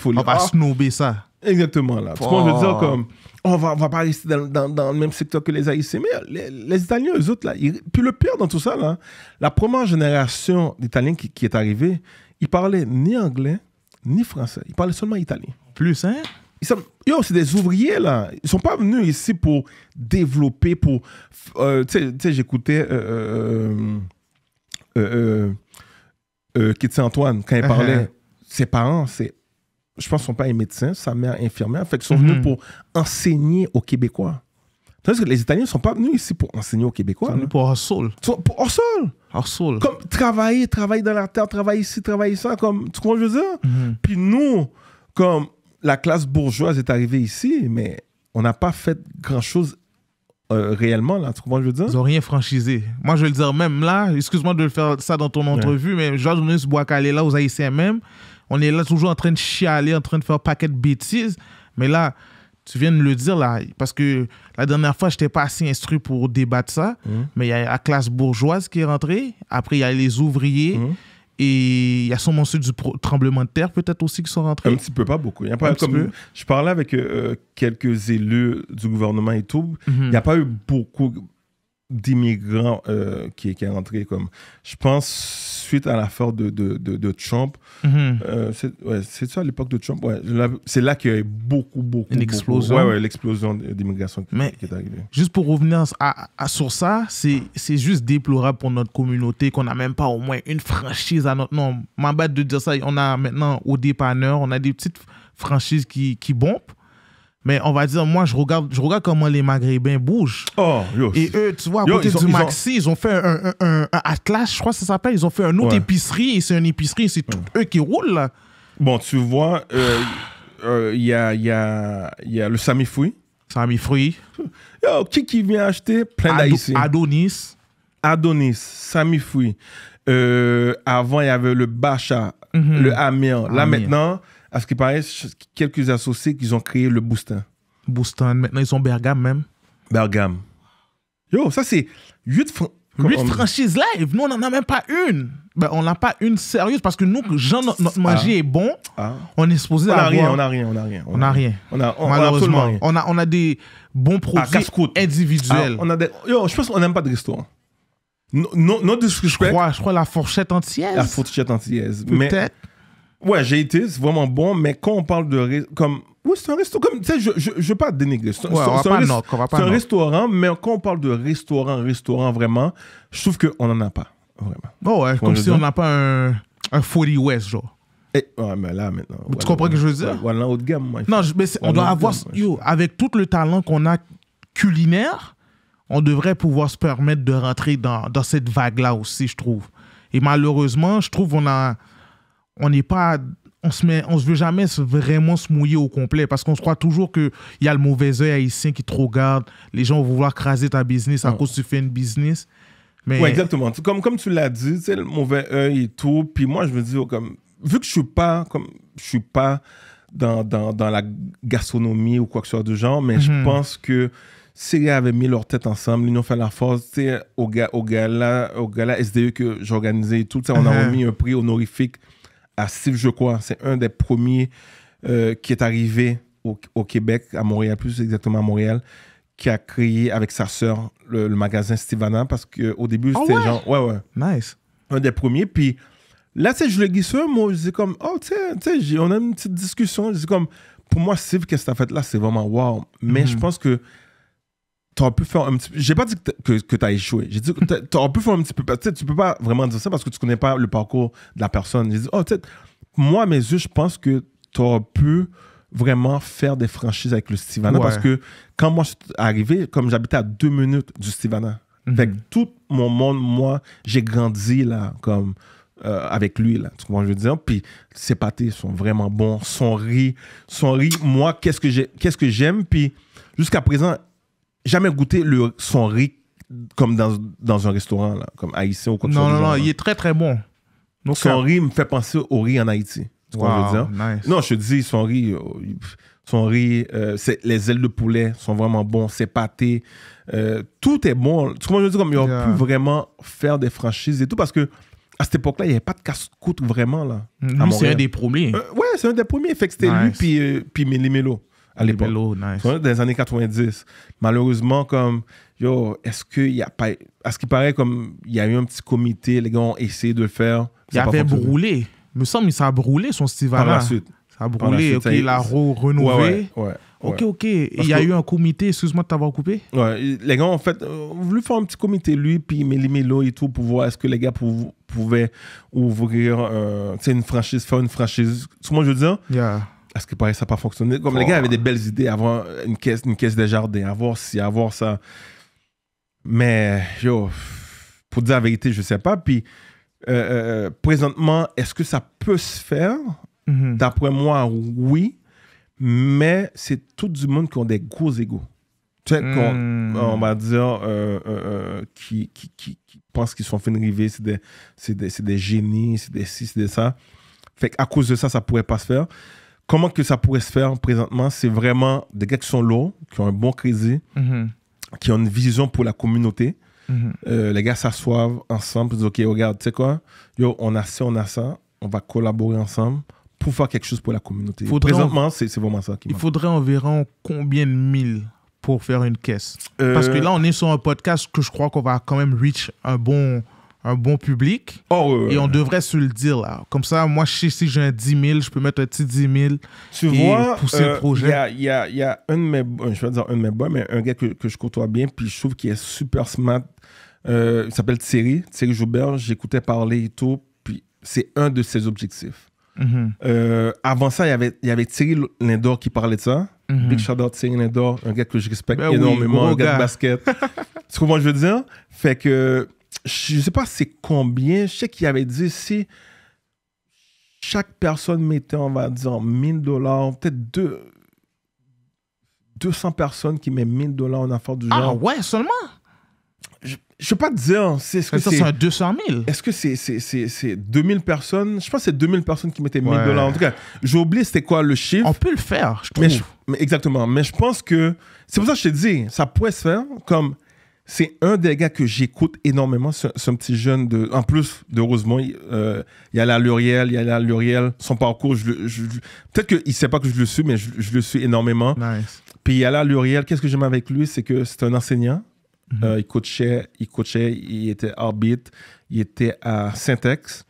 on va ah. snobber ça. Exactement, là. dire comme, on va, va pas rester dans, le même secteur que les Haïtiens. Mais les, Italiens, eux autres, là, puis le pire dans tout ça, là, la première génération d'Italiens qui, est arrivée, ils parlaient ni anglais, ni français. Ils parlaient seulement italien. Plus, hein? Ils sont, yo, c'est des ouvriers, là. Ils sont pas venus ici pour développer, pour... Euh, tu sais, j'écoutais... Euh, euh, euh, euh Antoine, quand il uh-huh. parlait, ses parents, c'est je pense, son père est médecin, sa mère infirmière. Fait sont venus mhm. pour enseigner aux Québécois. Tandis que les Italiens ne sont pas venus ici pour enseigner aux Québécois. Ils sont venus pour Orsol. Pour Hors sol. Comme travailler, travailler dans la terre, travailler ici, travailler ça. Comme, tu comprends ce que je veux dire? Mhm. Puis nous, comme la classe bourgeoise est arrivée ici, mais on n'a pas fait grand-chose euh, réellement, là. Tu comprends ce que je veux dire? Ils n'ont rien franchisé. Moi, je veux le dire même là, excuse-moi de faire ça dans ton entrevue, mais Georges Bois Boacalé, là, aux Haïtiens même, on est là toujours en train de chialer, en train de faire un paquet de bêtises. Mais là, tu viens de le dire là, parce que la dernière fois, je n'étais pas assez instruit pour débattre ça, mmh. mais il y a la classe bourgeoise qui est rentrée, après il y a les ouvriers, mmh. et il y a sûrement ceux du tremblement de terre peut-être aussi qui sont rentrés. Un petit peu, pas beaucoup. je parlais avec euh, quelques élus du gouvernement et tout, mmh. il n'y a pas eu beaucoup d'immigrants euh, qui, qui est rentré comme je pense suite à l'affaire de, Trump Mhm. Euh, c'est ça l'époque de Trump. c'est là qu'il y a eu beaucoup, beaucoup. Une explosion. l'explosion d'immigration qui, est arrivée. Juste pour revenir sur ça, c'est juste déplorable pour notre communauté qu'on n'a même pas au moins une franchise à notre nom. Ma de dire ça, on a maintenant au dépanneur, on a des petites franchises qui, qui bombent. Mais on va dire, moi, je regarde, je regarde comment les Maghrébins bougent. Oh, et eux, tu vois, à côté du Maxi, ils ont, fait un, Atlas, je crois que ça s'appelle. Ils ont fait un autre épicerie c'est une épicerie, c'est eux qui roulent. Là. Bon, tu vois, il euh, euh, y, a, y, y, a, le Sami Fruit. qui qui vient acheter plein Adonis. Adonis, Sami euh, avant, il y avait le Bacha, mhm. le Amiens. Là, maintenant, à ce qui paraît, quelques associés qui ont créé le Boostin. Boostin, maintenant ils sont Bergam même. Bergam. Yo, ça c'est 8 franchises live. Nous, on n'en a même pas une. Ben, on n'a pas une sérieuse parce que nous, genre notre, ah. magie est bon. Ah. On est supposé à rien, On n'a rien, on n'a rien. On n'a rien. Malheureusement, on a, on a des bons produits individuels. Ah, on a Yo, je pense qu'on n'aime pas de restaurant. Hein. Non, Je crois, je crois la fourchette entière La fourchette entière Mais... Ouais, j'ai été, c'est vraiment bon, mais quand on parle de. Comme, oui, c'est un restaurant. Comme, tu sais, je, je, veux pas dénigrer. C'est un, restaurant, mais quand on parle de restaurant, restaurant vraiment, je trouve qu'on n'en a pas. Vraiment. Oh ouais, comme si on n'a pas un, un 40 West, genre. Et, eh, ouais, mais là, maintenant. Tu comprends ce que je veux dire? Non, mais on doit avoir. avec tout le talent qu'on a culinaire, on devrait pouvoir se permettre de rentrer dans, dans cette vague-là aussi, je trouve. Et malheureusement, je trouve qu'on a on n'est pas on se met, on se veut jamais vraiment se mouiller au complet parce qu'on se croit toujours qu'il y a le mauvais œil haïtien qui te regarde, les gens vont vouloir craser ta business à cause que tu fais une business. Mais... exactement. Comme, comme tu l'as dit, c'est le mauvais œil et tout. Puis moi, je me dis, oh, comme, vu que je suis pas, comme, je suis pas dans, dans, dans la gastronomie ou quoi que ce soit de genre, mais je mhm. pense que ces gars avaient mis leur tête ensemble, l'Union fait la force, au, au, gala, au gala SDE que j'organisais et tout, on a mhm. remis un prix honorifique à Steve, je crois. C'est un des premiers euh, qui est arrivé au, Québec, à Montréal, plus exactement à Montréal, qui a créé avec sa sœur le, magasin Stevana parce qu'au début, ah c'était genre. Ouais, ouais. Nice. Un des premiers. Puis là, tu sais, je le glisse moi, je dis comme, oh, tu sais, on a une petite discussion. Je dis comme, pour moi, Steve, qu'est-ce que t'as fait là? C'est vraiment wow. Mais mhm. je pense que t'aurais pu faire un petit peu. J'ai pas dit que, que, as échoué. J'ai dit que t'aurais pu faire un petit peu. Tu tu peux pas vraiment dire ça parce que tu connais pas le parcours de la personne. J'ai dit, oh, tu moi, à mes yeux, je pense que t'aurais pu vraiment faire des franchises avec le Stivana parce que quand moi je suis arrivé, comme j'habitais à deux minutes du Stivana, mhm. avec tout mon monde, moi, j'ai grandi là, comme. Euh, avec lui, là. Tu comprends je veux dire? Puis ses pâtés sont vraiment bons. Son riz, son riz, moi, qu'est-ce que, j'ai, qu'est-ce que j'aime? Puis jusqu'à présent, jamais goûté le, son riz comme dans, dans un restaurant, là, comme haïtien ou quoi Non, non, non, il est très, très bon. son riz me fait penser au riz en Haïti. Tu wow, vois dire? Non, je te dis, son riz, euh, son riz euh, les ailes de poulet sont vraiment bons, c'est pâté. Euh, tout est bon. Tu je dis, comme ils ont pu vraiment faire des franchises et tout, parce que à cette époque-là, il n'y avait pas de casse coute vraiment. là. c'est un des premiers. Oui, ouais, c'est un des premiers. Fait que c'était lui, puis, puis à l'époque. Nice. Dans les années 90. Malheureusement, comme, yo, est-ce qu'il y a pas. À ce qui paraît, comme, il y a eu un petit comité, les gars ont essayé de le faire. Il avait brûlé. Il me semble que ça a brûlé son stival. Par la suite. Ça a brûlé, ok, il a renouvelé. Ouais, ok, ok. Il y a eu un comité, excuse-moi de t'avoir coupé. les gars, en fait, euh, ont voulu faire un petit comité, lui, puis Méli Melo et tout, pour voir est-ce que les gars pouvaient ouvrir euh, une franchise, faire une franchise. Ce que je veux dire, yeah est ce que pareil, ça n'a pas fonctionné. Comme les gars avaient des belles idées, avoir une caisse, une caisse de jardin, avoir ci, avoir ça. Mais, pour dire la vérité, je ne sais pas. Puis, euh, euh, euh, présentement, est-ce que ça peut se faire? Mhm. D'après moi, oui. Mais c'est tout du monde qui ont des gros égaux. Tu sais, hmm. on, va dire, qui, qui, qui, pensent qu'ils sont fait de c'est des, des, des, génies, c'est des ci, c'est des ça. Fait qu'à cause de ça, ça pourrait pas se faire comment que ça pourrait se faire présentement, c'est vraiment des gars qui sont lourds, qui ont un bon crédit, mhm. qui ont une vision pour la communauté. Mhm. Euh, les gars s'assoivent ensemble, ils disent, OK, regarde, tu sais quoi, yo, on a ça, on a ça, on va collaborer ensemble pour faire quelque chose pour la communauté. présentement, c'est vraiment ça qui Il faudrait environ combien de mille pour faire une caisse euh, Parce que là, on est sur un podcast que je crois qu'on va quand même reach un bon un bon public. Oh, et on devrait se le dire là. Comme ça, moi, si j'ai un 10 000, je peux mettre un petit 10 000 et pousser le euh, projet. Il y, y, y a, un de mes, euh, je vais pas dire un de mes boys, mais un gars que, que je côtoie bien, puis je trouve qu'il est super smart. Euh, il s'appelle Thierry, Thierry Joubert. J'écoutais parler et tout, puis c'est un de ses objectifs. Mm-hmm. avant ça, il y avait, il y avait Thierry Lindor qui parlait de ça. Mm-hmm. Big shout out Thierry Lindor, un gars que je respecte ben énormément, un gars, de basket. tu ce que je veux dire? Fait que je sais pas c'est combien, je sais qu'il avait dit si chaque personne mettait, on va dire, 1000 dollars, peut-être 200 personnes qui mettent 1000 dollars en affaires du ah genre. Ah ouais, seulement? Je ne peux pas te dire. C'est, que ça, c'est un 200 000. Est-ce que c'est, c'est, c'est, c'est 2000 personnes Je pense que c'est 2000 personnes qui mettaient 1000 dollars. En tout cas, j'ai oublié c'était quoi le chiffre. On peut le faire, je Mais exactement. Mais je pense que. C'est pour ça que je te dis, ça pourrait se faire comme c'est un des gars que j'écoute énormément, ce, petit jeune de. En plus de euh, il, y a la Luriel, il y a la Luriel. Son parcours, je, peut-être qu'il ne sait pas que je le suis, mais je, le suis énormément. Puis il y a la Luriel. Qu'est-ce que j'aime avec lui, c'est que c'est un enseignant. Mm-hmm. Euh, il coachait, il coachait, il était arbitre, il était à Syntex.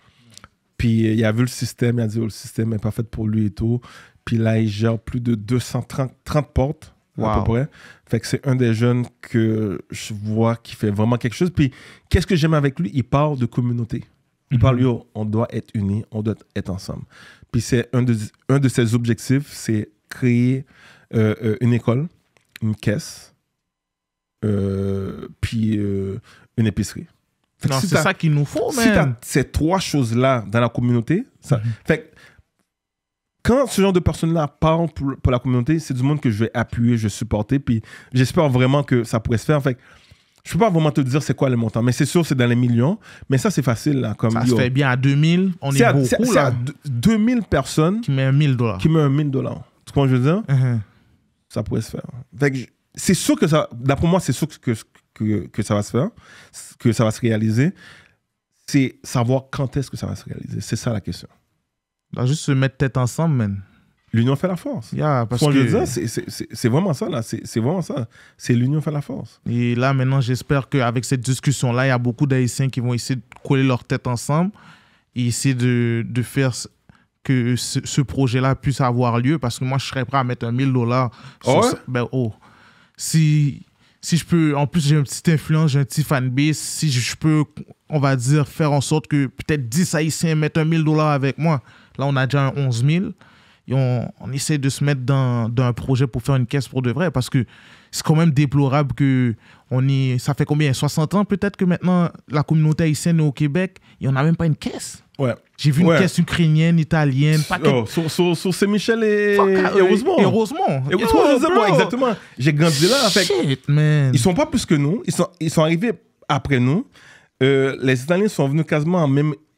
Puis il a vu le système, il a dit oh, le système n'est pas fait pour lui et tout. Puis là, il gère plus de 230 30 portes à peu près. Fait que c'est un des jeunes que je vois qui fait vraiment quelque chose. Puis qu'est-ce que j'aime avec lui Il parle de communauté. Il parle, mhm. on doit être unis, on doit être ensemble. Puis c'est un de, un de ses objectifs, c'est créer euh, euh, une école, une caisse, euh, puis une épicerie. c'est ça qu'il nous faut, mais. Si t'as ces trois choses-là dans la communauté, ça... Mhm. fait que Fait quand ce genre de personnes-là parlent pour, la communauté, c'est du monde que je vais appuyer, je vais supporter. Puis j'espère vraiment que ça pourrait se faire. Fait je peux pas vraiment te dire c'est quoi le montant, mais c'est sûr, c'est dans les millions. Mais ça, c'est facile. Là, comme, ça se fait bien à 2000. On est, beaucoup, À 2000 personnes. Qui met 1000 dollars. Qui 1000 dollars. Tu comprends ce que je veux dire? Uh-huh. Ça pourrait se faire. Fait c'est sûr que ça. D'après moi, c'est sûr que, que, que ça va se faire, que ça va se réaliser. C'est savoir quand est-ce que ça va se réaliser. C'est ça la question juste se mettre tête ensemble, man. L'union fait la force. Yeah, parce que... c'est vraiment ça, là. C'est vraiment ça. C'est l'union fait la force. Et là, maintenant, j'espère qu'avec cette discussion-là, il y a beaucoup d'Haïtiens qui vont essayer de coller leur tête ensemble et essayer de, de faire que ce, projet-là puisse avoir lieu. Parce que moi, je serais prêt à mettre un 1000 dollars. Oh oh. Si, si je peux... En plus, j'ai une petite influence, j'ai un petit fanbase. Si je peux, on va dire, faire en sorte que peut-être 10 Haïtiens mettent un 1000 dollars avec moi... Là, on a déjà un 11 000 et on, essaie de se mettre dans, un projet pour faire une caisse pour de vrai parce que c'est quand même déplorable que on y, ça fait combien 60 ans peut-être que maintenant la communauté haïtienne au Québec et on n'a même pas une caisse. Ouais. J'ai vu une caisse ukrainienne, italienne, pas oh, sur, Saint-Michel et... Euh, et Rosemont. Et Rosemont. exactement. J'ai grandi là. Shit, fait, man. Ils sont pas plus que nous. Ils sont, ils sont arrivés après nous. Euh, les Italiens sont venus quasiment à, à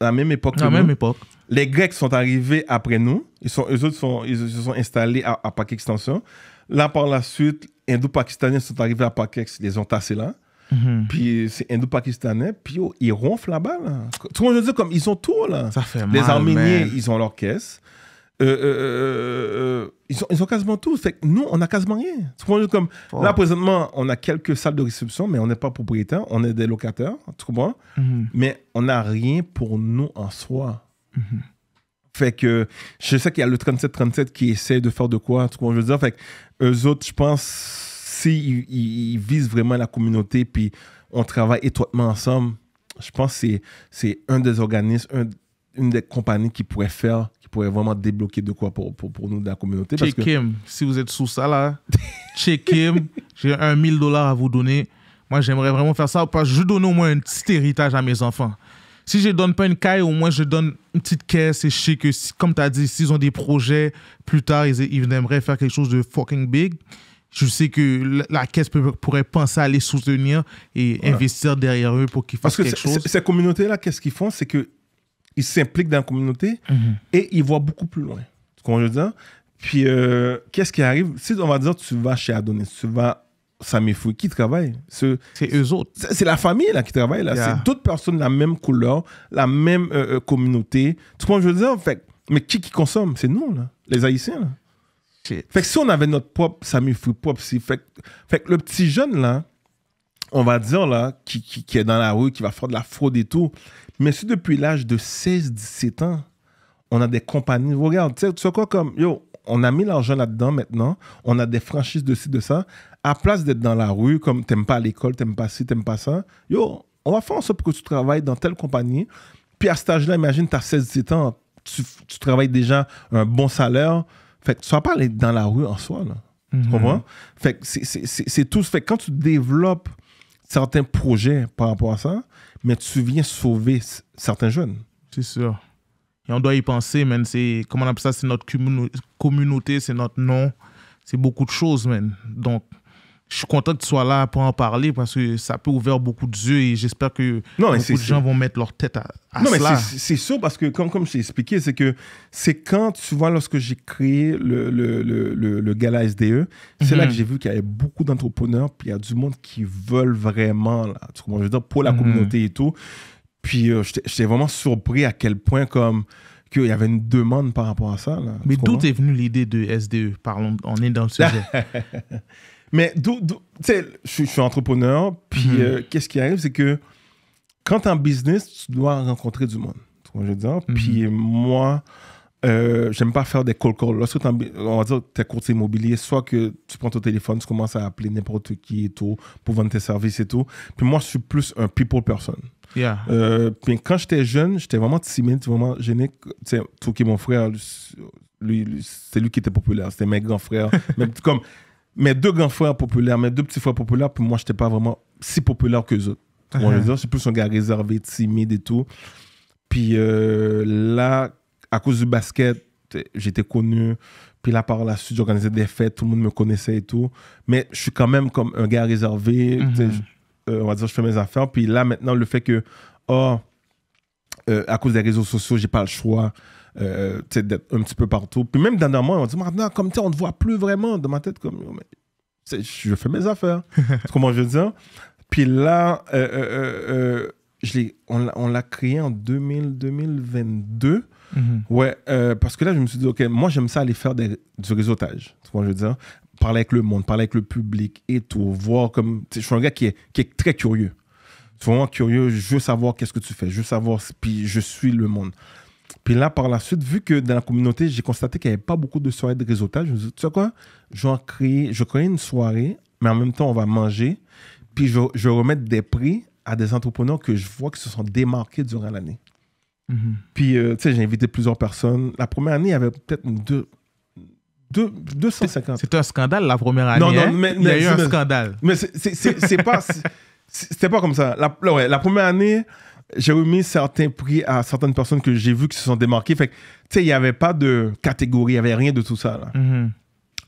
la même époque. À la même époque. Les Grecs sont arrivés après nous. Ils eux autres se sont installés à, à Extension. Là, par la suite, les indo pakistanais sont arrivés à Pâques-Extension. ils les ont tassés là. Mhm. Puis c'est Indo-Pakistanais, puis oh, ils ronflent là-bas. comme ils ont tout là. Ça fait les Arméniens, ils ont leur caisse. Euh, euh, euh, ils, ont, quasiment tout. que nous, on a quasiment rien. comme là présentement, on a quelques salles de réception, mais on n'est pas propriétaire, on est des locataires, tout bon. Mhm. Mais on n'a rien pour nous en soi. Fait que je sais qu'il y a le 37-37 qui essaie de faire de quoi, tout je veux dire. Fait eux autres, je pense, s'ils si ils, visent vraiment la communauté, puis on travaille étroitement ensemble, je pense que c'est un des organismes, une des compagnies qui pourrait faire, qui pourrait vraiment débloquer de quoi pour, pour, nous de la communauté. Check parce him. Si vous êtes sous ça là, check him. J'ai un 1000 dollars à vous donner. Moi, j'aimerais vraiment faire ça. Parce que je donne au moins un petit héritage à mes enfants si je donne pas une caille, au moins je donne une petite caisse et je sais que, comme tu as dit, s'ils ont des projets plus tard, ils, aimeraient faire quelque chose de fucking big. Je sais que la, caisse pourrait penser à les soutenir et investir derrière eux pour qu'ils fassent Parce que quelque chose. Ces communautés-là, qu'est-ce qu'ils font C'est qu'ils s'impliquent dans la communauté mhm. et ils voient beaucoup plus loin. Tu comprends je veux Puis, euh, qu'est-ce qui arrive Si, on va dire, tu vas chez Adonis, tu vas fou qui travaille. C'est eux autres. C'est la famille là qui travaille là. C'est d'autres personnes de la même couleur, la même euh, euh, communauté. Tu comprends je veux dire en Mais qui qui consomme C'est nous là, les Haïtiens Fait que si on avait notre propre Sami propre, fait, que le petit jeune là, on va dire là, qui, qui, est dans la rue, qui va faire de la fraude et tout. Mais si depuis l'âge de 16-17 ans, on a des compagnies, regarde, tu sais, quoi comme, yo, on a mis l'argent là-dedans maintenant, on a des franchises de de ça. À place d'être dans la rue, comme t'aimes pas l'école, t'aimes pas ci, t'aimes pas ça, yo, on va faire en sorte que tu travailles dans telle compagnie. Puis à cet âge-là, imagine, t'as 16-17 ans, tu, travailles déjà un bon salaire. Fait que tu vas pas aller dans la rue en soi, là. Mhm. Fait que c'est tout. Fait que quand tu développes certains projets par rapport à ça, mais tu viens sauver certains jeunes. C'est sûr. Et on doit y penser, man. C'est, comment on appelle ça, c'est notre communauté, c'est notre nom. C'est beaucoup de choses, man. Donc, je suis content que tu sois là pour en parler parce que ça peut ouvrir beaucoup de yeux et j'espère que beaucoup de gens vont mettre leur tête à, non, cela. mais c'est sûr parce que, comme, comme je t'ai expliqué, c'est que c'est quand, tu vois, lorsque j'ai créé le, le, le, le, gala SDE, c'est là mhm. que j'ai vu qu'il y avait beaucoup d'entrepreneurs puis il y a du monde qui veulent vraiment, là, tu je veux dire, pour la mhm. communauté et tout. Puis euh, j'étais vraiment surpris à quel point comme qu'il y avait une demande par rapport à ça. Mais d'où est venue l'idée de SDE Parlons, on est dans le sujet. Mais d'où, tu sais, je suis entrepreneur, puis mhm. euh, qu'est-ce qui arrive, c'est que quand tu es en business, tu dois rencontrer du monde. Tu je Puis mhm. moi, euh, j'aime pas faire des call calls. Lorsque tu on va dire tu es immobilier, soit que tu prends ton téléphone, tu commences à appeler n'importe qui et tout pour vendre tes services et tout. Puis moi, je suis plus un people person. Euh, puis quand j'étais jeune, j'étais vraiment timide, vraiment gêné. Tu sais, mon frère, lui, c'est lui qui était populaire, c'était mes grands frères. comme mes deux grands frères populaires, mes deux petits frères populaires, puis moi, j'étais pas vraiment si populaire que eux. Uh je suis plus un gars réservé, timide et tout. Puis euh, là, à cause du basket, j'étais connu. Puis là, par la suite, j'organisais des fêtes, tout le monde me connaissait et tout. Mais je suis quand même comme un gars réservé. Mm-hmm. Euh, on va dire, je fais mes affaires. Puis là, maintenant, le fait que, oh, euh, à cause des réseaux sociaux, j'ai pas le choix euh, d'être un petit peu partout. Puis même dernièrement, on dit, maintenant, comme tu on ne voit plus vraiment dans ma tête, comme, je fais mes affaires. comment je veux dire? Puis là, euh, je on l'a créé en 2000, 2022. Mhm. Ouais, parce que là, je me suis dit, OK, moi, j'aime ça aller faire du réseautage. comment je veux dire parler avec le monde, parler avec le public et tout, voir comme. Je suis un gars qui est, très curieux. Je vraiment curieux. Je veux savoir qu'est-ce que tu fais. Je veux savoir. Puis je suis le monde. Puis là, par la suite, vu que dans la communauté, j'ai constaté qu'il n'y avait pas beaucoup de soirées de réseautage, je me suis tu sais quoi, je vais, je une soirée, mais en même temps, on va manger. Puis je, remets des prix à des entrepreneurs que je vois qui se sont démarqués durant l'année. Mm-hmm. Puis, euh, tu sais, j'ai invité plusieurs personnes. La première année, il y avait peut-être deux, 250. C'était un scandale la première année. Non, non, hein. mais, il y a eu un scandale. Mais c'est pas. C'était pas comme ça. La, la première année, j'ai remis certains prix à certaines personnes que j'ai vues qui se sont démarquées. Fait tu sais, il n'y avait pas de catégorie, il n'y avait rien de tout ça. Là. Mm-hmm.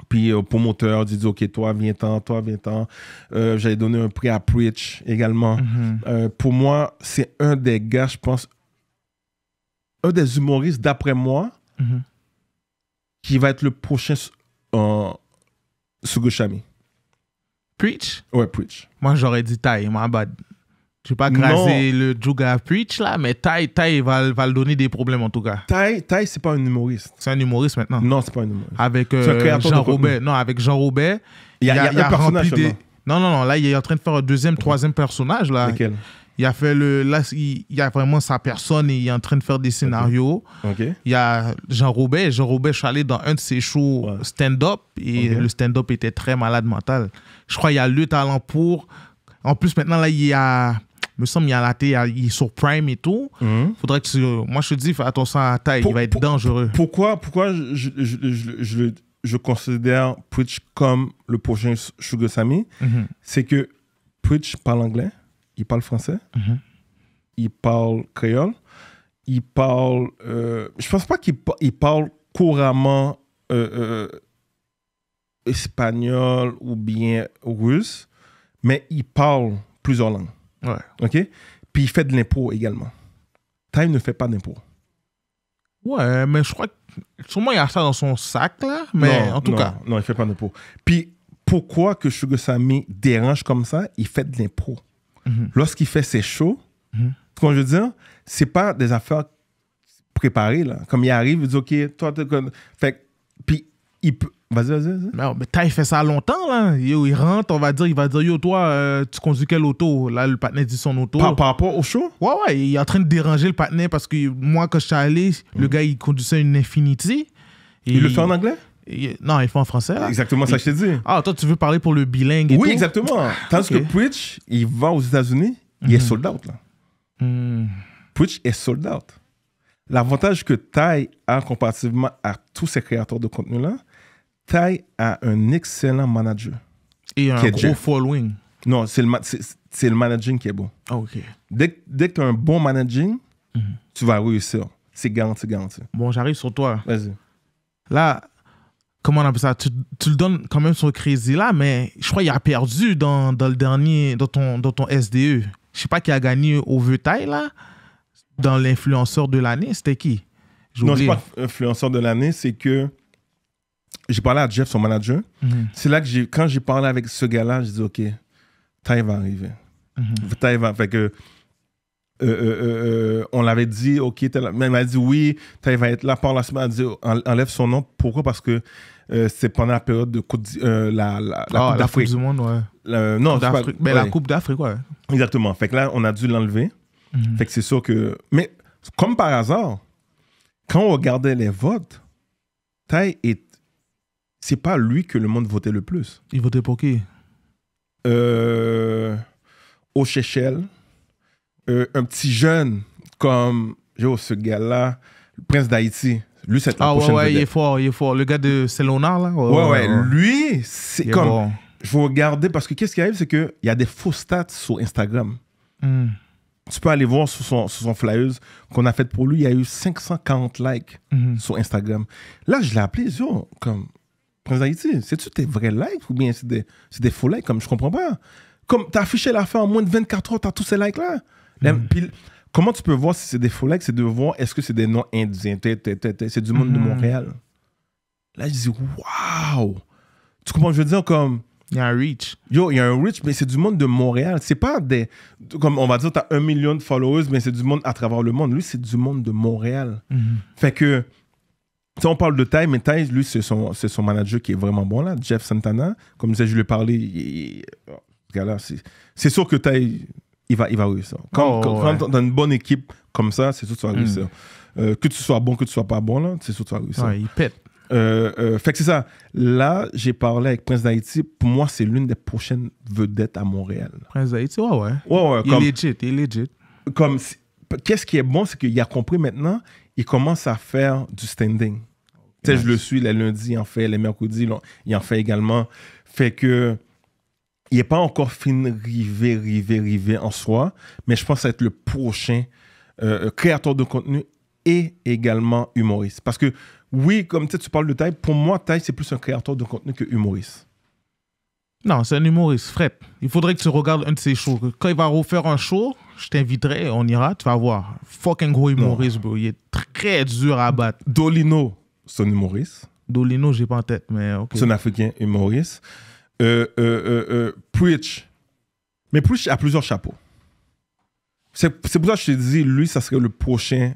Puis euh, promoteur, dit OK, toi, viens-t'en, toi, viens-t'en. Euh, J'avais donné un prix à Preach également. Mm-hmm. Euh, pour moi, c'est un des gars, je pense, un des humoristes, d'après moi, mm-hmm qui va être le prochain euh, Preach? Ouais, Preach. Moi, j'aurais dit Tai. ma bad. Je vais pas craser le Juga Preach là, mais Tai tai va, va le donner des problèmes en tout cas. Tai, ce c'est pas un humoriste. C'est un humoriste maintenant. Non, c'est pas un humoriste. Avec euh, Jean Robert. Non, avec Jean Robert. Il y a, un personnage. Des... Non, non, non. Là, il est en train de faire un deuxième, troisième personnage là. Il a fait le. Là, il, y a vraiment sa personne et il est en train de faire des scénarios. Il y a Jean Robert. Jean Robert, je suis allé dans un de ses shows stand-up et le stand-up était très malade mental. Je crois qu'il y a le talent pour. En plus, maintenant, là, il y a me semble il y a la télé, il est sur Prime et tout. Mhm. Faudrait que Moi, je te dis, fais attention à la taille, il va être dangereux. Pourquoi, pourquoi je, je, je, je, considère Twitch comme le prochain Sugar Sammy mhm. C'est que Twitch parle anglais il parle français, mhm. il parle créole, il parle. Euh, je pense pas qu'il parle couramment euh, euh, espagnol ou bien russe, mais il parle plusieurs langues. OK? Puis il fait de l'impôt également. Time ne fait pas d'impôt. Ouais, mais je crois que sûrement il a ça dans son sac, là. Mais en tout cas. Non, il fait pas d'impôt. Puis pourquoi que Sugar Sammy dérange comme ça Il fait de l'impôt. Mhm. Lorsqu'il fait ses shows, mhm. ce qu'on veut dire, c'est pas des affaires préparées. Là. Comme il arrive, il dit Ok, toi, tu... Fait puis il peut. Vas-y, vas-y, vas-y. Non, mais t'as, il fait ça longtemps, là. il rentre, on va dire, il va dire, yo, toi, euh, tu conduis quelle auto? Là, le patinet dit son auto. Par, rapport au show? Ouais, ouais, il est en train de déranger le patinet parce que moi, quand je suis allé, le mhm. gars, il conduisait une Infinity. il le fait en anglais? Non, ils font en français. Exactement, ça, je t'ai dit. Ah, toi, tu veux parler pour le bilingue et Oui, exactement. Tandis que Twitch, il va aux États-Unis, il est mhm. sold out. Là. Hmm. est sold out. L'avantage que Thai a comparativement à tous ces créateurs de contenu-là, Thai a un excellent manager. Et un gros following. Non, c'est le, le managing qui est bon. Ah, OK. Dès, dès que tu as un bon managing, mhm. tu vas réussir. C'est garanti, garanti. Bon, j'arrive sur toi. Vas-y. Là, comment on appelle ça, tu, le donnes quand même sur Crazy là, mais je crois qu'il a perdu dans, dans, le dernier, dans ton, dans ton SDE. Je sais pas qui a gagné au Vetail là, dans l'influenceur de l'année, c'était qui Non, c'est pas influenceur de l'année, c'est que j'ai parlé à Jeff, son manager. Mhm. C'est là que j'ai, quand j'ai parlé avec ce gars-là, j'ai dit, OK, Taï va arriver. Mm va. Fait que euh, euh, euh, on l'avait dit, OK, elle m'a dit oui, Thaï va être là par la semaine. Elle dit, enlève son nom. Pourquoi? Parce que c'est pendant la période de la, ah, coupe du Monde, La, non, coupe pas, mais la Coupe d'Afrique, Exactement. Fait que là, on a dû l'enlever. Mhm. Fait que c'est sûr que. Mais comme par hasard, quand on regardait les votes, Taï C'est pas lui que le monde votait le plus. Il votait pour qui Au Seychelles. Euh, un petit jeune comme yo, ce gars-là, le prince d'Haïti. Lui, c'est ah, ouais, ouais, il est fort, il est fort. Le gars de Selona, là. Ouais, ouais, lui, c'est comme. Je vais regarder parce que qu'est-ce qui arrive, c'est qu'il y a des faux stats sur Instagram. Hmm. Tu peux aller voir sur son, sur son flyeuse qu'on a fait pour lui. Il y a eu 540 likes hmm. sur Instagram. Là, je l'ai appelé, yo, comme. Prince d'Haïti, c'est-tu tes vrais likes ou bien c'est des, des, faux likes Comme je comprends pas. Comme t'as affiché fin en moins de 24 heures, t'as tous ces likes-là. Mm-hmm. comment tu peux voir si c'est des faux-legs C'est de voir est-ce que c'est des noms indiens. C'est du monde de mm-hmm. Montréal. Là, je dis, waouh Tu comprends? Je veux dire, comme. Il y a un reach. Yo, il y a un rich mais c'est du monde de Montréal. C'est pas des. Comme on va dire, t'as un million de followers, mais c'est du monde à travers le monde. Lui, c'est du monde de Montréal. Mm-hmm. Fait que. Tu on parle de Ty, mais Ty, lui, c'est son, son manager qui est vraiment bon, là, Jeff Santana. Comme je je lui ai parlé. C'est sûr que Ty il va, il va réussir. Oh, quand, oh, quand, une bonne équipe comme ça, c'est sûr que tu vas hmm. réussir. Euh, que tu sois bon, que tu sois pas bon, c'est sûr que tu vas réussir. il pète. Euh, euh, fait que c'est ça. Là, j'ai parlé avec Prince d'Haïti. Pour moi, c'est l'une des prochaines vedettes à Montréal. Prince d'Haïti, ouais, ouais. ouais, ouais il est legit, il est legit. Comme, qu'est-ce qui est bon, c'est qu'il a compris maintenant, il commence à faire du standing. Tu sais, je le suis les lundis, il en fait, les mercredis, il en fait également. Fait que il n'est pas encore fini, rivé, rivé, rivé en soi, mais je pense être le prochain euh, euh, créateur de contenu et également humoriste. Parce que, oui, comme tu parles de Taille, pour moi, Taille, c'est plus un créateur de contenu que humoriste. Non, c'est un humoriste, Fred. Il faudrait que tu regardes un de ses shows. Quand il va refaire un show, je t'inviterai, on ira, tu vas voir. Fucking gros humoriste, Il est très dur à battre. Dolino, c'est un humoriste. Dolino, j'ai pas en tête, mais ok. C'est un africain humoriste. Euh, euh, euh, euh, Preach. Mais Preach a plusieurs chapeaux. C'est pour ça que je te dis, lui, ça serait le prochain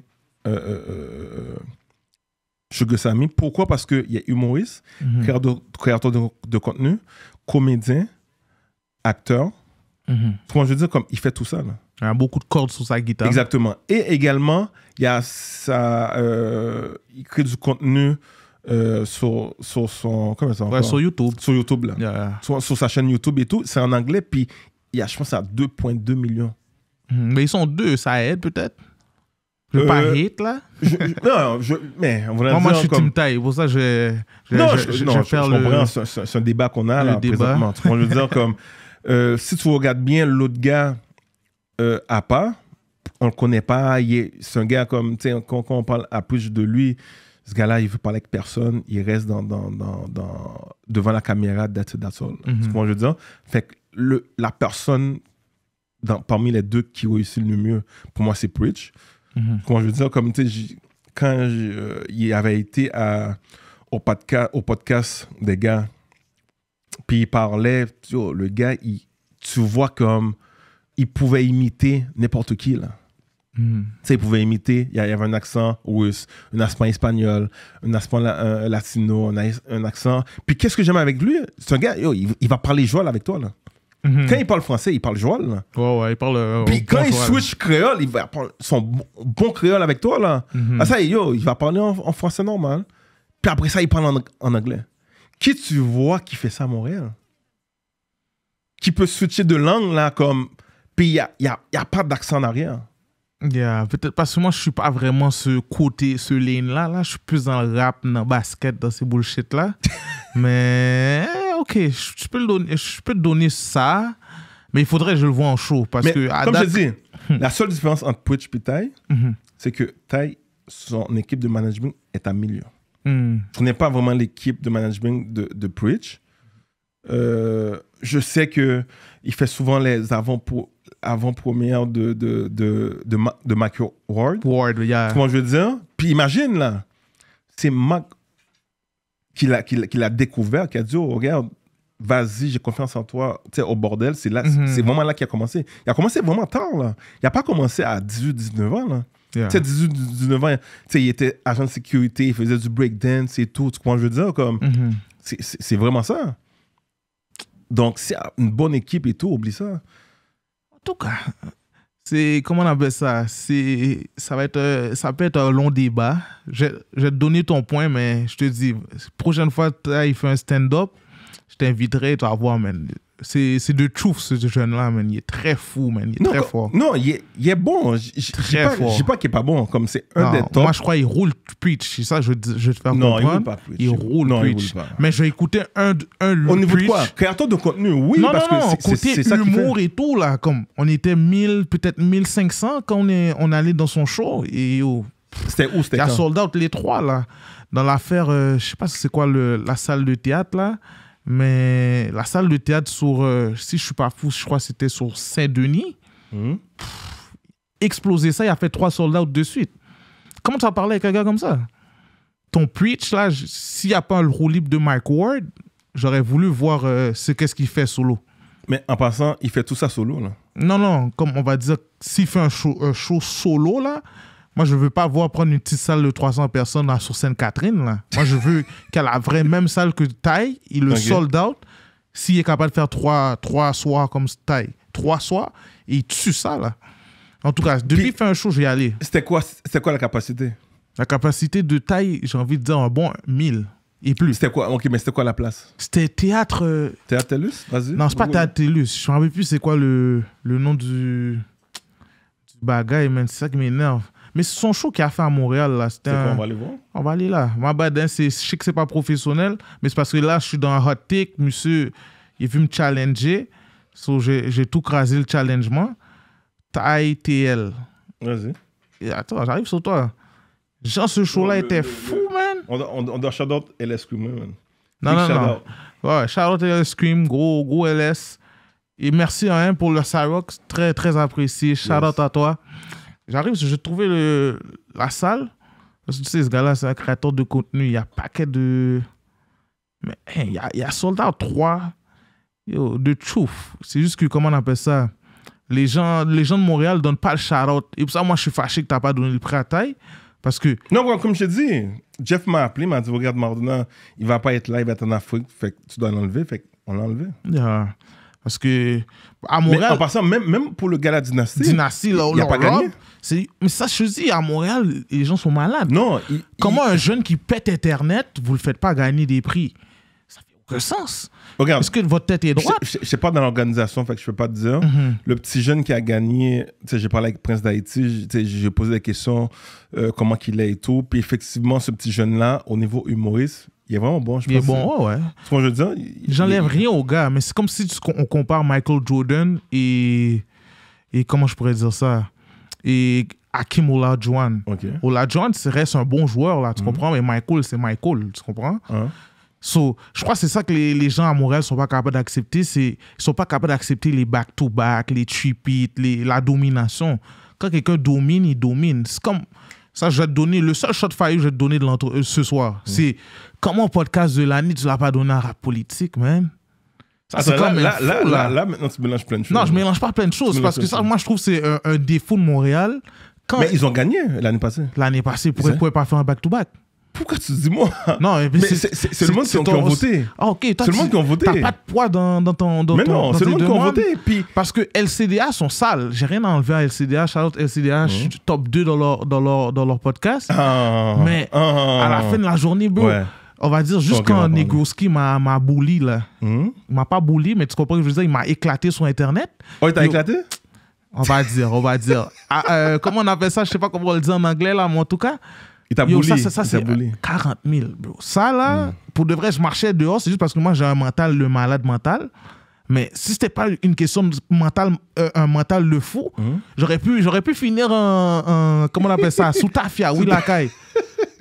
Sugar Sammy. Pourquoi Parce qu'il y a humoriste, mhm. créateur, de, contenu, comédien, acteur. Mm je veux dire comme Il fait tout ça. Il a beaucoup de cordes sur sa guitare. Exactement. Et également, il, y a sa, il crée du contenu euh, sur, sur son. Comment ça Sur YouTube. Sur YouTube, là. Sur, sa chaîne YouTube et tout. C'est en anglais, puis il y a, je pense, à 2,2 millions. Hmm, mais ils sont deux, ça aide peut-être je veux euh, pas là. non, je, mais on va dire Moi, je suis comme... Taille, pour ça, je. non, je, comprends. C'est un débat qu'on a, là, débat. présentement. je veux dire, comme. Euh, si tu regardes bien l'autre gars euh, à pas, on le connaît pas. C'est un gars comme. quand, quand, on parle à plus de lui, ce gars-là, il veut parler avec personne, il reste dans, devant la caméra, that's, that's all. Mhm. je veux dire. Fait que la personne parmi les deux qui réussit le mieux, pour moi, c'est Preach. Mm je veux dire, quand euh, il avait été au, podcast, des gars, puis il parlait, le gars, il, tu vois comme il pouvait imiter n'importe qui, là. Mm. sais Ils pouvaient imiter. Il y avait un accent russe, un accent espagnol, un accent latino, un, accent. Puis qu'est-ce que j'aime avec lui C'est un gars, il, va parler joual avec toi. Là. Mm-hmm. Quand il parle français, il parle joual. ouais, il parle. Euh, puis quand il switch créole, il va parler son bon, créole avec toi. Là. Mm-hmm. Ah, il va parler en, français normal. Puis après ça, il parle en, anglais. Qui tu vois qui fait ça à Montréal Qui peut switcher de langue là comme. Puis il n'y a, y a, a pas d'accent en arrière peut-être parce que moi, je suis pas vraiment ce côté, ce lane-là. Là. Je suis plus dans le rap, dans le basket, dans ces bullshit-là. mais ok, je peux, le donner, je peux te donner ça, mais il faudrait que je le vois en show. Parce que, comme je dis, hmm. la seule différence entre Twitch et Ty, mhm. c'est que Ty, son équipe de management est à milieu je hmm. Ce n'est pas vraiment l'équipe de management de, de Preach. Euh, je sais que il fait souvent les avant pour avant-première de, de, de, de, de Mac je veux dire? Puis imagine, là, c'est Mac qui l'a, qui, l'a découvert, qui a dit, oh, regarde, vas-y, j'ai confiance en toi, tu sais, au bordel, c'est là, c'est mm-hmm. vraiment là qu'il a commencé. Il a commencé vraiment tard, là. Il n'a pas commencé à 18, 19 ans, là. Tu sais, 18, 19 ans, tu sais, il était agent de sécurité, il faisait du breakdance et tout, tu comprends, je veux dire, comme, mm-hmm. c'est, c'est, c'est vraiment ça. Donc, c'est une bonne équipe et tout, oublie ça tout cas, c'est comment on appelle ça C'est ça va être ça peut être un long débat. Je, je vais te donner ton point, mais je te dis prochaine fois il fait un stand-up, je t'inviterai à voir man. C'est de truth, ce jeune-là, man. Il est très fou, man. Il est très fort. Non, il est, bon. Je, très Je dis pas qu'il est pas bon. Comme c'est un des top. Moi, je crois qu'il roule Twitch, C'est ça, je, je vais te faire non, Il roule pas Il roule non, Mais j'ai écouté un, un Au niveau de quoi Créateur de contenu, oui. Non, parce non, que c'est ça humour fait... et tout, là. Comme on était 1000, peut-être 1500 quand on, est, on allait dans son show. Et C'était où C'était Il y a sold out les trois, là. Dans l'affaire, je euh, je sais pas c'est quoi le, la salle de théâtre, là. Mais la salle de théâtre sur, euh, si je suis pas fou, je crois que c'était sur Saint-Denis. Hmm. explosé ça, il a fait trois soldats de suite. Comment tu vas parler avec un gars comme ça? Ton preach, là, s'il n'y a pas le rouleau libre de Mike Ward, j'aurais voulu voir euh, ce qu'est-ce qu'il fait solo. Mais en passant, il fait tout ça solo, là? Non, non, comme on va dire, s'il fait un show, un show solo, là, moi, je veux pas voir prendre une petite salle de 300 personnes là sur Sainte-Catherine. Là. Moi, je veux qu'à la vraie même salle que taille, il le sold out. S'il est capable de faire trois, trois soirs comme taille, trois soirs, il tue ça. là. En tout cas, depuis qu'il fait un show, je vais aller. C'était quoi, c'était quoi la capacité La capacité de taille, j'ai envie de dire un bon 1000 et plus. C'était quoi Ok, mais c'était quoi la place C'était théâtre. Euh, théâtre Télus Vas-y. Non, c'est pas Théâtre Télus. Je me rappelle plus c'est quoi le, le nom du, du bagaille, C'est ça qui m'énerve. Mais c'est son show qu'il a fait à Montréal, là, on va aller voir On va aller là. Ma bad, hein, je sais que c'est pas professionnel, mais c'est parce que là, je suis dans un hot take, monsieur. Il veut me challenger. donc j'ai tout crasé le challengement. TL. Vas-y. Attends, j'arrive sur toi. Genre, ce show-là était fou, man. On, on, on doit shout-out LS Cream, man. Non, non, non. Ouais, shout-out LS Cream, gros, LS. Et merci à hein, pour le Cyrox, très, très apprécié. Shout-out à toi. J'arrive, j'ai trouvé le, la salle. Parce que tu sais, ce gars-là, c'est un créateur de contenu. Il y a un paquet de. Mais il y, a, Soldat 3 de chouf. C'est juste que, comment on appelle ça les gens, les gens de Montréal donnent pas le shout-out. Et pour ça, moi, je suis fâché que tu n'as pas donné le prêt à taille. Parce que. Non, comme je te dis, Jeff m'a appelé, m'a dit Regarde, Mardona, il va pas être live il va être en Afrique. Fait que tu dois l'enlever. Fait qu'on l'a enlevé. Parce que, à Montréal. même, pour le gala Dynastie. Dynastie, là, il a pas gagné. Mais ça, je dis, à Montréal, les gens sont malades. Non. Comment un jeune qui pète Internet, vous le faites pas gagner des prix Ça fait aucun sens. Regarde. Est-ce que votre tête est droite Je, ne sais pas dans l'organisation, fait que je peux pas te dire. Mhm. Le petit jeune qui a gagné, j'ai parlé avec Prince d'Haïti, j'ai posé des questions, euh, comment qu'il est et tout. Puis effectivement, ce petit jeune-là, au niveau humoriste, il est vraiment bon. Je il est bon, ouais. ce que je veux dire. J'enlève rien au gars, mais c'est comme si on compare Michael Jordan et. Et comment je pourrais dire ça Et Hakim Olajuwon. Olajuwon reste un bon joueur, là, tu mhm. comprends Mais Michael, c'est Michael, tu comprends hein? je crois que c'est ça que les, les, gens à Montréal sont pas capables d'accepter. Ils sont pas capables d'accepter les back-to-back, les trip les la domination. Quand quelqu'un domine, il domine. C'est comme ça, je vais te donner, le seul shot fire que je vais te donner de l'entre euh, ce soir, mm. c'est comment podcast de l'année, tu l'as pas donné à rap politique, même. c'est quand là, même là, là, là, maintenant, tu mélanges plein de choses. Non, je mélange pas plein de choses parce que ça, moi, je trouve c'est un, défaut de Montréal. mais ils ont gagné l'année passée. L'année passée, pourquoi ils ne pouvaient pas faire un back-to-back? back to back pourquoi tu dis moi Non, mais, c'est le monde qui, ont voté. Ah, ok. Toi, c'est le monde qui ont voté. T'as pas de poids dans, dans ton. Dans mais non, c'est le monde qui ont voté. Puis... Parce que LCDA sont sales. J'ai rien à enlever à LCDA. Charlotte LCDA, mhm. je suis top 2 dans leur, dans leur, dans leur podcast. Ah. mais à la ah. fin de la journée, On va dire, juste quand Negroski m'a bouli, là. -hmm. Il m'a pas bouli, mais tu comprends ce que je veux dire? Il m'a éclaté sur Internet. Oh, il t'a éclaté? On va dire, on va dire. Ah, euh, comment on appelle ça? Je sais pas comment on le dit en anglais, là, mais en tout cas. Il Ça, c'est 40 000, bro. Ça, là, hmm. pour de vrai, je marchais dehors, c'est juste parce que moi, j'ai un mental, le malade mental. Mais si c'était pas une question mentale euh, un mental le fou, hmm. j'aurais pu, j'aurais pu finir un, comment on appelle ça, sous tafia, oui, la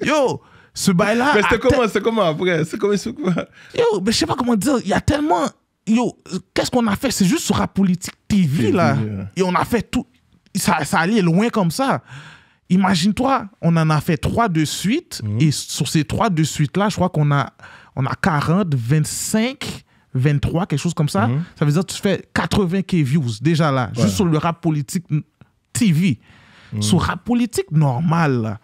Yo, ce bail-là. Mais c'était comment, c'est comment après, c'est comment, Yo, mais je sais pas comment dire, il y a tellement, yo, qu'est-ce qu'on a fait, c'est juste sur la politique TV, là, et on a fait tout, ça, ça allait loin comme ça. Imagine-toi, on en a fait trois de suite. Mhm. Et sur ces trois de suite-là, je crois qu'on a, on a 40, 25, 23, quelque chose comme ça. Mhm. Ça veut dire que tu fais 80 K views déjà là, juste sur le rap politique TV. Mhm. Sur rap politique normal.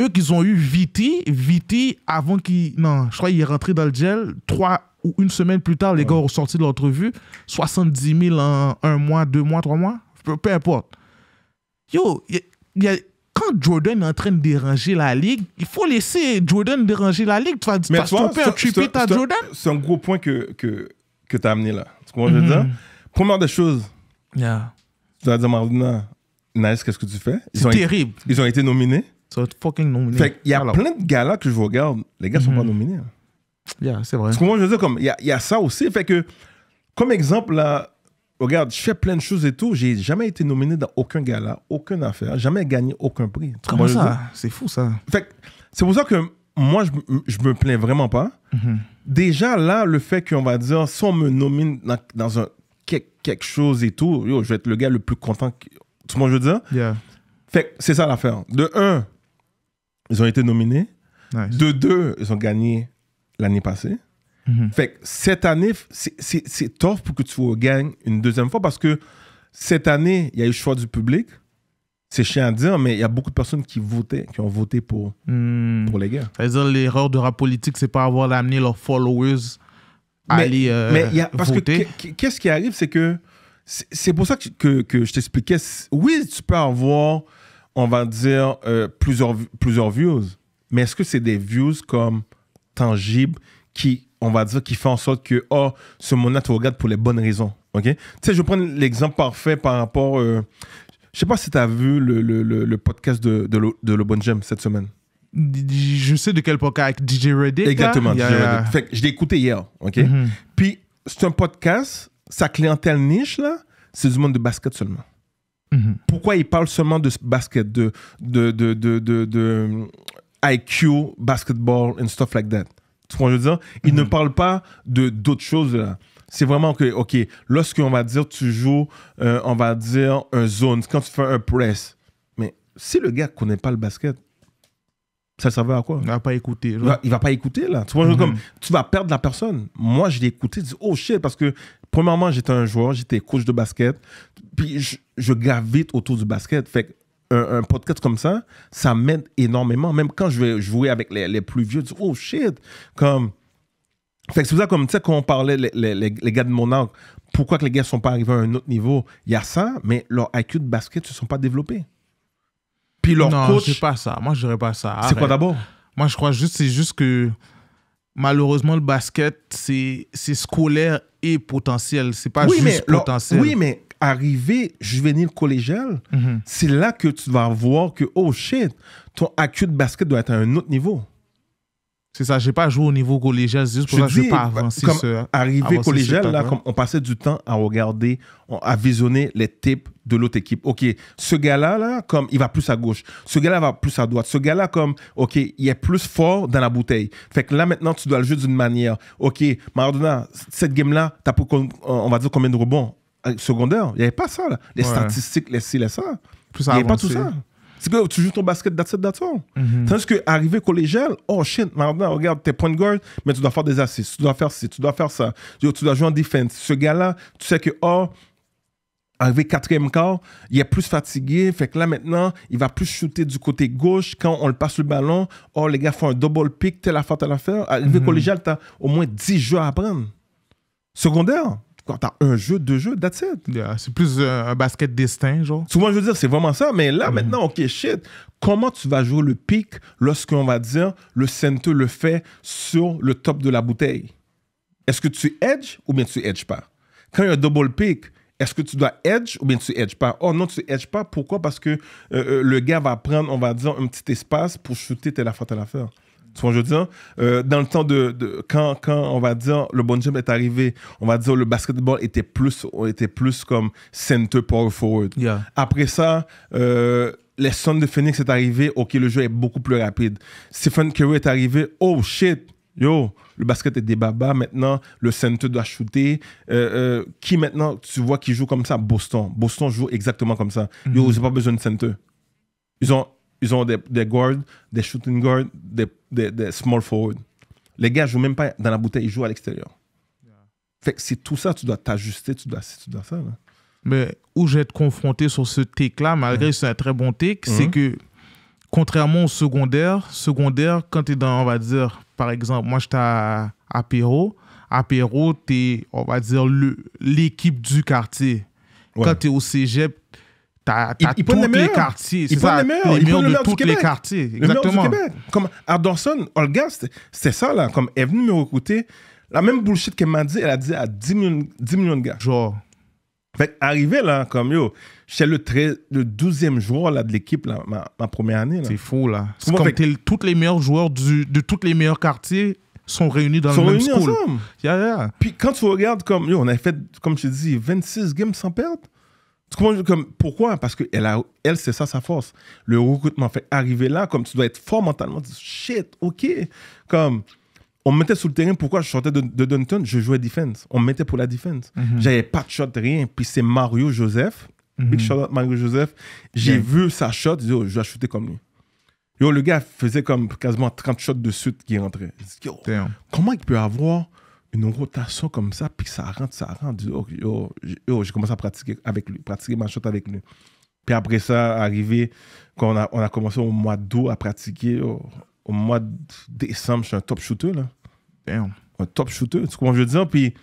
Eux qu'ils ont eu Viti, Viti avant qu'il. Non, je crois qu'il est rentré dans le gel. Trois ou une semaine plus tard, les gars ont sorti de l'entrevue. 70 000 en un mois, deux mois, trois mois. Peu, importe. Yo, il y a quand Jordan est en train de déranger la ligue, il faut laisser Jordan déranger la ligue. Tu vas, tu vas tromper un Jordan. C'est un gros point que, que, que tu as amené là. Tu comprends ce que je veux mhm. dire? Première des choses, tu vas dire maintenant, nice, qu'est-ce que tu fais? C'est terrible. ils ont été nominés. Ils ont été fucking nominés. il y a plein de gars là que je regarde, les gars ne sont pas mhm. nominés. Hein. c'est vrai. Tu comprends ce que je veux dire? Il y a, y a ça aussi. Fait que, comme exemple là, regarde, je fais plein de choses et tout. J'ai jamais été nominé dans aucun gala, aucune affaire, jamais gagné aucun prix. Comment ça C'est fou ça. Fait c'est pour ça que moi, je, me plains vraiment pas. Mm-hmm. Déjà là, le fait qu'on va dire, si on me nomine dans, un quelque chose et tout, je vais être le gars le plus content. Que... Tout le monde, je veux dire. Fait c'est ça l'affaire. De un, ils ont été nominés. De deux, ils ont gagné l'année passée. Mm-hmm. Fait que cette année, c'est tough pour que tu gagnes une deuxième fois parce que cette année, il y a eu le choix du public. C'est chiant à dire, mais il y a beaucoup de personnes qui votaient, qui ont voté pour, mm. pour les gars. C'est-à-dire l'erreur de rap politique, c'est pas avoir amené leurs followers à mais, aller euh, mais y a, parce voter. qu'est-ce qui arrive, c'est que c'est pour ça que, que, je t'expliquais. Oui, tu peux avoir, on va dire, euh, plusieurs, plusieurs views, mais est-ce que c'est des views comme tangibles qui, on va dire, qu'il fait en sorte que, oh, ce monde-là regarde pour les bonnes raisons. OK? Tu sais, je vais prendre l'exemple parfait par rapport. Euh, je sais pas si tu as vu le, podcast de, de, le, de le Bon Gem cette semaine. Je sais de quel podcast, avec DJ Reddick. Exactement, je l'ai écouté hier. OK? Mm-hmm. Puis, c'est un podcast, sa clientèle niche, là, c'est du monde de basket seulement. Mm-hmm. Pourquoi il parle seulement de basket, de, de, de hum, IQ, basketball, and stuff like that? Tu ce je veux dire? Il ne mm-hmm. parle pas de d'autres choses C'est vraiment que, OK, lorsqu'on va dire tu joues, euh, on va dire un zone, quand tu fais un press. Mais si le gars connaît pas le basket, ça servait à quoi Il va pas écouter. Il va, va, pas écouter là. Tu vois, mm-hmm. tu vas perdre la personne. Moi, je l'ai écouté, je dis oh shit parce que premièrement, j'étais un joueur, j'étais coach de basket, puis je, je, gravite autour du basket. Fait un, podcast comme ça, ça m'aide énormément. Même quand je vais jouer avec les, plus vieux, je dis, oh shit, comme. Fait que c'est pour ça, comme tu sais, quand on parlait les, gars de mon pourquoi que les gars ne sont pas arrivés à un autre niveau Il y a ça, mais leur IQ de basket ne se sont pas développés. Puis leur non, je Non, pas ça. Moi, je pas ça. C'est quoi d'abord Moi, je crois juste, juste que malheureusement, le basket, c'est scolaire et potentiel. C'est pas juste mais potentiel. oui, mais Arriver juvénile collégial, mhm. c'est là que tu vas voir que, oh shit, ton acute de basket doit être à un autre niveau. C'est ça, j'ai pas joué au niveau collégial, c'est juste pour ça que pas avancé Arrivé collégial, on passait du temps à regarder, à visionner les types de l'autre équipe. OK, ce gars-là, là, comme il va plus à gauche, ce gars-là va plus à droite, ce gars-là, comme, OK, il est plus fort dans la bouteille. Fait que là, maintenant, tu dois le jouer d'une manière. OK, Maradona, cette game-là, t'as on va dire, combien de rebonds ah, secondaire. Il n'y avait pas ça, là. Les statistiques, statistiques ci, les ça. Il n'y avait pas tout ça. C'est que tu joues ton basket, that's it, mm-hmm. que arrivé collégial, oh shit, maintenant, regarde, t'es point guard, mais tu dois faire des assists, tu dois faire ci, tu dois faire ça, tu dois jouer en défense. Ce gars-là, tu sais que, oh, arrivé quatrième quart, il est plus fatigué. Fait que là, maintenant, il va plus shooter du côté gauche. Quand on le passe le ballon, oh, les gars font un double pick, telle la telle affaire. Arrivé mm -hmm. collégial, t'as au moins 10 jeux à apprendre. Secondaire, quand t'as un jeu, deux jeux, that's it. c'est plus euh, un basket destin, genre. Souvent, je veux dire, c'est vraiment ça. Mais là, mm. maintenant, OK, shit, comment tu vas jouer le pic lorsqu'on va dire le center le fait sur le top de la bouteille? Est-ce que tu edge ou bien tu edge pas? Quand il y a un double pick, est-ce que tu dois edge ou bien tu edge pas? Oh non, tu edge pas. Pourquoi? Parce que euh, euh, le gars va prendre, on va dire, un petit espace pour shooter telle affaire, telle affaire. Tu vois, je veux dire, euh, dans le temps de, quand, quand on va dire le bon jump est arrivé, on va dire le basketball était plus, était plus comme center power forward. Après ça, euh, les Suns de Phoenix est arrivé, ok, le jeu est beaucoup plus rapide. Stephen Curry est arrivé, oh shit, yo, le basket est des maintenant le center doit shooter. Euh, qui maintenant, tu vois, qui joue comme ça Boston. Boston joue exactement comme ça. Yo, mm-hmm. ils n'ont pas besoin de center. Ils ont, ils ont des, des guards, des shooting guards, des des, small forward. Les gars jouent même pas dans la bouteille, ils jouent à l'extérieur. Fait que c'est tout ça, tu dois t'ajuster, tu dois, tu dois ça. Là. Mais où j'ai été confronté sur ce take-là, malgré mm. que c'est un très bon take, c'est mm. que contrairement au secondaire, secondaire, quand tu es dans, on va dire, par exemple, moi j'étais à Apéro, Apéro, tu es, on va dire, l'équipe du quartier. Quand tu es au cégep, T'as tous les quartiers. Ils prennent les meilleurs. de tous les quartiers. Exactement. Comme Ardorson, Olga, c'était ça, là. Comme elle est venue me recruter. La même bullshit qu'elle m'a dit, elle a dit à 10 millions, millions de gars. Genre. Fait arrivé là, comme yo, j'étais le, le 12e joueur là, de l'équipe, ma, première année. C'est fou là. C'est comme fait... tous les meilleurs joueurs du, de tous les meilleurs quartiers sont réunis dans le même school. sont réunis ensemble Puis quand tu regardes comme, yo, on a fait, comme je te dis, 26 games sans perdre comme, pourquoi Parce que elle, a, elle c'est ça sa force. Le recrutement fait arriver là, comme tu dois être fort mentalement, shit, ok. Comme, on me mettait sur le terrain, pourquoi je sortais de, Dunton Je jouais defense. On me mettait pour la defense. Mhm. J'avais pas de shot, rien. Puis c'est Mario Joseph, big mhm. shot Mario Joseph. J'ai vu sa shot, je dis, oh, shooter comme lui. le gars faisait comme quasiment 30 shots de suite qui rentraient. comment il peut avoir une rotation comme ça, puis ça rentre, ça rentre. Oh, j'ai commencé à pratiquer, avec lui, pratiquer ma shot avec lui. Puis après ça, arrivé, quand on a, on a commencé au mois d'août à pratiquer, oh, au mois de décembre, je suis un top shooter. Là. Un top shooter, tu comprends je veux dire? Puis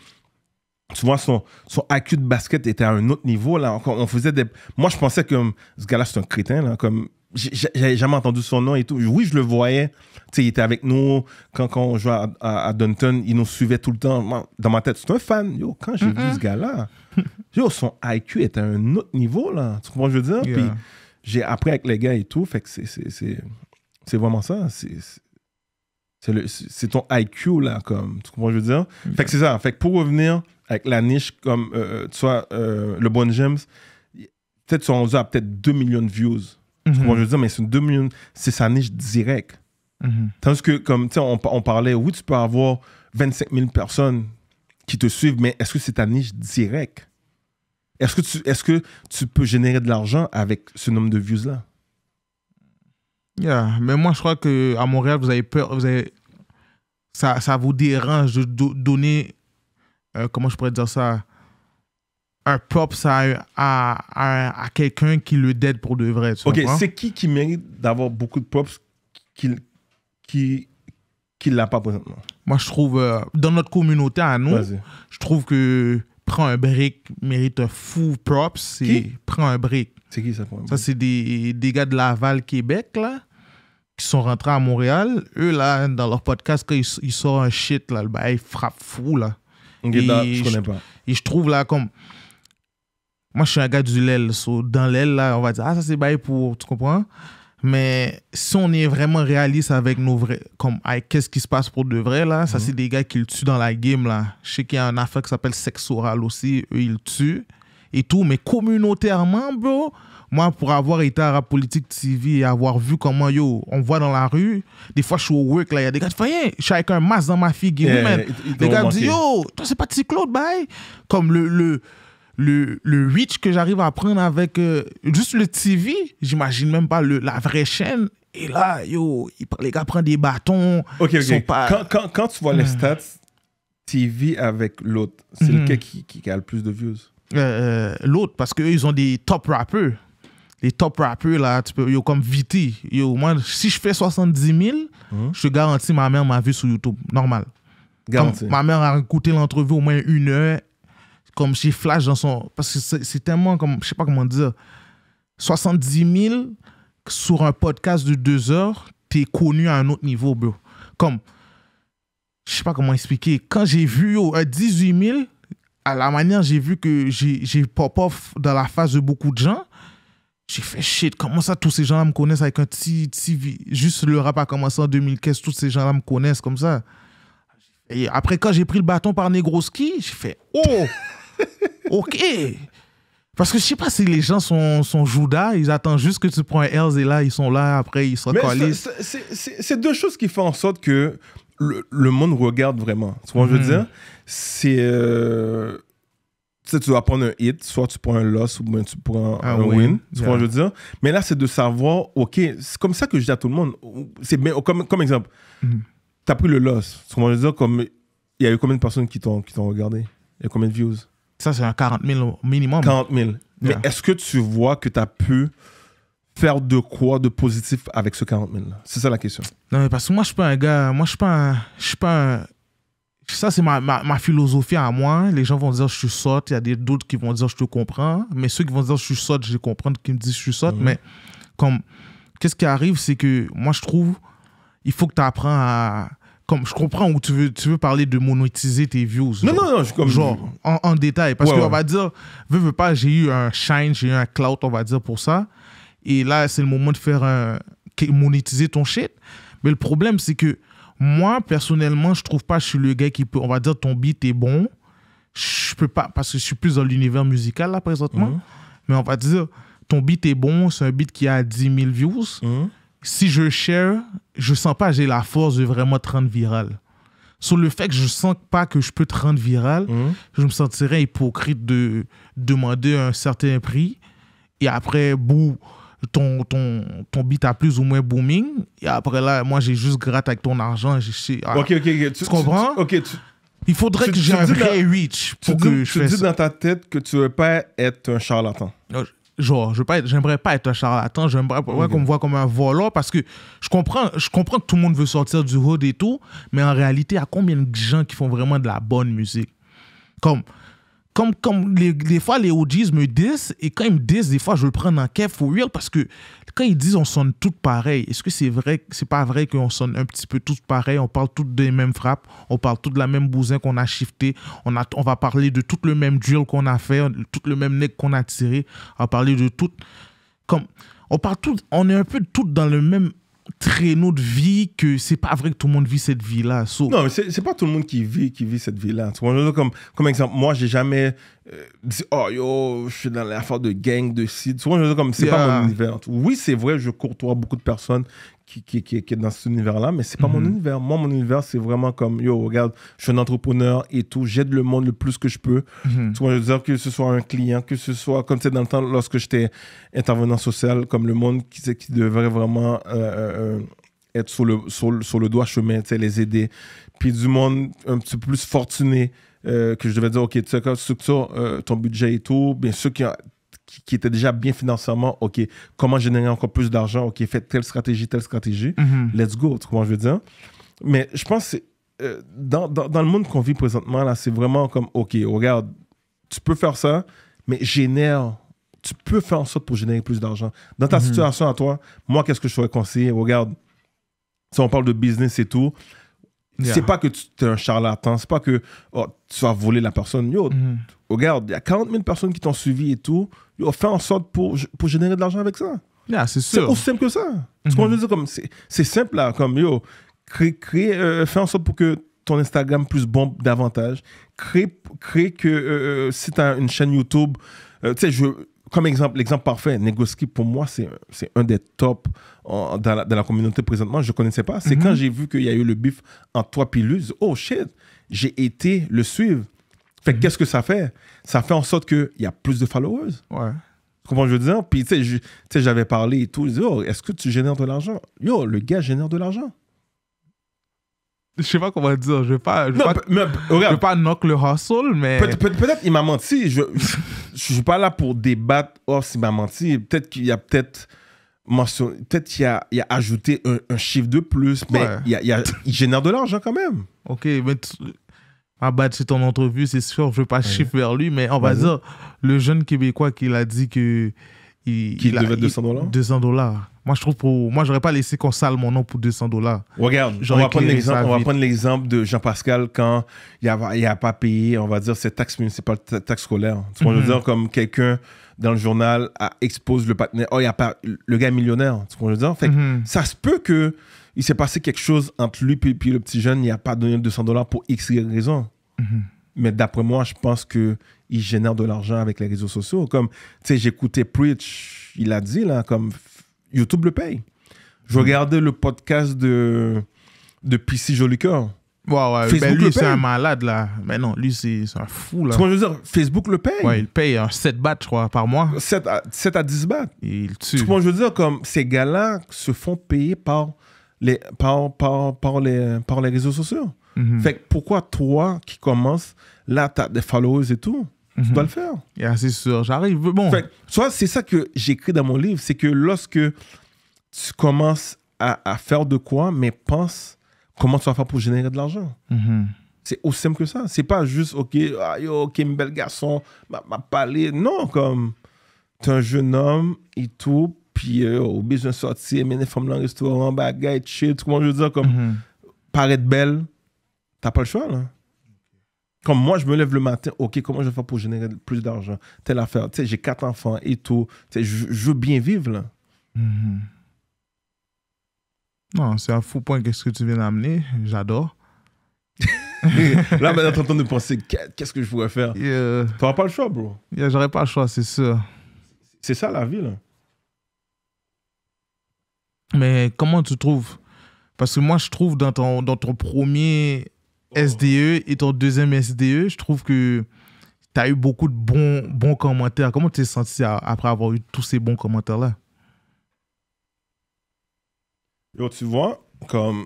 tu vois, son, son IQ de basket était à un autre niveau. Là. on faisait des... Moi, je pensais que ce gars-là, c'est un crétin. Là. Comme, j'avais jamais entendu son nom et tout. Oui, je le voyais. sais il était avec nous quand, quand on jouait à, Dunton. Il nous suivait tout le temps. Dans ma tête, c'est un fan. Yo, quand j'ai vu ce gars-là, yo, son IQ était à un autre niveau. Là. Tu comprends ce que je veux dire? Puis j'ai appris avec les gars et tout. Fait que c'est vraiment ça. C'est ton IQ, là, comme. Tu comprends ce que je veux dire? Mm-hmm. Fait que c'est ça. Fait que pour revenir avec la niche, comme, euh, tu vois, euh, le Bon James, peut-être sur a a peut-être 2 millions de views Mm je mhm. veux dire, mais c'est une c'est sa niche directe. Mm Tandis que, comme, tu sais, on, parlait, oui, tu peux avoir 25 000 personnes qui te suivent, mais est-ce que c'est ta niche directe? Est-ce que, tu, est que tu peux générer de l'argent avec ce nombre de views-là? Yeah. Mais moi, je crois qu'à Montréal, vous avez peur, vous avez... Ça, ça vous dérange de donner, euh, comment je pourrais dire ça, un props à, à, quelqu'un qui le dette pour de vrai. Ok, c'est qui qui mérite d'avoir beaucoup de props qui, qui, qui l'a pas présentement Moi, je trouve, euh, dans notre communauté à nous, je trouve que prend un brick mérite un fou props. C'est prend un brick C'est qui ça prend Ça, c'est des, des gars de Laval, Québec, là qui sont rentrés à Montréal, eux, là, dans leur podcast, quand ils, sortent un shit, là, le bail frappe fou, là. je connais pas. Et je trouve, là, comme, moi, je suis un gars du l'aile. dans l'aile, là, on va dire, ah, ça, c'est bail pour, tu comprends? Mais si on est vraiment réaliste avec nos vrais, comme, qu'est-ce qui se passe pour de vrai, là, ça, c'est mhm. des gars qui le tuent dans la game, là. Je sais qu'il y a un affaire qui s'appelle sexe oral aussi, eux, ils le tuent et tout, mais communautairement, bro, moi, pour avoir été à la politique TV et avoir vu comment, yo, on voit dans la rue, des fois, je suis au work, là, il y a des gars qui font, rien. je suis avec un masque dans ma fille, Les gars disent, yo, toi, c'est pas Claude, bye. Comme le le, le reach que j'arrive à prendre avec euh, juste le TV, j'imagine même pas le, la vraie chaîne. Et là, yo, les gars prennent des bâtons. sont pas- Quand, tu vois les stats TV avec l'autre, c'est le mhm. lequel qui, qui- a le plus de views euh, euh, l'autre parce qu'eux, ils ont des top rappers. Les top rappers, là, tu peux, yo, comme Viti. Yo, moi, si je fais 70 000, mhm. je garantis, ma mère m'a vu sur YouTube. Normal. ma mère a écouté l'entrevue au moins une heure comme j'ai flash dans son. Parce que c'est tellement comme. Je sais pas comment dire. 70 000 sur un podcast de deux heures, t'es connu à un autre niveau, bro. Comme. Je sais pas comment expliquer. Quand j'ai vu 18 000, à la manière j'ai vu que j'ai pop-off dans la face de beaucoup de gens, j'ai fait shit, comment ça tous ces gens-là me connaissent avec un petit, petit... Juste le rap a commencé en 2015, tous ces gens-là me connaissent comme ça. Et après, quand j'ai pris le bâton par Negroski, j'ai fait « Oh !» ok. Parce que je sais pas si les gens sont, sont Judas, ils attendent juste que tu prends un Hells et là, ils sont là, après, ils sont collés. C'est deux choses qui font en sorte que le, monde regarde vraiment. Tu vois, je veux mhm. dire, c'est. Euh, tu sais, dois prendre un hit, soit tu prends un loss ou tu prends ah un, win. win tu je veux dire. Mais là, c'est de savoir, ok, c'est comme ça que je dis à tout le monde. C'est comme, comme exemple, mhm. tu as pris le loss. Tu vois, je veux dire, comme. Il y a eu combien de personnes qui t'ont regardé Il y a eu combien de views ça, c'est un 40 000 minimum. 40 000. Mais est-ce que tu vois que tu as pu faire de quoi de positif avec ce 40 000 C'est ça la question. Non, mais parce que moi, je suis pas un gars. Moi, je suis pas Je suis pas un... Ça, c'est ma, philosophie à moi. Les gens vont dire je suis sot. Il y a d'autres qui vont dire je te comprends. Mais ceux qui vont dire je suis sot, je comprends qui me disent je suis sot. Mhm. Mais comme. Qu'est-ce qui arrive, c'est que moi, je trouve. Il faut que tu apprends à comme je comprends où tu veux, tu veux parler de monétiser tes views. Non, non, non, je comme. Genre, en, détail. Parce qu'on va dire, veux, veux pas, j'ai eu un shine, j'ai eu un clout, on va dire, pour ça. Et là, c'est le moment de faire un. monétiser ton shit. Mais le problème, c'est que moi, personnellement, je trouve pas, je suis le gars qui peut. On va dire, ton beat est bon. Je peux pas, parce que je suis plus dans l'univers musical, là, présentement. Mhm. Mais on va dire, ton beat est bon, c'est un beat qui a 10 000 views. Mhm si je share, je sens pas j'ai la force de vraiment te rendre viral. Sur le fait que je sens pas que je peux te rendre viral, mhm. je me sentirais hypocrite de demander un certain prix et après, bouh, ton, ton, ton beat a plus ou moins booming. Et après là, moi, j'ai juste gratte avec ton argent. Ah, ok, ok, Tu, comprends? ok, Il faudrait que j'ai un vrai reach pour que je Tu dis dans ta tête que tu veux pas être un charlatan genre, je pas j'aimerais pas être un charlatan, j'aimerais pas qu'on me voit comme un voleur parce que je comprends, je comprends que tout le monde veut sortir du hood et tout, mais en réalité, il y a combien de gens qui font vraiment de la bonne musique Comme, comme, comme les, fois, les OGs me disent, et quand ils me disent, des fois, je le prends en kef pour parce que ils disent on sonne toutes pareilles, est-ce que c'est vrai, c'est pas vrai qu'on sonne un petit peu toutes pareilles, on parle toutes des mêmes frappes, on parle toutes de la même bousin qu'on a shifté, on, a, on va parler de tout le même duel qu'on a fait, tout le même neck qu'on a tiré, on va parler de tout. Comme, on parle tout, on est un peu toutes dans le même traîneau de vie que c'est pas vrai que tout le monde vit cette vie-là. Non, Non, c'est pas tout le monde qui vit, qui vit cette vie-là. Comme, comme exemple, moi, j'ai jamais euh, dit, oh yo, je suis dans l'affaire de gang, de site. comme, c'est pas mon univers. Oui, c'est vrai, je courtois beaucoup de personnes qui, est dans cet univers-là, mais c'est pas mon mhm. univers. Moi, mon univers, c'est vraiment comme, yo, regarde, je suis un entrepreneur et tout, j'aide le monde le plus que je peux. Mhm. Tu vois, je veux dire, que ce soit un client, que ce soit, comme sais, dans le temps, lorsque j'étais intervenant social, comme le monde qui, qui devrait vraiment euh, euh, euh, être sur le, sur, sur le doigt chemin, tu sais, les aider. Puis du monde un petit peu plus fortuné, que je devais dire, OK, tu sais, structure ton budget et tout, bien sûr, qui a qui, était déjà bien financièrement, OK, comment générer encore plus d'argent, OK, fait telle stratégie, telle stratégie, mm-hmm. let's go, tu comprends, je veux dire. Mais je pense, euh, dans, dans, le monde qu'on vit présentement, là, c'est vraiment comme, OK, regarde, tu peux faire ça, mais génère, tu peux faire en sorte pour générer plus d'argent. Dans ta mm-hmm. situation à toi, moi, qu'est-ce que je pourrais conseiller? Regarde, si on parle de business et tout, c'est pas que tu es un charlatan, c'est pas que oh, tu vas volé la personne. Mm-hmm. regarde, il y a 40 000 personnes qui t'ont suivi et tout. fais en sorte pour, générer de l'argent avec ça. c'est aussi simple que ça. Mm-hmm. C'est simple là, comme yo, crée, euh, fais en sorte pour que ton Instagram plus bombe davantage. Crée, crée que euh, euh, si tu as une chaîne YouTube, tu sais, je comme exemple, l'exemple parfait, Negoski, pour moi, c'est un des tops dans, la, communauté présentement. Je ne connaissais pas. C'est mhm. quand j'ai vu qu'il y a eu le bif en toi pilus. Oh shit, j'ai été le suivre. Fait mhm. qu'est-ce que ça fait Ça fait en sorte qu'il y a plus de followers. Ouais. Comment je veux dire Puis, tu sais, j'avais parlé et tout. Oh, est-ce que tu génères de l'argent Yo, le gars génère de l'argent. Je sais pas comment dire, je vais pas. pas, pas knock le hustle, mais. Peut-être qu'il il m'a menti. Je je suis pas là pour débattre. Oh, s'il m'a menti. Peut-être qu'il y a peut-être mention... peut-être qu'il a, a ajouté un, chiffre de plus, mais il, génère de l'argent quand même. Ok, mais à c'est ton entrevue, c'est sûr, je veux pas chiffrer chiffre vers lui, mais on va dire le jeune Québécois qui a dit que il, qu'il devait 200 dollars. 200 dollars. Moi, je trouve pour. Moi, j'aurais pas laissé qu'on sale mon nom pour 200 dollars. Regarde, on va, prendre l'exemple, de Jean-Pascal quand il n'a il a pas payé, on va dire, ses taxes municipales, taxes scolaires. Tu mm -hmm. dire, comme quelqu'un dans le journal a expose le partenaire. Oh, il a pas. Le gars millionnaire. ce je veux dire? Fait mhm. ça se peut que il s'est passé quelque chose entre lui et le petit jeune, il a pas donné 200 dollars pour X raison. Mhm. Mais d'après moi, je pense que il génère de l'argent avec les réseaux sociaux. Comme, tu sais, j'écoutais Preach, il a dit, là, comme, YouTube le paye. Je hmm. regardais le podcast de, de PC Jolicoeur. Cœur. ouais, ben Facebook lui, c'est un malade, là. Mais non, lui, c'est un fou, là. Tu je veux dire, Facebook le paye. Ouais, il paye 7 hein, bahts, je crois, par mois. 7 à, 10 bahts. Il tue. Tu vois, je veux dire, comme ces gars-là se font payer par les, par, par, par les, par les réseaux sociaux. Mm-hmm. Fait que pourquoi toi qui commences, là, t'as des followers et tout, tu mhm. dois le faire. et c'est sûr, j'arrive. Bon. Fait, soit c'est ça que j'écris dans mon livre, c'est que lorsque tu commences à, faire de quoi, mais pense comment tu vas faire pour générer de l'argent. Mhm. C'est aussi simple que ça. C'est pas juste, OK, ah, yo, OK, bel garçon, m'a, ma parlé. Non, comme, t'es un jeune homme et tout, puis euh, au besoin de sortir, mener femme dans le restaurant, bagaille, chill, tout comment je veux dire, comme, mhm. paraître belle, t'as pas le choix, là. Comme moi, je me lève le matin, ok, comment je vais faire pour générer plus d'argent Telle affaire, tu sais, j'ai quatre enfants et tout. Tu sais, je, veux bien vivre, là. Mm-hmm. Non, c'est un fou point qu'est-ce que tu viens d'amener. J'adore. là, maintenant, tentends en de penser, qu'est-ce que je pourrais faire Tu T'auras pas le choix, bro. J'aurais pas le choix, c'est sûr. C'est ça, la vie, là. Mais comment tu trouves Parce que moi, je trouve dans dans ton premier SDE et ton deuxième SDE, je trouve que tu as eu beaucoup de bons, bons commentaires. Comment tu t'es senti après avoir eu tous ces bons commentaires-là? tu vois, comme.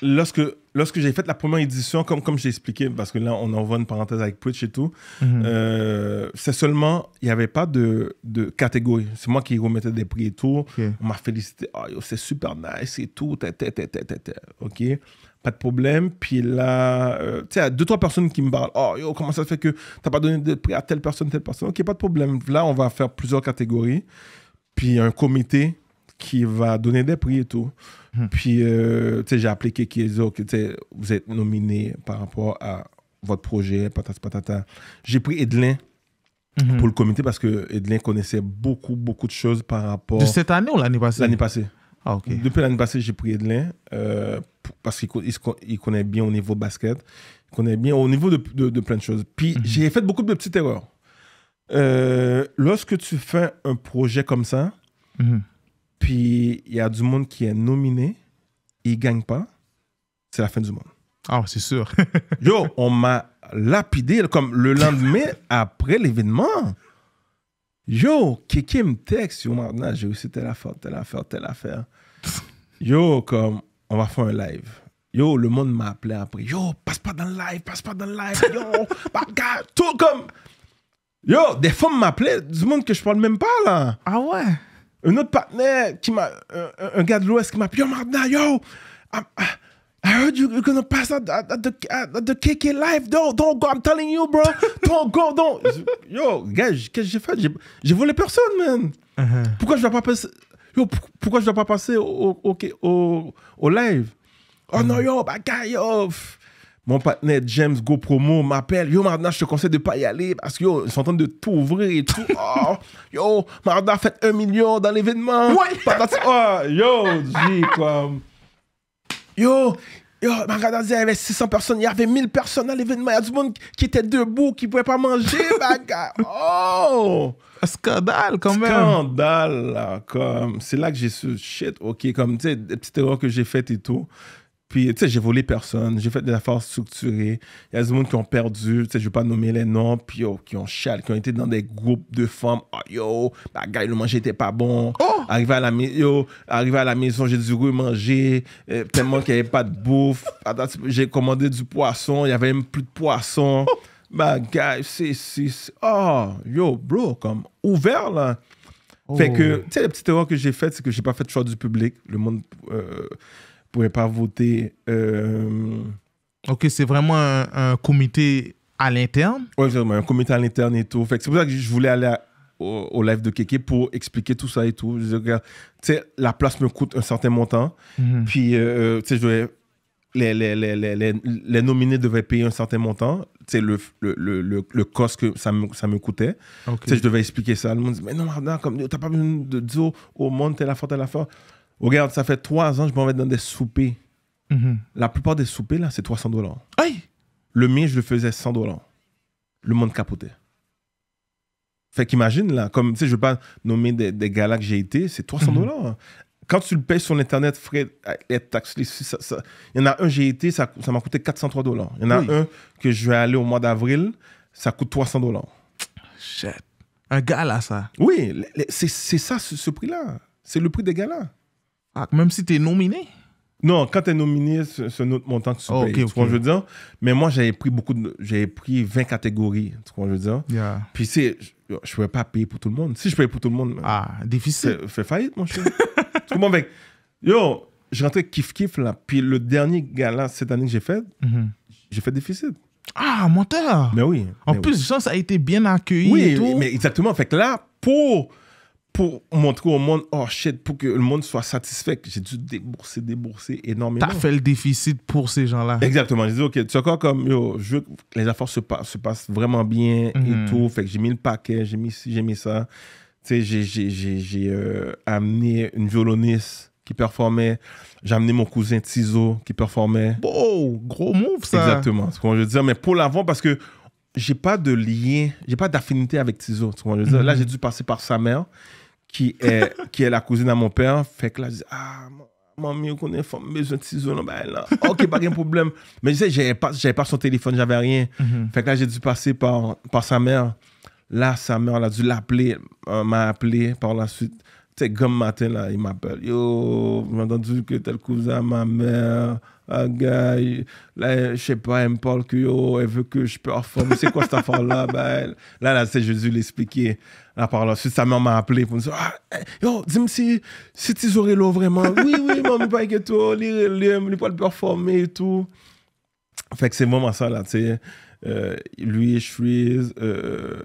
Lorsque, lorsque j'ai fait la première édition, comme, comme j'ai expliqué, parce que là, on envoie une parenthèse avec Twitch et tout, mhm. euh, c'est seulement, il n'y avait pas de, catégorie. C'est moi qui remettais des prix et tout. On m'a félicité. Oh, c'est super nice et tout. OK? pas de problème. Puis là, euh, tu sais, il y a deux, trois personnes qui me parlent. Oh, comment ça se fait que tu n'as pas donné de prix à telle personne, telle personne Ok, pas de problème. Là, on va faire plusieurs catégories. Puis un comité qui va donner des prix et tout. Hmm. Puis, euh, tu sais, j'ai appliqué tu que vous êtes nominé par rapport à votre projet, patata, patata. J'ai pris Edlin. Hmm. Pour le comité, parce que Edlin connaissait beaucoup, beaucoup de choses par rapport. De cette année ou l'année passée L'année passée. Ah, Depuis l'année passée, j'ai pris Edlin euh, parce qu'il connaît bien au niveau basket, il connaît bien au niveau de, plein de choses. Puis mhm. j'ai fait beaucoup de petites erreurs. Euh, lorsque tu fais un projet comme ça, mhm. puis il y a du monde qui est nominé, il ne gagne pas, c'est la fin du monde. Ah, c'est sûr. Yo, on m'a lapidé comme le lendemain après l'événement. Yo, Kiki me texte, yo, maintenant j'ai réussi telle affaire, telle affaire, telle affaire. Yo, comme, on va faire un live. Yo, le monde m'a appelé après. Yo, passe pas dans le live, passe pas dans le live. Yo, tout comme. Yo, des femmes m'appelaient, du monde que je parle même pas là. Ah ouais? Un autre partenaire qui m'a. Un, gars de l'Ouest qui m'a appelé. Yo, Martina, yo, I, heard you're gonna pass at, at, the, the KK live. Don't, don't go, I'm telling you, bro. Don't go, don't. yo, gars, qu'est-ce que j'ai fait? J'ai volé personne, man. Uh-huh. Pourquoi je vais pas passer pourquoi je dois pas passer au, live? Oh non, yo, bagaille, yo. Mon partenaire James GoPromo m'appelle. Yo, Marda, je te conseille de pas y aller parce que sont en train de ouvrir et tout. Oh, yo, Marda, faites un million dans l'événement. Ouais. Oh, yo, j'ai comme. Yo, Yo, il y avait 600 personnes, il y avait 1000 personnes à l'événement, il y a du monde qui était debout, qui pouvait pas manger, baga. Oh! Un scandale quand même. Scandale, là. Comme, c'est là que j'ai su, shit, ok, comme, tu sais, des petites erreurs que j'ai faites et tout. Puis, tu sais, j'ai volé personne, j'ai fait des affaires structurées. Il y a des gens qui ont perdu, tu sais, je vais pas nommer les noms, puis oh, qui ont chial, qui ont été dans des groupes de femmes. Oh, yo, bagaille, le manger était pas bon. Oh! Arrivé à la maison, arrivé à la maison, j'ai dû manger euh, tellement qu'il n'y avait pas de bouffe. J'ai commandé du poisson, il y avait même plus de poisson. Oh! bah guy, c'est... oh, yo, bro, comme ouvert là. Fait que, oh. tu sais, la petite erreur que j'ai faite, c'est que j'ai pas fait de choix du public. Le monde ne euh, pouvait pas voter. Euh, ok, c'est vraiment un, comité à l'interne? Oui, vraiment, un comité à l'interne et tout. Fait c'est pour ça que je voulais aller au, live de Kéké pour expliquer tout ça et tout. Je tu sais, la place me coûte un certain montant. Mhm. Puis, euh, tu sais, je devais les, les, les, les, nominés devaient payer un certain montant, c'est le, le, le, le, cost que ça me, ça me coûtait. Je devais expliquer ça. Le monde dit Mais non, tu t'as pas besoin de dire au monde, t'es la forte, t'es la forte. Regarde, ça fait trois ans je m'en vais dans des soupers. Mhm. La plupart des soupers, là, c'est 300 dollars. Le mien, je le faisais 100 dollars. Le monde capotait. Fait qu'imagine, là, comme, tu sais, je veux pas nommer des, des galas que j'ai été, c'est 300 mhm. dollars quand tu le payes sur Internet, frais, les taxes, il y en a un, j'ai été, ça, m'a coûté 403 dollars. Il y en a un que je vais aller au mois d'avril, ça coûte 300 dollars. Shit. Un gala, ça. Oui, c'est ça, ce, prix-là. C'est le prix des gars Ah, même si tu es nominé. Non, quand tu es nominé, c'est un autre montant que tu payes. je Mais moi, j'avais pris beaucoup de. J'avais pris 20 catégories. Tu je veux dire? Puis, c'est. Je ne pouvais pas payer pour tout le monde. Si je payais pour tout le monde. Ah, difficile. Fais faillite, mon chien. Tout le Yo, je rentrais kiff-kiff là. Puis le dernier gala cette année que j'ai fait, mhm. j'ai fait déficit. Ah, menteur! Mais oui. En plus, oui. ça a été bien accueilli. Oui, et tout. mais exactement. Fait que là, pour, pour montrer au monde, oh shit, pour que le monde soit satisfait, j'ai dû débourser, débourser énormément. T'as fait le déficit pour ces gens-là. Exactement. J'ai dit, OK, tu quoi, comme, yo, je veux que les affaires se, passent, se passent vraiment bien et mhm. tout. Fait que j'ai mis le paquet, j'ai mis j'ai mis ça sais, j'ai euh, amené une violoniste qui performait. J'ai amené mon cousin Tizo qui performait. Oh, gros move ça. Exactement. Ce que je veux dire, mais pour l'avant parce que j'ai pas de lien, j'ai pas d'affinité avec Tizo. je Là, mhm. j'ai dû passer par sa mère qui est qui est la cousine à mon père. Fait que là, je dis ah maman, qu'on est besoin Tizo là, ben là. OK, pas de problème. Mais je sais, j'avais pas j'avais pas son téléphone, j'avais rien. Mhm. Fait que là, j'ai dû passer par par sa mère. Là, sa mère, elle a dû l'appeler, euh, m'a appelé par la suite. Tu sais, comme matin, là, il m'appelle. Yo, j'ai entendu que tel cousin, ma mère, un gars, là, je sais pas, elle me parle que yo, elle veut que je performe. C'est quoi cette affaire-là? Ben, là, là, c'est, Jésus dû l'expliquer. Là, par la suite, sa mère m'a appelé pour me dire, ah, eh, yo, dis-moi si, si tu aurais l'eau vraiment. oui, oui, maman, pas que toi, lui, lui, il pas le performer et tout. Fait que c'est vraiment ça, là, tu sais lui, et euh, euh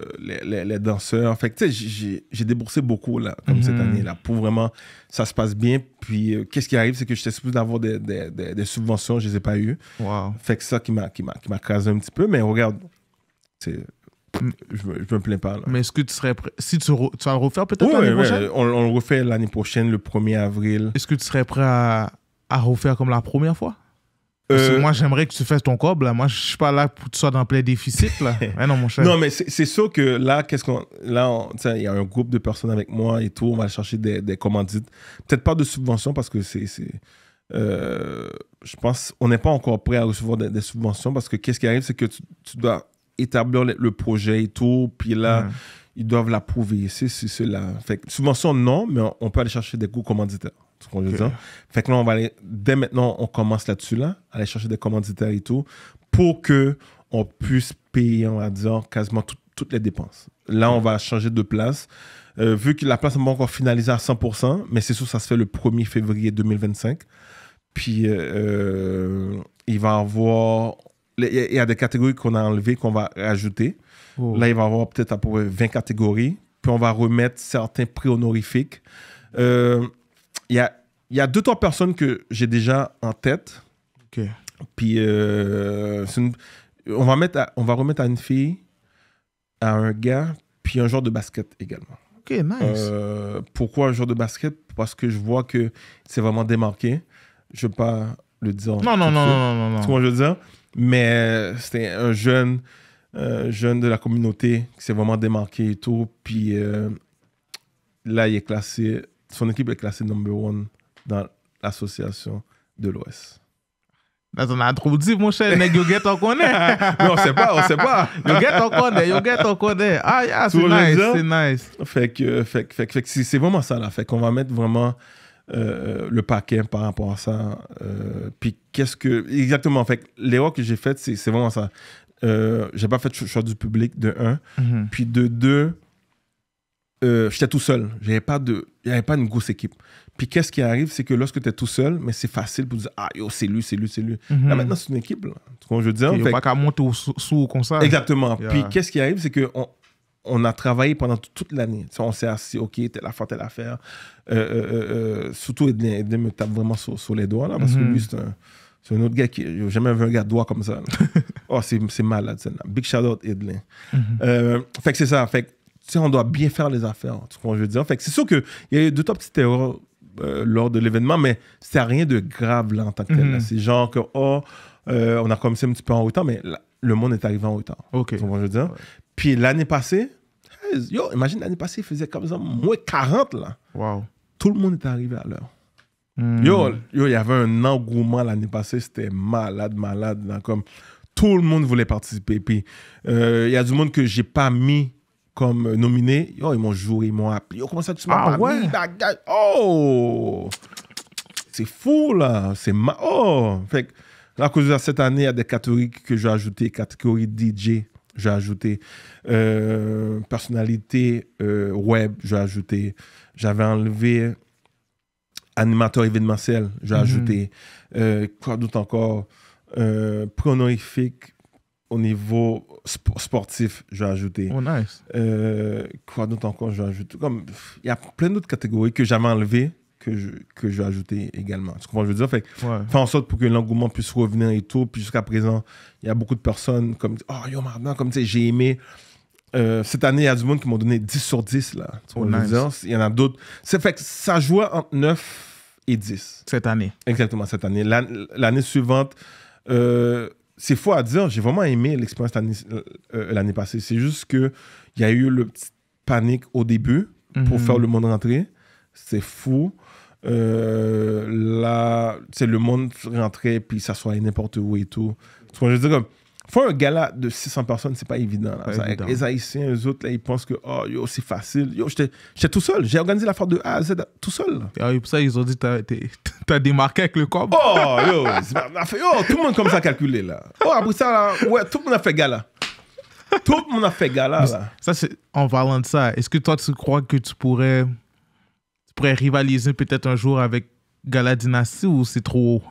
les, les, danseurs. Fait j'ai déboursé beaucoup, là, comme cette mhm. année-là, pour vraiment ça se passe bien. Puis, euh, qu'est-ce qui arrive, c'est que j'étais supposé d'avoir des, des, subventions, je les ai pas eues. Fait que ça qui m'a crasé un petit peu, mais regarde, c'est mm. je me, me plains pas. Mais est-ce que tu serais prêt Si tu, tu refaire peut-être on, le refait l'année prochaine, le 1er avril. Est-ce que tu serais prêt à refaire comme la première fois euh, moi, j'aimerais que tu fasses ton cob, là. Moi, je suis pas là pour que tu sois dans plein déficit, là. Eh non, mon cher. Non, mais c'est sûr que là, qu'est-ce Là, il y a un groupe de personnes avec moi et tout. On va chercher des, commandites. Peut-être pas de subventions parce que c'est. Euh, je pense on n'est pas encore prêt à recevoir des, subventions parce que qu'est-ce qui arrive, c'est que tu, dois établir le, projet et tout. Puis là. Ils doivent l'approuver, c'est cela. subvention, non, mais on, peut aller chercher des coûts commanditaires qu'on Fait que là, on va aller, dès maintenant, on commence là-dessus, là, aller chercher des commanditaires et tout, pour que on puisse payer, on va dire, quasiment toutes les dépenses. Là, on va changer de place. Euh, vu que la place n'est pas encore finalisée à 100%, mais c'est sûr, ça se fait le 1er février 2025. Puis, euh, euh, il va avoir. Il y, a des catégories qu'on a enlevées, qu'on va rajouter. Oh. Là, il va y avoir peut-être à peu près 20 catégories. Puis, on va remettre certains prix honorifiques. Euh, il y a, y a deux, trois personnes que j'ai déjà en tête. OK. Puis, euh, on, va mettre on va remettre à une fille, à un gars, puis un joueur de basket également. Ok, nice. Euh, pourquoi un joueur de basket Parce que je vois que c'est vraiment démarqué. Je ne pas le dire. Non, non, non, non, non, non, C'est moi je veux dire. Mais c'était un jeune, euh, jeune de la communauté qui s'est vraiment démarqué et tout. Puis là, il est classé son équipe est classée number one dans l'association de l'Ouest. On a trop dit, mon cher, mais get on connaît. mais on sait pas, on sait pas. Yoguet, on connaît, Yoguet, on connaît. Ah, yeah, c'est nice, c'est nice. Fait que, fait, fait, fait, c'est vraiment ça, là. Fait qu'on va mettre vraiment euh, le paquet par rapport à ça. Euh, puis qu'est-ce que... Exactement, fait l'erreur que j'ai faite, c'est vraiment ça. Euh, j'ai pas fait le choix du public, de un. Mm -hmm. Puis de deux, euh, j'étais tout seul. J'avais pas de, il n'y avait pas une grosse équipe. Puis qu'est-ce qui arrive, c'est que lorsque tu es tout seul, mais c'est facile pour dire Ah, yo, c'est lui, c'est lui, c'est lui. Mhm. Là, maintenant, c'est une équipe. Tu je veux dire. Il n'y a pas qu'à monter sous comme ça. Exactement. Puis qu'est-ce qui arrive, c'est qu'on on a travaillé pendant toute l'année. on s'est assis, OK, telle affaire, telle affaire. Euh, euh, euh, euh surtout, me tape vraiment sur, les doigts, là, parce que mhm. lui, c'est un, autre gars qui. J'ai jamais vu un gars de doigt comme ça. oh, c'est malade, ça. Big shout out, Edlin. Mhm. Euh, fait que c'est ça. Fait sais, on doit bien faire les affaires. Tu comprends ce que je veux dire? Fait c'est sûr qu'il y a eu deux, trois petites erreurs euh, lors de l'événement, mais c'est rien de grave là en tant que tel. Mhm. C'est genre que, oh, euh, on a commencé un petit peu en retard, mais le monde est arrivé en retard. OK. Tu comprends ce que je veux dire? Puis l'année passée, yo, imagine l'année passée, il faisait comme ça, moins 40 là. Wow. Tout le monde est arrivé à l'heure. Hmm. yo Yo, il y avait un engouement l'année passée, c'était malade, malade. comme tout le monde voulait participer. Puis euh, il y a du monde que j'ai pas mis comme nominé, oh, ils m'ont joué, ils m'ont appelé. Oh, comment ça, tu m'as ah oh! C'est fou, là. C'est ma... Oh! Fait que, à cause de cette année, il y a des catégories que j'ai ajoutées. Catégorie DJ, j'ai ajouté. Euh, personnalité euh, web, j'ai ajouté. J'avais enlevé animateur événementiel, j'ai mm-hmm. ajouté. Euh, quoi d'autre encore? Euh, au niveau sportif, je vais ajouter. Oh, nice. Euh, quoi d'autre encore je vais ajouter Comme il y a plein d'autres catégories que j'avais enlevées que je, que je vais ajouter également. Tu comprends ce que je veux dire Fait faire en sorte pour que l'engouement puisse revenir et tout. Puis jusqu'à présent, il y a beaucoup de personnes comme Oh yo, maintenant, comme tu sais, j'ai aimé. Euh, cette année, il y a du monde qui m'ont donné 10 sur 10. Là, oh, Il y en a d'autres. C'est fait que ça jouait entre 9 et 10. Cette année. Exactement, cette année. L'année suivante, euh, c'est fou à dire, j'ai vraiment aimé l'expérience euh, euh, l'année passée. C'est juste que il y a eu le petit panique au début pour mhm. faire le monde rentrer. C'est fou. Euh, là, c'est le monde rentrait puis ça soit n'importe où et tout. Je veux comme, Faire un gala de 600 personnes, c'est pas évident. Pas évident. les Haïtiens, eux autres, là, ils pensent que oh, yo, c'est facile. Yo, j'étais tout seul. J'ai organisé la l'affaire de A à Z tout seul. Ah, et pour ça, ils ont dit, t'as démarqué avec le corps. Oh, yo, oh, tout le monde comme ça calculer. là. Oh, après ça, ouais, tout le monde a fait gala. Tout le monde a fait gala, Ça, c'est en parlant de ça. Est-ce que toi, tu crois que tu pourrais, tu pourrais rivaliser peut-être un jour avec Gala Dynasty ou c'est trop haut?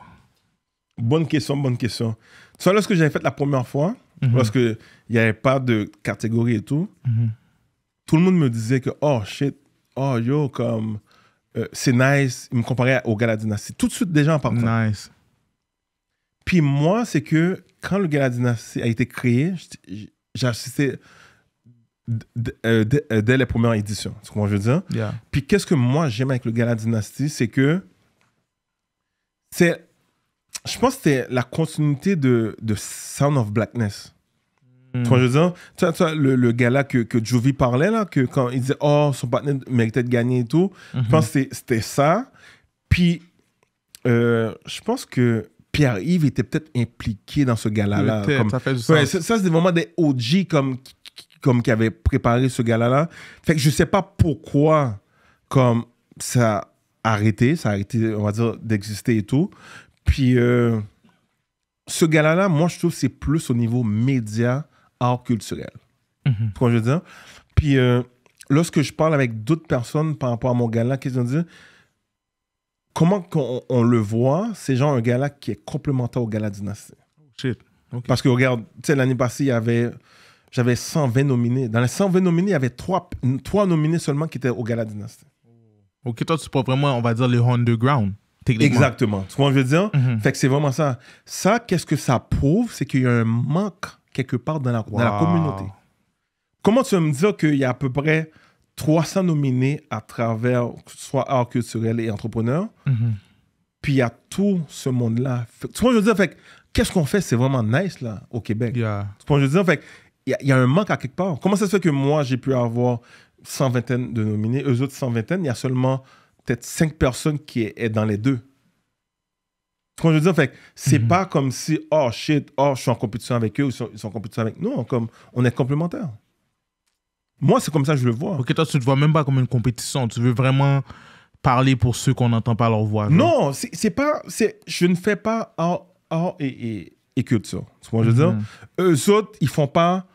Bonne question, bonne question. Ça, lorsque j'avais fait la première fois, mm lorsque il n'y avait pas de catégorie et tout, mhm. tout le monde me disait que, oh shit, oh yo, comme, euh, c'est nice. il me comparait au gars Tout de suite, déjà en partant. Nice. Puis moi, c'est que quand le Galadinastie a été créé, j'ai assisté euh, euh, dès les premières éditions. C'est que je veux dire. Puis qu'est-ce que moi j'aime avec le Galadinastie, c'est que c'est je pense que c'était la continuité de, de Sound of Blackness. Tu vois, je veux dire, le, gars-là que, que parlait, là, que quand il disait Oh, son partenaire méritait de gagner et tout, je mhm. pense que c'était ça. Puis, euh, je pense que Pierre-Yves était peut-être impliqué dans ce gars là Ça, c'est des ouais, ça, c'est vraiment des OG comme, comme qui avaient préparé ce gala-là. Fait que je sais pas pourquoi comme ça a arrêté, ça a arrêté, on va dire, d'exister et tout. Puis euh, ce gala-là, moi, je trouve que c'est plus au niveau média, art culturel. Mhm. ce Quand je veux dire. Puis euh, lorsque je parle avec d'autres personnes par rapport à mon gala, qu'ils ont dit comment on, le voit, c'est genre un gala qui est complémentaire au gala dynastie. Oh, Parce que regarde, tu sais, l'année passée, il y avait. J'avais 120 nominés. Dans les 120 nominés, il y avait trois nominés seulement qui étaient au Gala Dynasty. Ok, toi, tu pas vraiment, on va dire, les underground. Exactement. Ce que je veux dire, mm-hmm. fait que c'est vraiment ça. Ça, qu'est-ce que ça prouve C'est qu'il y a un manque quelque part dans la, communauté. Comment tu vas me dire qu'il y a à peu près 300 nominés à travers soit art culturel et entrepreneur, mm-hmm. puis il y a tout ce monde-là. ce vois, je veux dire, fait qu'est-ce qu'on fait C'est vraiment nice, là, au Québec. ce Tu je veux dire, fait il y, a un manque à quelque part. Comment ça se fait que moi, j'ai pu avoir 120 de nominés, eux autres 120, il y a seulement peut-être cinq personnes qui est, dans les deux. Ce que je veux dire, c'est mhm. pas comme si, oh shit, oh, je suis en compétition avec eux ou ils sont en compétition avec nous. comme, on est complémentaires. Moi, c'est comme ça que je le vois. Ok, toi, tu te vois même pas comme une compétition. Tu veux vraiment parler pour ceux qu'on n'entend pas leur voix. Non, c'est pas. Je ne fais pas oh oh et, et, culture. Ce je veux dire, mhm. eux autres, ils font pas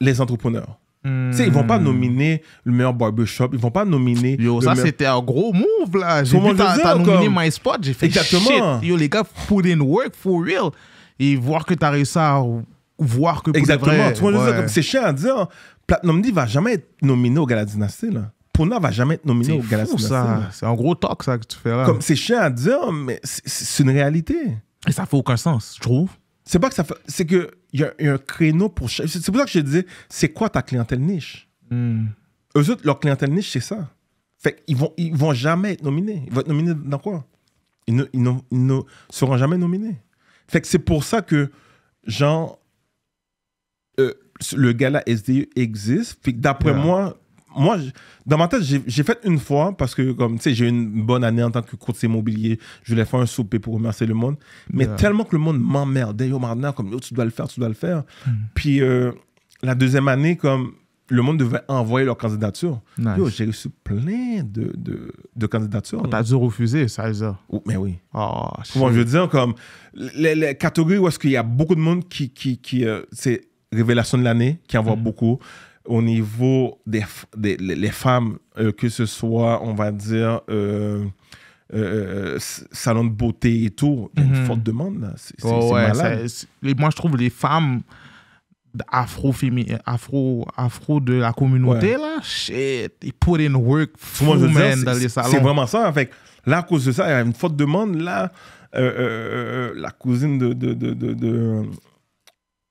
les entrepreneurs. Hmm. Tu sais, ils vont pas nominer le meilleur barbershop, ils vont pas nominer. ça c'était un gros move là. J'ai vu, t'as nominé comme... MySpot, j'ai fait Exactement. Shit. les gars, put in work for real. Et voir que t'as réussi à voir que. Pour Exactement. C'est chiant à dire. Platinum D va jamais être nominé au Gala Dynastie, là. Pona va jamais être nominé au Gala C'est un gros talk ça que tu fais là. Comme c'est chiant à dire, mais c'est une réalité. Et ça fait aucun sens, je trouve. C'est pas que ça fait. C'est que il y, a un créneau pour chaque. C'est pour ça que je disais, c'est quoi ta clientèle niche hmm. Eux autres, leur clientèle niche, c'est ça. Fait qu'ils vont, ils vont jamais être nominés. Ils vont être nominés dans quoi ils ne, seront jamais nominés. Fait que c'est pour ça que, genre, euh, le gala SDU existe. d'après moi, moi, dans ma tête, j'ai fait une fois parce que, comme, tu sais, j'ai eu une bonne année en tant que courtier immobilier. Je voulais faire un souper pour remercier le monde. Mais tellement que le monde m'emmerdait. Yo, maintenant, comme, tu dois le faire, tu dois le faire. Mm. Puis, euh, la deuxième année, comme, le monde devait envoyer leur candidature. j'ai reçu plein de, de, candidatures. T'as dû refuser, ça, mais oui. Ah, Comment je veux dire, comme, les, catégories où est-ce qu'il y a beaucoup de monde qui, qui, qui euh, c'est révélation de l'année, qui envoie mm. beaucoup au niveau des, les femmes, euh, que ce soit, on va dire, euh, euh, salon de beauté et tout, il y a une mhm. forte demande. Là. C'est, malade. moi, je trouve les femmes afro afro afro de la communauté là shit ils put in work full men dans les salons c'est vraiment ça fait là à cause de ça il y a une forte demande là la cousine de, de,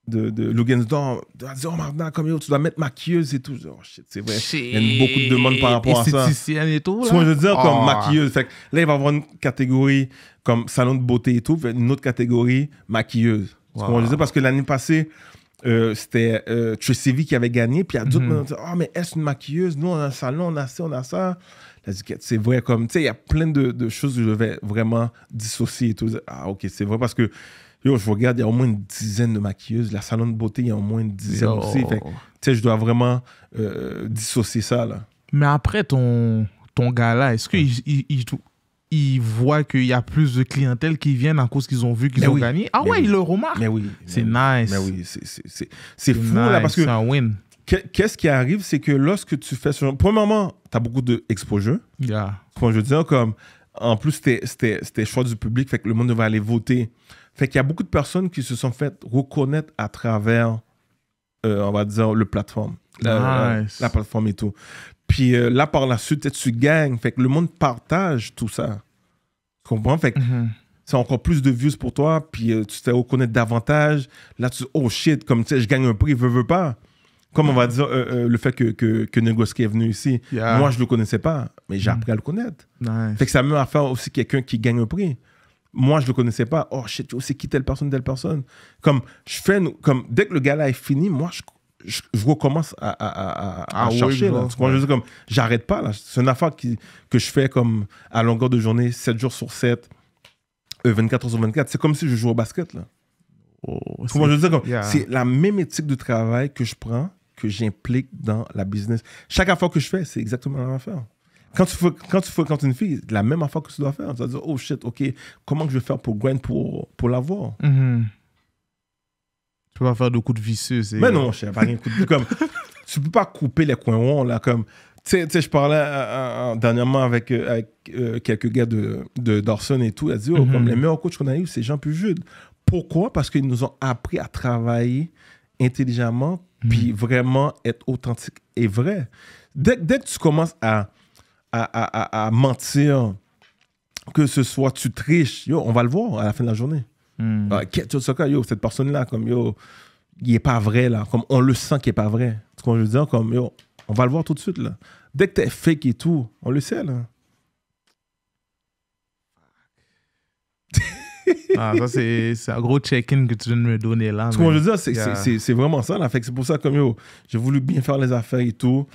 de, de dire, oh, maintenant, comme yo, tu dois mettre maquilleuse et tout. Oh, shit, c'est vrai. Il y a beaucoup de demandes par rapport à ça. et tout. Là? Tu je veux dire, comme ah. maquilleuse. Fait là, il va y avoir une catégorie comme salon de beauté et tout, une autre catégorie maquilleuse. je dire, parce que l'année passée, euh, c'était euh, Tracy qui avait gagné, puis il y a d'autres mm -hmm. qui oh, mais est-ce une maquilleuse Nous, on a un salon, on a ça, on a ça. C'est vrai, comme, tu sais, il y a plein de, de, choses que je vais vraiment dissocier et tout. Ah, ok, c'est vrai, parce que je regarde, il y a au moins une dizaine de maquilleuses. La salon de beauté, il y a au moins une dizaine aussi. je dois vraiment euh, dissocier ça, là. Mais après, ton, ton gars-là, est-ce qu'il il, voit qu'il y a plus de clientèle qui viennent à cause qu'ils ont vu qu'ils ont gagné Ah ouais, il le remarque. Mais oui. C'est nice. Mais oui, c'est fou, là, parce que... Qu'est-ce qui arrive, c'est que lorsque tu fais ce genre... Premièrement, tu as beaucoup d'exposure. Yeah. je hein, comme... En plus, c'était choix du public, fait que le monde va aller voter fait qu'il y a beaucoup de personnes qui se sont faites reconnaître à travers, euh, on va dire, le plateforme. La, plateforme et tout. Puis euh, là, par la suite, tu gagnes. Fait que le monde partage tout ça. Tu comprends? Fait que c'est mm-hmm. encore plus de views pour toi. Puis euh, tu te reconnais davantage. Là, tu oh shit, comme tu sais, je gagne un prix, veux, veux pas. Comme on va mm-hmm. dire, le fait que, que, Negoski est venu ici, moi, je le connaissais pas, mais j'ai mm-hmm. appris à le connaître. Fait que ça m'a fait faire aussi quelqu'un qui gagne un prix moi je le connaissais pas. Oh c'est qui telle personne, telle personne. Comme je fais, comme dès que le gala est fini, moi je, je, recommence à, à, à, à ah chercher. Oui, je comme j'arrête pas C'est une affaire qui, que je fais comme à longueur de journée, 7 jours sur 7, 24 euh, heures sur 24. C'est comme si je jouais au basket là. Oh, je veux c'est la même éthique de travail que je prends que j'implique dans la business. Chaque affaire que je fais, c'est exactement la même affaire. Quand tu, fais, quand tu fais, une fille, la même affaire que tu dois faire. Tu dois dire, oh shit, ok, comment je vais faire pour grind pour, pour l'avoir mhm. Tu ne Tu peux pas faire de coups de visseuse Mais non, je euh, sais pas, rien de comme, Tu peux pas couper les coins ronds, là, comme. Tu sais, je parlais euh, euh, dernièrement avec, avec quelques gars de, de et tout. Elle dit, oh, comme mhm. les meilleurs coachs qu'on a eu, c'est Jean-Pierre Jude. Pourquoi Parce qu'ils nous ont appris à travailler intelligemment, mhm. puis vraiment être authentique et vrai. Dès, dès que tu commences à à, mentir, que ce soit tu triches, yo, on va le voir à la fin de la journée. Hmm. Ah, yo, cette personne-là, comme yo, il est pas vrai là, comme on le sent qu'il est pas vrai. Ce qu'on veut dire, comme yo, on va le voir tout de suite là. Dès que tu es fake et tout, on le sait là. Ah, ça, c'est un gros check-in que tu viens de me donner là. Ce je dire, c'est vraiment ça, c'est pour ça, comme j'ai voulu bien faire les affaires et tout.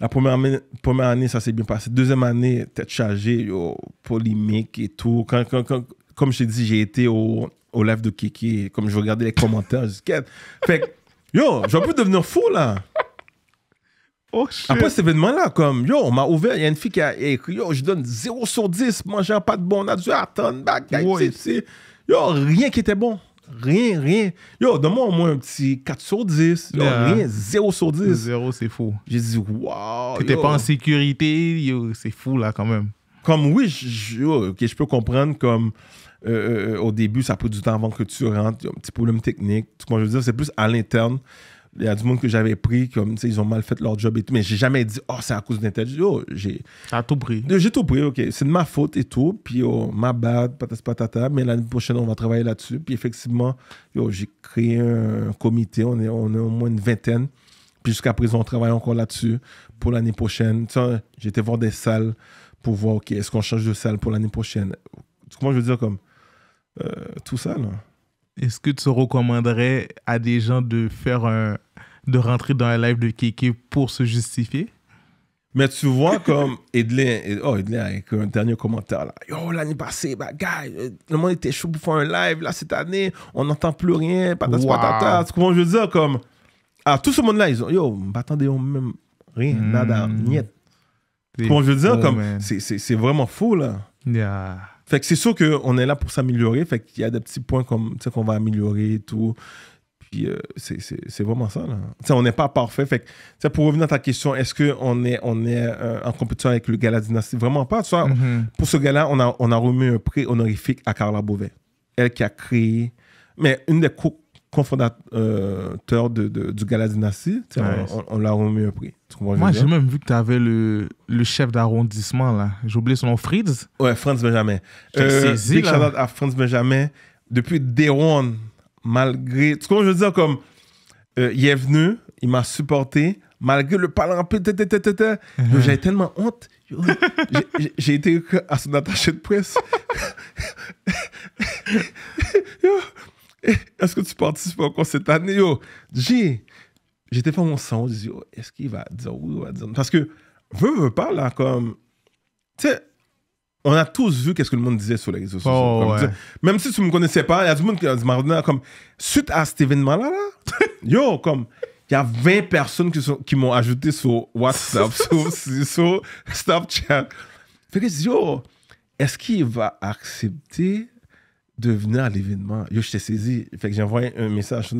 La première année, ça s'est bien passé. Deuxième année, tête chargée, yo, polémique et tout. comme je t'ai dit, j'ai été au, au live de Kiki. Comme je regardais les commentaires, je Fait que, yo, je peu devenir fou là. Oh, Après cet événement-là, comme, yo, on m'a ouvert, il y a une fille qui a écrit, yo, je donne 0 sur 10, manger pas de bon, on a dû attendre, back, yo, rien qui était bon. Rien, rien. Yo, donne-moi au moins un petit 4 sur 10. Rien, 0 sur 10. 0, c'est fou. J'ai dit, waouh. T'étais pas en sécurité, c'est fou là quand même. Comme oui, je, je peux comprendre comme euh, euh, au début, ça prend du temps avant que tu rentres, Il y a un petit problème technique. Tout ce je veux dire, c'est plus à l'interne. Il y a du monde que j'avais pris, comme, ils ont mal fait leur job et tout, mais j'ai jamais dit, oh, c'est à cause d'un tel. J'ai oh, tout pris. J'ai tout pris, ok. C'est de ma faute et tout, puis, oh, ma bad, patas patata, mais l'année prochaine, on va travailler là-dessus. Puis, effectivement, j'ai créé un comité, on est, on est au moins une vingtaine. Puis, jusqu'à présent, on travaille encore là-dessus pour l'année prochaine. j'étais voir des salles pour voir, ok, est-ce qu'on change de salle pour l'année prochaine? Comment je veux dire, comme, euh, tout ça, là. Est-ce que tu recommanderais à des gens de faire un, de rentrer dans un live de Kéké pour se justifier? Mais tu vois comme Edlin, oh Edlin avec un dernier commentaire là. Yo l'année passée, bah gars, euh, le monde était chaud pour faire un live là cette année, on n'entend plus rien, quoi wow. patata. Comment je veux dire comme, ah tout ce monde là ils ont, yo, attendez on même rien, mmh. nada, niet. Comment je veux dire comme, c'est vraiment fou là. Yeah. Fait que c'est sûr qu'on est là pour s'améliorer. Fait qu'il y a des petits points comme qu'on va améliorer et tout. Puis euh, c'est vraiment ça. Là. on n'est pas parfait. Fait que, pour revenir à ta question, est-ce qu'on est, on est euh, en compétition avec le gala dynastie Vraiment pas. Mm-hmm. Pour ce gala, on a, on a remis un prix honorifique à Carla Beauvais. Elle qui a créé. Mais une des coupes cofondateur de, de, du Galadinassi, on, on, l'a remis un prix. Moi, j'ai même vu que tu avais le, le chef d'arrondissement, là. J'ai oublié son nom, Fritz. Ouais, Franz Benjamin. Euh, saisi, big shout à Franz Benjamin. Depuis Day One, malgré... Tu comprends, je veux dire, comme... Euh, il est venu, il m'a supporté, malgré le parlant... Uh-huh. J'avais tellement honte. J'ai été à son attaché de presse. Est-ce que tu participes encore cette année? J'étais pas mon sang. je dis, oh, est-ce qu'il va dire oui ou Parce que, veux, veux pas, là, comme. Tu sais, on a tous vu qu'est-ce que le monde disait sur les réseaux sociaux. Oh, même si tu ne me connaissais pas, il y a du monde qui a dit, comme, suite à cet événement-là, là, yo, comme il y a 20 personnes qui, sont, qui m'ont ajouté sur WhatsApp, sur, sur, Snapchat. Fait que je dis, yo, est-ce qu'il va accepter de venir à l'événement. Yo, je t'ai saisi. Fait que j'ai envoyé un message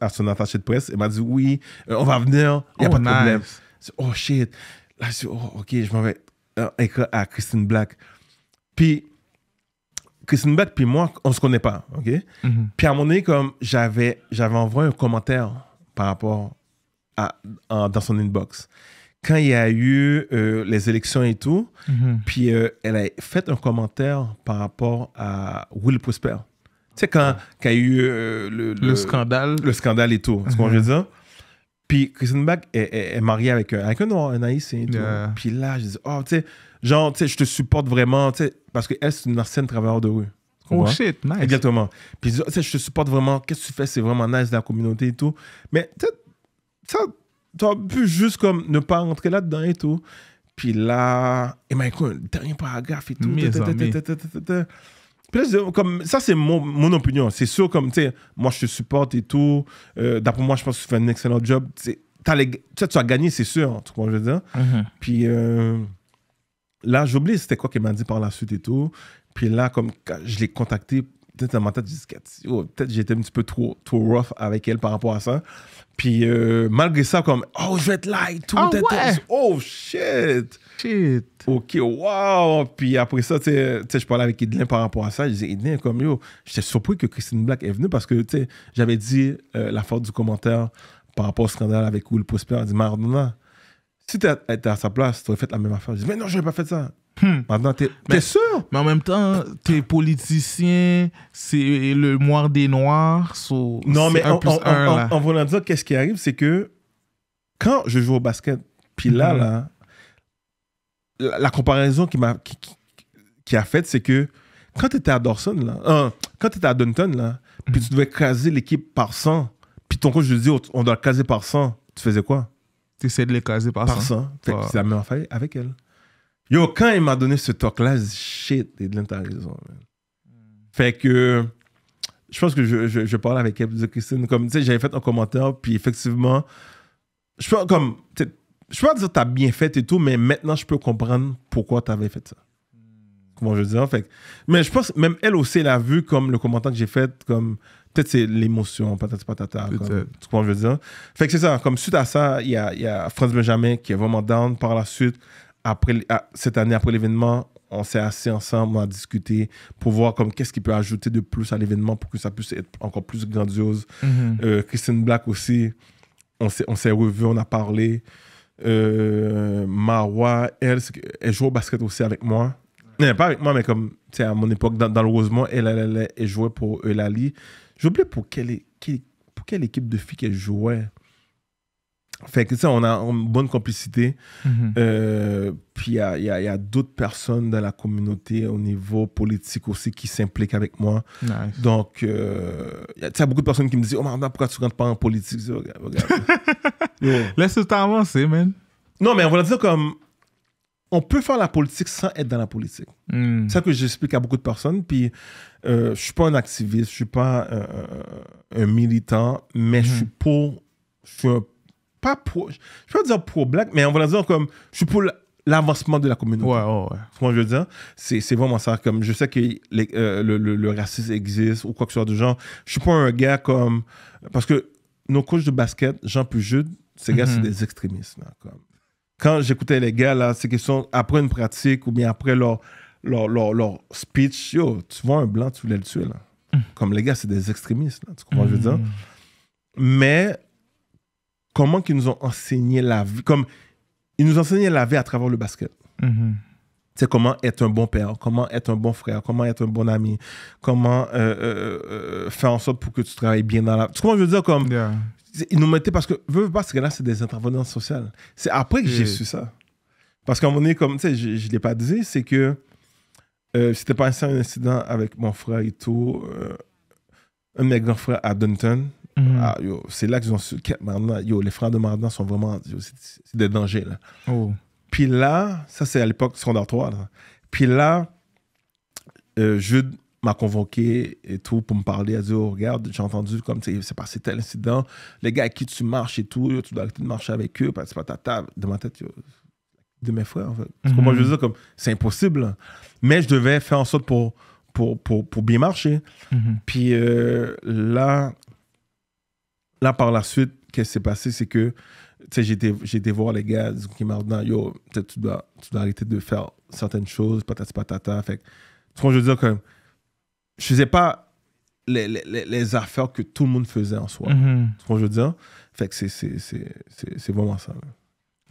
à son attaché de presse. Elle m'a dit oui, euh, on va venir, il n'y a oh, pas de problème. Oh shit. Là, je suis, oh, ok, je m'en vais euh, écrire à Christine Black. Puis, Christine Black, puis moi, on se connaît pas. ok? Mm-hmm. Puis à un moment comme j'avais envoyé un commentaire par rapport à dans son inbox quand il y a eu euh, les élections et tout, mhm. puis euh, elle a fait un commentaire par rapport à Will Prosper. Tu sais, quand, il y a eu euh, le, le, scandale. Le scandale et tout, Tu ce qu'on veut mhm. dire. Puis Christine Bach est, mariée avec, un noir, un haïtien et tout. Puis là, je dis, oh, tu sais, genre, tu sais, je te supporte vraiment, tu sais, parce qu'elle, c'est une ancienne travailleuse de rue. Oh shit, nice. Exactement. Puis oh, tu sais, je te supporte vraiment, qu'est-ce que tu fais, c'est vraiment nice dans la communauté et tout. Mais tu sais, ça, tu as pu juste comme ne pas rentrer là-dedans et tout. Puis là, et m'a écrit un dernier paragraphe et tout. Puis comme, ça, c'est mon, mon opinion. C'est sûr, comme, tu sais, moi, je te supporte et tout. Euh, d'après moi, je pense que tu fais un excellent job. tu as gagné, c'est sûr, tout cas je veux dire. Uh-huh. Puis euh, là, j'oublie c'était quoi qu'il m'a dit par la suite et tout. Puis là, comme, je l'ai contacté Oh, peut-être dans ma tête, peut-être j'étais un petit peu trop, rough avec elle par rapport à ça. Puis euh, malgré ça, comme, oh, je vais être light, tout, oh, oh shit. Shit. Ok, wow. Puis après ça, tu sais, je parlais avec Edlin par rapport à ça. Je disais, Edlin, comme, yo, j'étais surpris que Christine Black est venue parce que, tu sais, j'avais dit euh, la force du commentaire par rapport au scandale avec Will Prosper. Elle dit, Maradona, si tu étais à sa place, tu aurais fait la même affaire. Je dis, mais non, je pas fait ça. Hmm. Maintenant, t'es es sûr? Mais en même temps, t'es politicien, c'est le moire des Noirs. non, mais en, en, voulant dire, qu'est-ce qui arrive, c'est que quand je joue au basket, puis là, hmm. là la, comparaison qui m'a qui, a faite, c'est que quand t'étais à Dawson là, euh, quand t'étais à Dunton, là, puis hmm. tu devais caser l'équipe par 100, puis ton coach lui dit, oh, on doit le caser par 100, tu faisais quoi? T'essayais de les caser par, par 100. Fait la même affaire avec elle. Yo, quand il m'a donné ce talk-là, shit, Edlin, t'as raison, Fait que je pense que je, parle avec elle de Christine. Comme tu sais, j'avais fait un commentaire, puis effectivement, je peux comme je peux pas dire t'as bien fait et tout, mais maintenant je peux comprendre pourquoi t'avais fait ça. Comment je veux dire, fait. Mais je pense même elle aussi elle a vu comme le commentaire que j'ai fait, comme peut-être c'est l'émotion, patata patata. tu comprends je veux dire. Fait que c'est ça. Comme suite à ça, il y a, y a Franz Benjamin qui est vraiment down par la suite après, ah, cette année après l'événement, on s'est assis ensemble, à a discuté pour voir comme qu'est-ce qu'il peut ajouter de plus à l'événement pour que ça puisse être encore plus grandiose. Mm-hmm. Euh, Christine Black aussi, on s'est revu on a parlé. Euh, Marwa, elle, elle joue au basket aussi avec moi. Non, pas avec moi, mais comme à mon époque, dans, le Rosemont, elle, elle, elle, jouait pour Eulalie. J'oubliais pour quelle, pour quelle équipe de filles qu'elle jouait. Fait que, ça on a une bonne complicité. Mhm. Euh, puis, il y a, y a d'autres personnes dans la communauté au niveau politique aussi qui s'impliquent avec moi. Donc, euh, tu sais, beaucoup de personnes qui me disent Oh, mais pourquoi tu rentres pas en politique Laisse le temps avancer, man. Non, mais on va dire comme on peut faire la politique sans être dans la politique. Hmm. C'est ça que j'explique à beaucoup de personnes. Puis, euh, je ne suis pas un activiste, je ne suis pas un militant, mais je mhm. suis pour. Je suis un pas pro, je pas dire pro black, mais on va dire comme je suis pour l'avancement de la communauté. Ouais, ouais, Ce que je veux dire, c'est, c'est vraiment ça. Comme je sais que euh, le, le, racisme existe ou quoi que ce soit du genre. Je suis pas un gars comme parce que nos coachs de basket, Jean Pujude, ces gars c'est mm-hmm. des extrémistes comme. Quand j'écoutais les gars là, c'est sont après une pratique ou bien après leur leur, leur, speech, yo, tu vois un blanc, tu voulais le tuer là. Mm. Comme les gars, c'est des extrémistes là, tu comprends je veux dire. Mm. Mais comment qu'ils nous ont enseigné la vie. Comme ils nous enseignaient la vie à travers le basket. Mm-hmm. C'est comment être un bon père, comment être un bon frère, comment être un bon ami, comment euh, euh, euh, faire en sorte pour que tu travailles bien dans la. ce je veux dire, comme. Ils nous mettaient parce que, veux, pas, parce que là, c'est des intervenants sociaux. C'est après que j'ai su ça. Parce qu'à un moment donné, comme, tu sais, je ne l'ai pas dit, c'est que c'était pas un incident avec mon frère et tout. un de mes grands frères à Dunton Mhm. Ah, c'est là qu'ils ont su. les frères de maintenant sont vraiment. C'est des dangers, là. Oh. Puis là, ça, c'est à l'époque secondaire 3. Puis là, euh, Jude m'a convoqué et tout pour me parler. Elle a dit oh, Regarde, j'ai entendu comme c'est passé tel incident. Les gars avec qui tu marches et tout, tu dois arrêter de marcher avec eux. Parce pas ta table. De ma tête, de mes frères, en fait. je mhm. veux dire comme C'est impossible. Mais je devais faire en sorte pour, pour, pour, bien marcher. Mhm. Puis euh, là, là, par la suite, qu'est-ce qui s'est passé, c'est que été voir les gars qui m'ont dit Yo, tu dois, tu dois arrêter de faire certaines choses, patati patata. Fait ce que je veux dire, quand même, je faisais pas les, les, les, affaires que tout le monde faisait en soi. Mhm. ce que je dire? Fait c'est vraiment ça.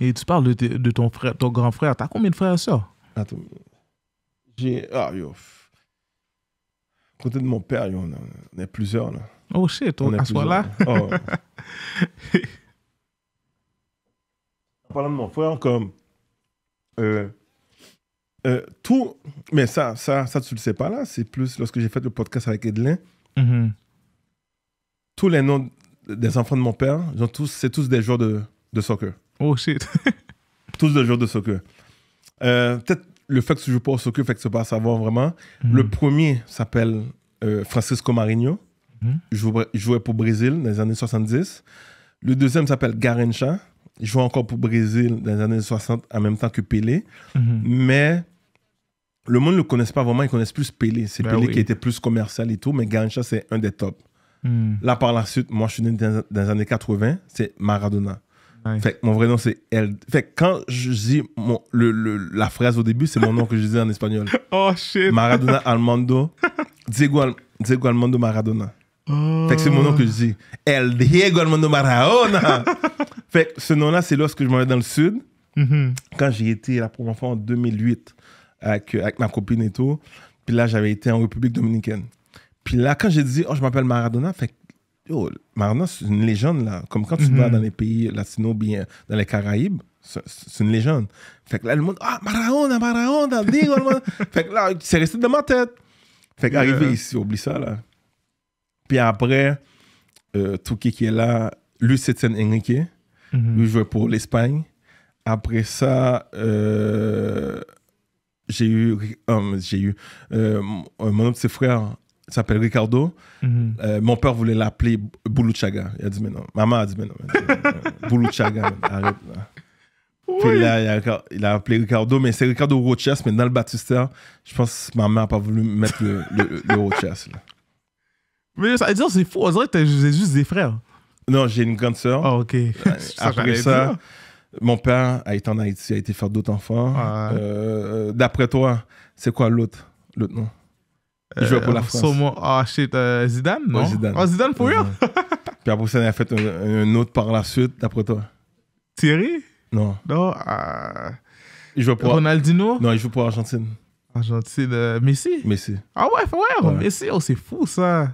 Et tu parles de, de, ton frère, ton grand frère. Tu as combien de frères et sœurs? J'ai. Ah, yo côté de mon père, il y en a plusieurs Oh shit, on, est là oh. En parlant de mon frère, comme. Euh, euh, tout. Mais ça, ça, ça, tu le sais pas là. C'est plus lorsque j'ai fait le podcast avec Edlin. Mm-hmm. Tous les noms des enfants de mon père, c'est tous des joueurs de, de soccer. Oh shit. tous des joueurs de soccer. Euh, peut-être le fait que je pense pas au fait que c'est pas savoir vraiment. Hmm. Le premier s'appelle euh, Francisco Marinho. Hmm. Il, jouait, pour Brésil dans les années 70. Le deuxième s'appelle Garincha. Il jouait encore pour Brésil dans les années 60 en même temps que Pelé. Hmm. Mais le monde ne le connaît pas vraiment. Ils connaissent plus Pelé. C'est ben Pelé qui était plus commercial et tout. Mais Garincha, c'est un des tops. Là, par la suite, moi, je suis né dans les années 80. C'est Maradona. Fait mon vrai nom, c'est El. Fait quand je dis mon, le, la phrase au début, c'est mon nom que je disais en espagnol. Oh shit. Maradona Almando. Diego, Al... Maradona. Oh. Fait que c'est mon nom que je dis. El Diego Almando Maradona. fait ce nom-là, c'est lorsque je m'en vais dans le sud. Mm-hmm. Quand j'y été la première fois en 2008 avec, euh, avec ma copine et tout. Puis là, j'avais été en République Dominicaine. Puis là, quand j'ai dit, oh, je m'appelle Maradona, fait Yo, c'est une légende, là. Comme quand tu mhm. vas dans les pays latino bien, dans les Caraïbes, c'est une légende. Fait que là, le monde, ah, Maraona, Maraona, digo, le monde. Fait que là, c'est resté dans ma tête. Fait qu'arrivé yeah. ici, oublie ça, là. Puis après, euh, Touki qui est là, lui, c'est Enrique. Mhm. Lui jouait pour l'Espagne. Après ça, euh, j'ai eu, um, j'ai eu euh, mon autre euh, frère s'appelle Ricardo. Mhm. Euh, mon père voulait l'appeler Boulouchaga. Il a dit, mais non. Maman a dit, mais non. non. Euh, Boulouchaga, il a, appelé Ricardo, mais c'est Ricardo Rochas, mais dans le baptistère, je pense que ma mère n'a pas voulu mettre le, Rochas. Mais ça veut dire, c'est faux. On dirait que j'ai juste des frères. Non, j'ai une grande sœur. Ah, ok. Après ça, mon père a été en Haïti, a été faire d'autres enfants. Euh, d'après toi, c'est quoi l'autre? L'autre nom? Il joue euh, pour la France. ah oh, shit, euh, Zidane, non Zidane. Ah, Zidane pour rien. Puis après il a fait un, autre par la suite, d'après toi. Thierry Non. Non. Euh, il joue pour Ronaldinho Non, il joue pour Argentine. Argentine, Messi Messi. Ah ouais, ouais, Messi, oh, c'est fou ça.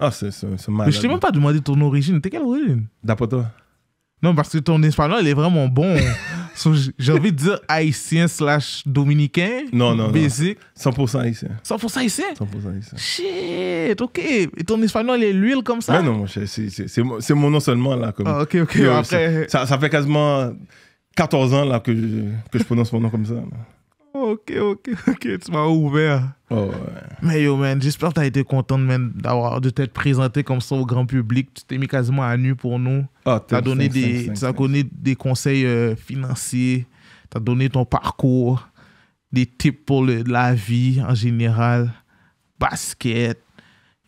Ah, c'est malade. Mais je t'ai même pas demandé ton origine. T'es quelle origine D'après toi Non, parce que ton espagnol, il est vraiment bon. So, J'ai envie de dire haïtien slash dominicain. Non, non, basic. non. 100% haïtien. 100% haïtien? 100% haïtien. Shit, ok. Et ton espagnol est l'huile comme ça? Mais non, c'est mon nom seulement, là. Comme, ah, ok, ok. Ça, ça fait quasiment 14 ans, là, que je, que je prononce mon nom comme ça ok, ok, ok, tu m'as ouvert. Oh, Mais yo, man, j'espère que tu as été content même d'avoir, de t'être présenté comme ça au grand public. Tu t'es mis quasiment à nu pour nous. Ah, tu as donné, des, donné des conseils euh, financiers, tu as donné ton parcours, des tips pour la vie en général, basket.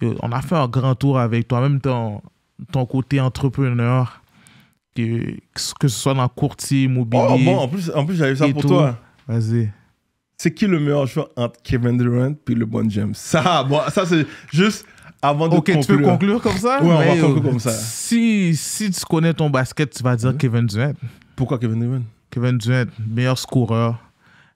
on a fait un grand tour avec toi-même, ton, ton côté entrepreneur, que, que ce soit dans courtier, immobilier. Oh, bon, en plus, en plus j'avais ça pour toi. Vas-y c'est qui le meilleur joueur entre Kevin Durant puis bon James Ça, bon, ça c'est juste avant de conclure. Ok, tu peux conclure comme ça Oui, on va conclure euh, comme ça. Si, si tu connais ton basket, tu vas dire mhm. Kevin Durant. Pourquoi Kevin Durant Kevin Durant, meilleur scoreur.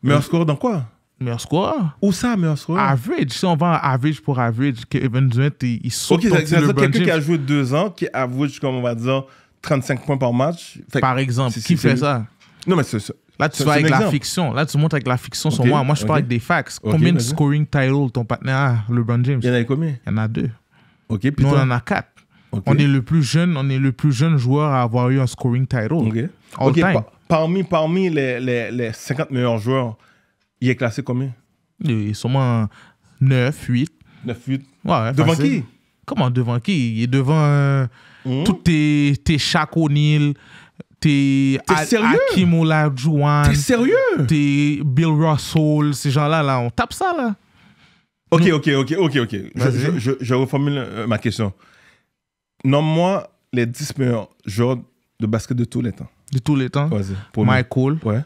Meilleur scoreur dans quoi Meilleur scoreur. Où ça, meilleur scoreur Average. Si on va average pour average, Kevin Durant, il, il saute. Ok, c'est-à-dire quelqu'un qui a joué deux ans, qui average, comme on va dire, 35 points par match. par exemple, qui fait ça Non, mais c'est ça. Là, tu vas avec la fiction. Là, tu montes avec la fiction sur moi. Moi, je parle avec des facts. combien de scoring titles ton partenaire LeBron James Il y en a combien Il y en a deux. Ok, puis Nous, on en a quatre. On est le plus jeune, on est le plus jeune joueur à avoir eu un scoring title. All time. parmi, parmi les, les, les, 50 meilleurs joueurs, il est classé combien Il est sûrement 9, 8. 9, 8. Ouais, devant qui Comment devant qui Il est devant euh, hmm? tous tes, tes Shaq O'Neal, T'es Akim Olajuwon. T'es sérieux? T'es Bill Russell, ces gens-là, là, on tape ça, là. Ok, ok, ok, ok, ok. Je, je, je reformule euh, ma question. Nomme-moi les 10 meilleurs joueurs de basket de tous les temps. De tous les temps? Vas-y. Michael. Ouais.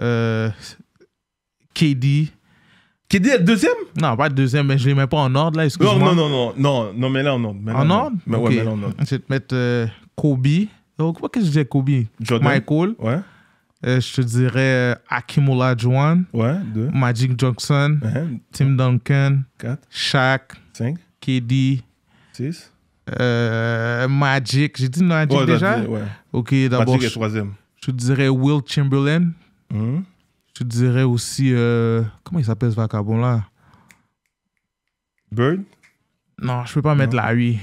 Euh, KD. KD est deuxième Non, pas deuxième, mais je les mets pas en ordre là, excuse-moi. Non, non, non, non, non, mais là en ordre. en ordre Mais ouais, mais là en ordre. Je vais te mettre euh, Kobe. Donc, quoi qu'est-ce que j'ai Kobe Jordan. Michael. Ouais. Euh, je te dirais euh, Hakim Olajuwon. Ouais, deux. Magic Johnson. Uh -huh. Tim Duncan. Quatre. Shaq. Cinq. KD. Six. Euh, Magic. J'ai dit Magic ouais, déjà dit, ouais. Ok, d'abord. Magic est troisième. Je te dirais Will Chamberlain. Mm -hmm. Je te dirais aussi. Euh, comment il s'appelle ce vagabond là Bird Non, je peux pas non. mettre la oui.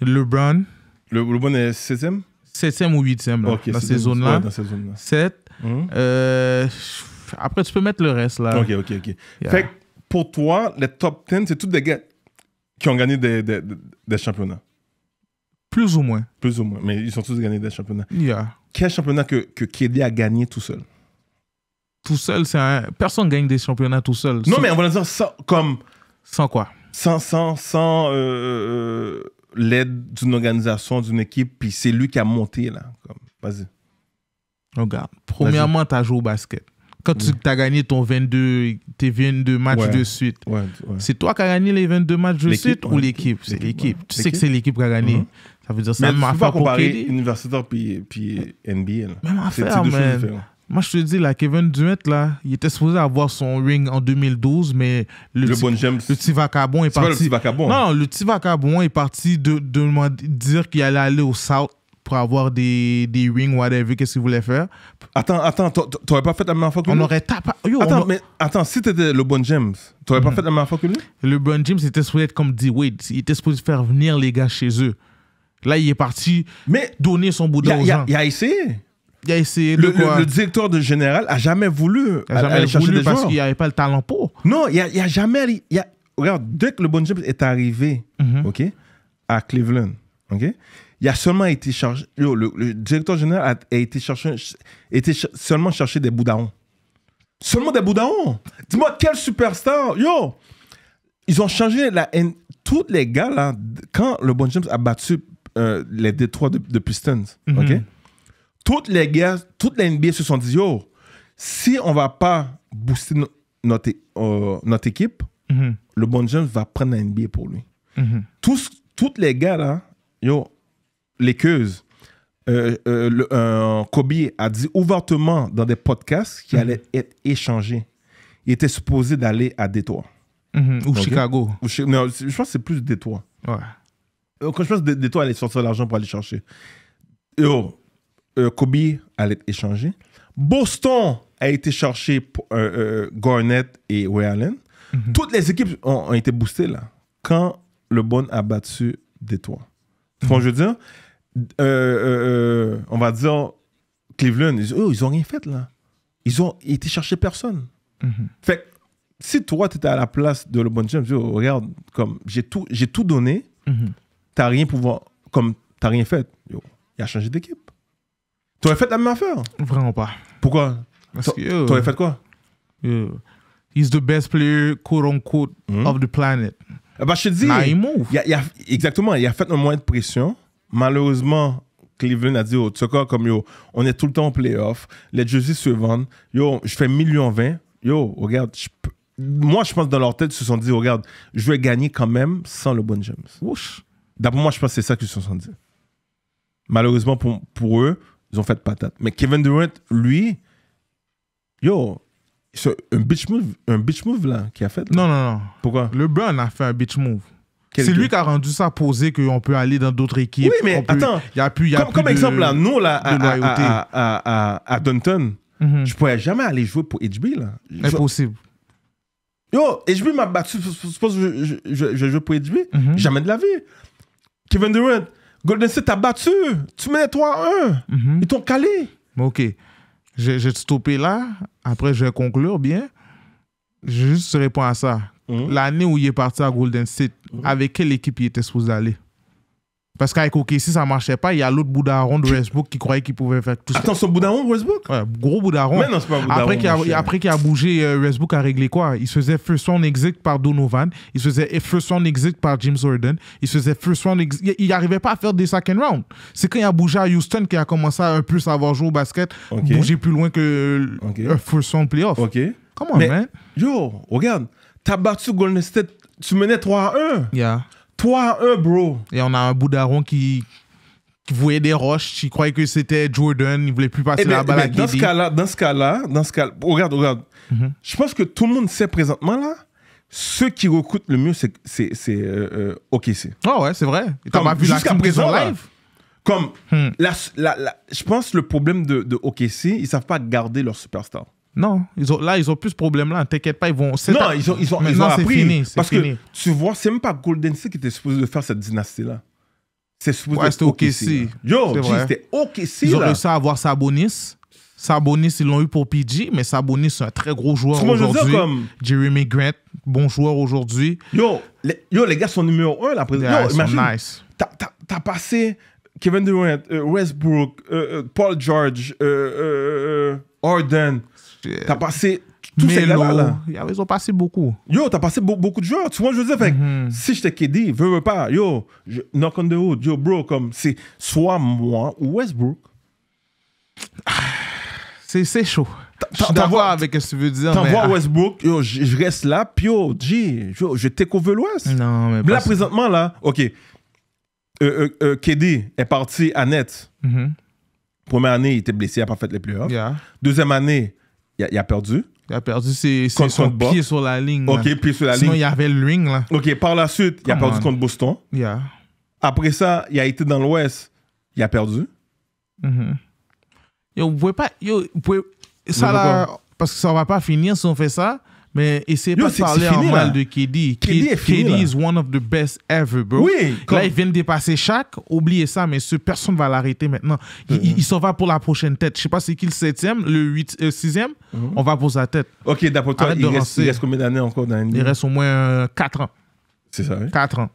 LeBron. Le, LeBron est septième 7 ou 8 dans, ces zones -là. 7. Hum. Euh, après, tu peux mettre le reste là. Ok, ok, ok. Fait pour toi, les top 10, c'est tous des gars qui ont gagné des, championnats. Plus ou moins. Plus ou moins. Mais ils ont tous gagné des championnats. Yeah. Quel championnat que, que a gagné tout seul Tout seul, c'est un... Personne gagne des championnats tout seul. Non, mais on va dire ça comme. Sans quoi Sans, sans, sans. Euh, euh, l'aide d'une organisation, d'une équipe, puis c'est lui qui a monté, là. Vas-y. Regarde, premièrement, tu as joué au basket. Quand tu as gagné ton 22, tes 22 matchs de suite, c'est toi qui as gagné les 22 matchs de suite ou l'équipe C'est l'équipe. Tu sais que c'est l'équipe qui a gagné. Mhm. Ça veut dire ça m'a fait comparer universitaire puis, puis NBA. Même affaire, moi, je te dis, là, Kevin Duet, là, il était supposé avoir son ring en 2012, mais le, le, petit vacabon est, parti. Pas le petit vacabon. Hein. Non, le petit vacabon est parti de, de dire qu'il allait aller au South pour avoir des, des rings, whatever, qu'est-ce qu'il voulait faire. Attends, attends, t'aurais pas fait la même fois que lui On aurait tapé. Attends, mais attends, si t'étais le bon James, t'aurais pas mm. fait la même fois que lui Le bon James était supposé être comme D-Wade. Il était supposé faire venir les gars chez eux. Là, il est parti mais donner son boudin aux gens. Il a essayé. Il a essayé le, directeur de général a jamais voulu a jamais aller chercher parce qu'il n'avait avait pas le talent pour. Non, il y a, jamais. Il regarde, dès que le Bon James est arrivé mm-hmm. ok à Cleveland, ok il a seulement été chargé. le, directeur général a, été, cherché, seulement chercher des boudaons. Seulement des boudaons. Dis-moi, quel superstar Yo Ils ont changé la haine. Tous les gars, là, quand le Bon James a battu euh, les Détroits de, Pistons, OK mm-hmm toutes les gars, toutes la NBA se sont dit, yo, oh, si on va pas booster euh, notre, équipe, mm-hmm. le bon jeune va prendre la NBA pour lui. Mm-hmm. Tous, toutes les gars là, yo, euh, euh, les queues, Kobe a dit ouvertement dans des podcasts qu'il mm-hmm. allait être échangé. Il était supposé d'aller à Détroit. Ou Chicago. je pense que c'est plus Détroit. Ouais. Quand je pense que Détroit allait sortir l'argent pour aller chercher. Yo, euh, Kobe allait échangé. Boston a été cherché pour, euh, euh, Garnett et Wayland. Mhm. Toutes les équipes ont, été boostées là. Quand le bon a battu des toits. je veux dire, on va dire Cleveland, oh, ils, ont rien fait là. Ils ont été chercher personne. Mhm. Fait si toi, tu étais à la place de LeBron James, oh, regarde, comme j'ai tout, tout donné, mhm. t'as rien pouvoir, comme rien fait. il a changé d'équipe. T'aurais fait la même affaire Vraiment pas. Pourquoi Parce T'aurais euh, fait quoi euh, He's the best player, quote unquote, mm of the planet. Eh ben, je te dis. il move. Y a, exactement, il a fait un moyen de pression. Malheureusement, Cleveland a dit au oh, quoi, comme yo, on est tout le temps en playoff, les jerseys se vendent, yo, je fais million 20, yo, regarde, moi, je pense dans leur tête, ils se sont dit, regarde, je vais gagner quand même sans le bon James. D'après moi, je pense que c'est ça qu'ils se sont dit. Malheureusement pour, pour eux, ils ont fait patate. Mais Kevin Durant, lui, yo, c'est un bitch move, un bitch move là qui a fait. Non, non, non. Pourquoi LeBron a fait un bitch move. C'est lui qui a rendu ça posé qu'on peut aller dans d'autres équipes. Oui, mais attends. Il y a plus, comme, exemple, là, nous, là, à, à, à, à Dunton, mhm. je pourrais jamais aller jouer pour HB. Là. Impossible. Yo, HB m'a battu. Je suppose que je, je, je, joue pour HB. Mhm. Jamais de la vie. Kevin Durant, Golden State a battu. Tu mets 3-1. Mhm. Ils t'ont calé. OK. je vais te stopper là. Après, je vais conclure bien. Je juste réponds à ça. Mhm. L'année où il est parti à Golden State, mhm. avec quelle équipe il était supposé aller parce qu'avec OKC, ça ne marchait pas. Il y a l'autre Boudaron de Westbrook qui croyait qu'il pouvait faire tout ça. Attends, c'est Boudaron de Westbrook Ouais, gros Boudaron. Mais non, c'est pas Boudaron. Après qu'il a, après qu'il a bougé, euh, Westbrook a réglé quoi Il faisait first round exit par Donovan. Il faisait e- first round exit par James Harden. Il faisait first round exit. Il n'arrivait pas à faire des second round. C'est quand il a bougé à Houston qu'il a commencé à un peu savoir jouer au basket, okay. bouger plus loin que euh, first round playoff. Ok. Comment, man Yo, regarde. T'as battu Golden State. Tu menais 3 à 1. Yeah. Toi un bro. Et on a un Boudaron qui, qui voyait des roches, qui croyait que c'était Jordan, il voulait plus passer eh, la balle Dans ce cas-là, dans ce cas-là, dans ce cas regarde, oh, regarde. Mm-hmm. Je pense que tout le monde sait présentement, là, ceux qui recrutent le mieux, c'est euh, euh, OKC. Ah ouais, c'est vrai. T'as vu jusqu'à présent, live Comme, hmm. je pense le problème de, de OKC, ils savent pas garder leur superstar. Non, ils ont, là, ils ont plus ce problème-là. T'inquiète pas, ils vont. Non, ils ont, ils ont, ils ont appris. Fini, parce que tu vois, c'est même pas Golden State qui était supposé de faire cette dynastie-là. C'est supposé ouais, être OKC. Yo, c'était OKC. Ils ont réussi à avoir Sabonis. Sabonis, ils l'ont eu pour PG, mais Sabonis, c'est un très gros joueur aujourd'hui. Comme... Jeremy Grant, bon joueur aujourd'hui. Yo, les, yo, les gars sont numéro un, la présidence. Yeah, yo, imagine, nice. T'as passé Kevin Durant, euh, Westbrook, euh, euh, Paul George, Harden. T'as passé tous ces gars-là. Ils ont passé beaucoup. Yo, t'as passé beaucoup de joueurs. Tu vois, je veux dire, mm-hmm. si je t'ai veux, pas, yo, je, knock on the hood, yo, bro, comme c'est soit moi ou Westbrook. C'est chaud. T'envoies avec ce que tu veux dire. T'envoies ah. Westbrook, yo, je, reste là, puis yo, G, je t'écouvre l'Ouest. Non, mais. là, présentement, là, OK. Euh, euh, euh est parti à net. Mm-hmm. Première année, il était blessé, il n'a pas fait les playoffs. Yeah. Deuxième année, il a, perdu. Il a perdu c'est son pied sur la ligne. OK, pied sur la Sinon, ligne. Sinon, il y avait le ring, là. OK, par la suite, il a perdu contre Boston. Yeah. Après ça, il a été dans l'Ouest. Il a perdu. Mm -hmm. pouvez pas... Ça, parce que ça va pas finir si on fait ça. Mais essayez pas de parler en mal de KD. KD, est, fini, KD is one of the best ever, bro. Oui, Là, il vient de dépasser chaque. Oubliez ça, mais ce, personne va l'arrêter maintenant. Il, mm-hmm. il s'en va pour la prochaine tête. Je sais pas c'est qui le septième, le huit, euh, sixième. Mm-hmm. On va pour sa tête. Ok, d'après toi, il reste, combien d'années encore dans NBA? Il reste au moins euh, 4 ans. C'est ça, oui? 4 ans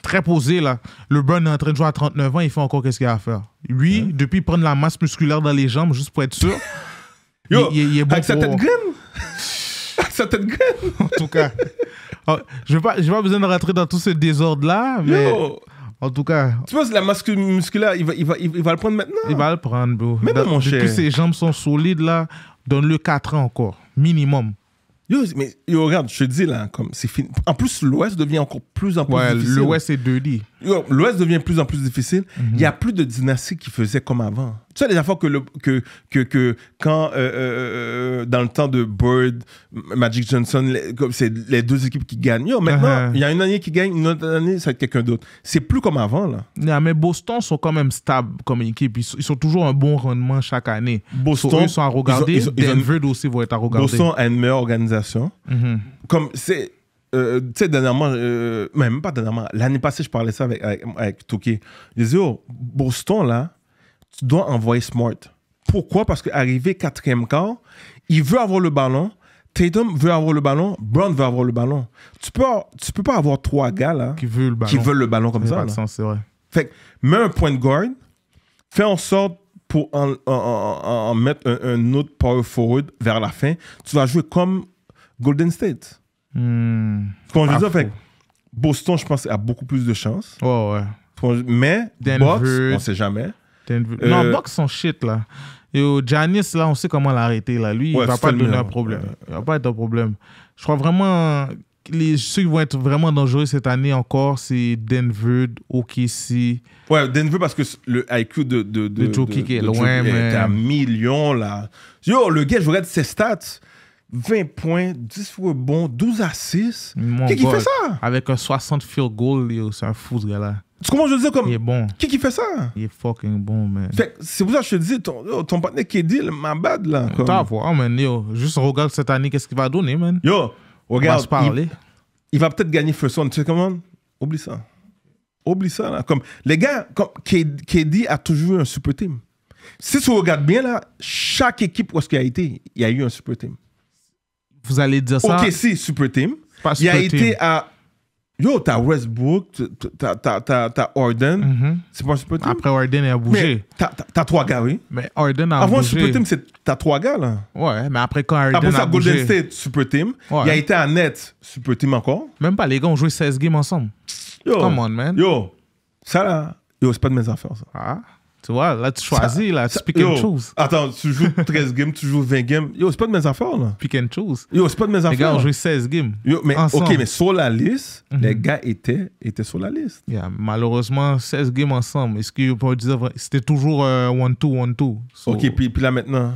très posé là. Le Burn est en train de jouer à 39 ans, il fait encore qu'est-ce qu'il a à faire. Lui, depuis prendre la masse musculaire dans les jambes juste pour être sûr. Yo, il, est avec sa tête graine Ça gueule. En tout cas, oh, je n'ai pas, besoin de rentrer dans tout ce désordre-là, mais. En tout cas. Tu vois la masque musculaire, il va, il, va, il va le prendre maintenant Il va le prendre, bro. Mais mon cher. ses jambes sont solides, là, donne-le 4 ans encore, minimum. Yo, mais regarde, je te dis, là, comme c'est fini. En plus, l'Ouest devient encore plus en plus ouais, l'Ouest est d L'Ouest devient de plus en plus difficile. Mhm. Il y n'y a plus de dynastie qui faisait comme avant. Tu sais, les affaires que, le, que, quand, euh, euh, euh, dans le temps de Bird, Magic Johnson, c'est les deux équipes qui gagnent. maintenant, uh-huh. il y a une année qui gagne, une autre année, ça va être quelqu'un d'autre. C'est plus comme avant, là. mais Boston sont quand même stables comme équipe. Ils sont, toujours un bon rendement chaque année. Boston. sont à regarder. Ils Denver aussi vont être à regarder. Boston a une meilleure organisation. Mhm. Comme c'est euh, euh, tu sais, dernièrement, euh, même pas dernièrement, l'année passée, je parlais ça avec, avec, Je disais, oh, Boston, là, tu dois envoyer Smart. Pourquoi? Parce qu'arrivé quatrième quart, il veut avoir le ballon. Tatum veut avoir le ballon, Brown veut avoir le ballon. Tu peux, tu peux pas avoir trois gars là qui veulent le ballon, comme ça. Pas c'est vrai. Fait mets un point de guard, fais en sorte pour en, mettre un, autre power forward vers la fin. Tu vas jouer comme Golden State. Quand je dire, fait, Boston, je pense, a beaucoup plus de chance. ouais. Mais, Denver, on sait jamais. Denver. Euh, non, Box, son shit, là. Et au Janice là, on sait comment l'arrêter, là. Lui, il va pas donner un problème. Il va pas être un problème. Je crois vraiment. Les, ceux qui vont être vraiment dangereux cette année encore, c'est Denver, OKC. Ouais, Denver, parce que le IQ de, de, de, de Joe Kick est loin, à hein. là. Yo, le gars, je regarde ses stats. 20 points, 10 fois bon, 12 à 6. qui qui fait ça? Avec un 60 field goal, c'est un fou ce gars-là. Tu comprends, je veux dire, comme. Il est bon. Qui qui fait ça? Il est fucking bon, man. c'est pour ça que je te dis, ton, ton partenaire Keddy, ma bad, là. Comme... T'as à voir, man. juste regarde cette année, qu'est-ce qu'il va donner, man. Yo, regarde. Il, va peut-être gagner First One, tu sais comment? Oublie ça. Oublie ça, là. Comme, les gars, comme Keddy a toujours eu un super team. Si tu regardes bien, là, chaque équipe où est-ce qu'il a été, il y a eu un super team. Vous allez dire ça. Ok, si, Super Team. Pas il a été à. Yo, t'as Westbrook, t'as Orden. Mm-hmm. C'est pas Super Team. Après Orden, il a bougé. T'as trois gars, oui. Mais Orden a Avant Super Team, t'as trois gars, là. Ouais, mais après quand Orden a bougé... Après ça, Golden State, Super Team. Il a été à Net, Super Team encore. Même pas, les gars ont joué 16 games ensemble. Come on, man. Yo, ça là. Yo, c'est pas de mes affaires, ça. Ah. Tu vois, là, tu choisis, là, tu piques pick chose. and Attends, tu joues 13 games, tu joues 20 games. Yo, c'est pas de mes affaires, là. Pick and choose. Yo, c'est pas de mes affaires. Les gars ont joué 16 games. mais, ensemble. ok, mais sur la liste, mhm. les gars étaient, étaient sur la liste. Yeah, malheureusement, 16 games ensemble. Est-ce que dire C'était toujours 1-2, euh, 1-2. ok, puis, là maintenant.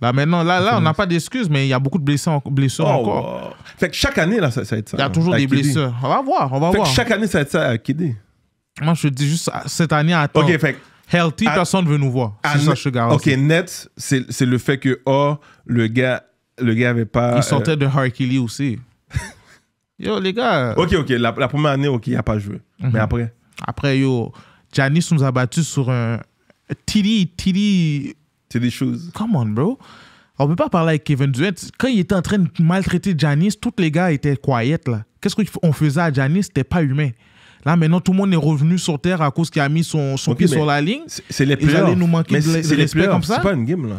Là maintenant, là, là on n'a pas d'excuses, mais il y a beaucoup de blessés blessures oh, encore. Fait que chaque année, là, ça, ça va être ça. Il y a toujours hein, des blessures. On va voir, on va fait Que chaque année, ça va être ça à Moi, je te dis juste cette année, attends. Ok, fait Healthy, personne personne veut nous voir. ça, ok, net, c'est le fait que, oh, le gars, le gars avait pas. Il euh, sortait de Harkily aussi. yo, les gars. Euh, ok, ok, la, première année, ok, il a pas joué. Mais mhm. après. Après, yo, Janice nous a battus sur un. Tilly, Tilly. Tilly Shoes. Come on, bro. On peut pas parler avec Kevin Duet. Quand il était en train de maltraiter Janice, tous les gars étaient quiet, là. Qu'est-ce qu'on faisait à Janice? C'était pas humain. Là, maintenant, tout le monde est revenu sur terre à cause qu'il a mis son, pied sur la ligne. C'est les players. nous manquer de, de comme ça. C'est pas une game, là.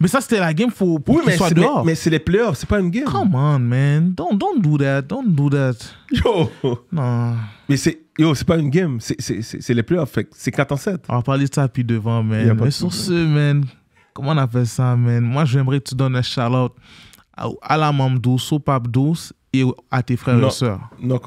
Mais ça, c'était la game faut, oui, qu'il soit dehors. Mais, c'est les players, c'est pas une game. Come on, man. Don't, don't do that. Don't do that. Yo. Non. Mais c'est. Yo, c'est pas une game. C'est les playoffs. C'est 4 en 7. On va parler de ça puis devant, man. Mais sur ce, man. Comment on appelle ça, man? Moi, j'aimerais que tu donnes un shout-out à, la Mamdou, pape Douce et à tes frères et sœurs. Non,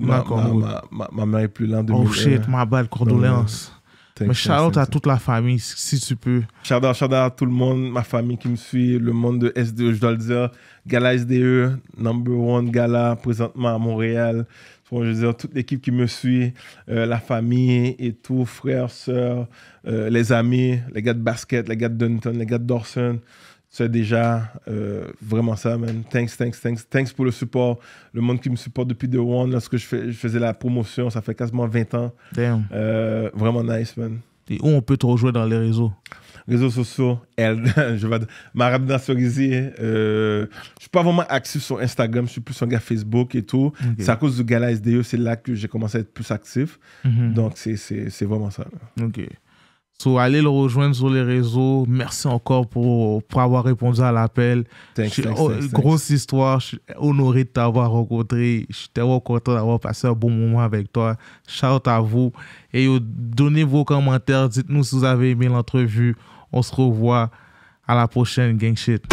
ma, ma, ma, ma, mère est plus là de Oh shit, ma belle condoléances. Mais shout out à toute la famille, si tu peux. Shout out, shout out à tout le monde, ma famille qui me suit, le monde de SDE, je dois le dire. Gala SDE, number one gala, présentement à Montréal. je veux dire, toute l'équipe qui me suit, euh, la famille et tout, frères, sœurs, euh, les amis, les gars de basket, les gars de Dunton, les gars de Dawson c'est déjà euh, vraiment ça, man. Thanks, thanks, thanks. Thanks pour le support. Le monde qui me supporte depuis The One, lorsque je, faisais la promotion, ça fait quasiment 20 ans. Damn. Euh, vraiment nice, man. Et où on peut te rejoindre dans les réseaux Réseaux sociaux, elle, je vais. sur euh, je suis pas vraiment actif sur Instagram, je suis plus un gars Facebook et tout. C'est à cause du Gala SDE, c'est là que j'ai commencé à être plus actif. Mhm. Donc, c'est vraiment ça. Ok allez le rejoindre sur les réseaux. Merci encore pour, pour avoir répondu à l'appel. grosse histoire. Je suis honoré de t'avoir rencontré. Je suis tellement content d'avoir passé un bon moment avec toi. Shout à vous. Et donnez vos commentaires. Dites-nous si vous avez aimé l'entrevue. On se revoit à la prochaine, gang shit.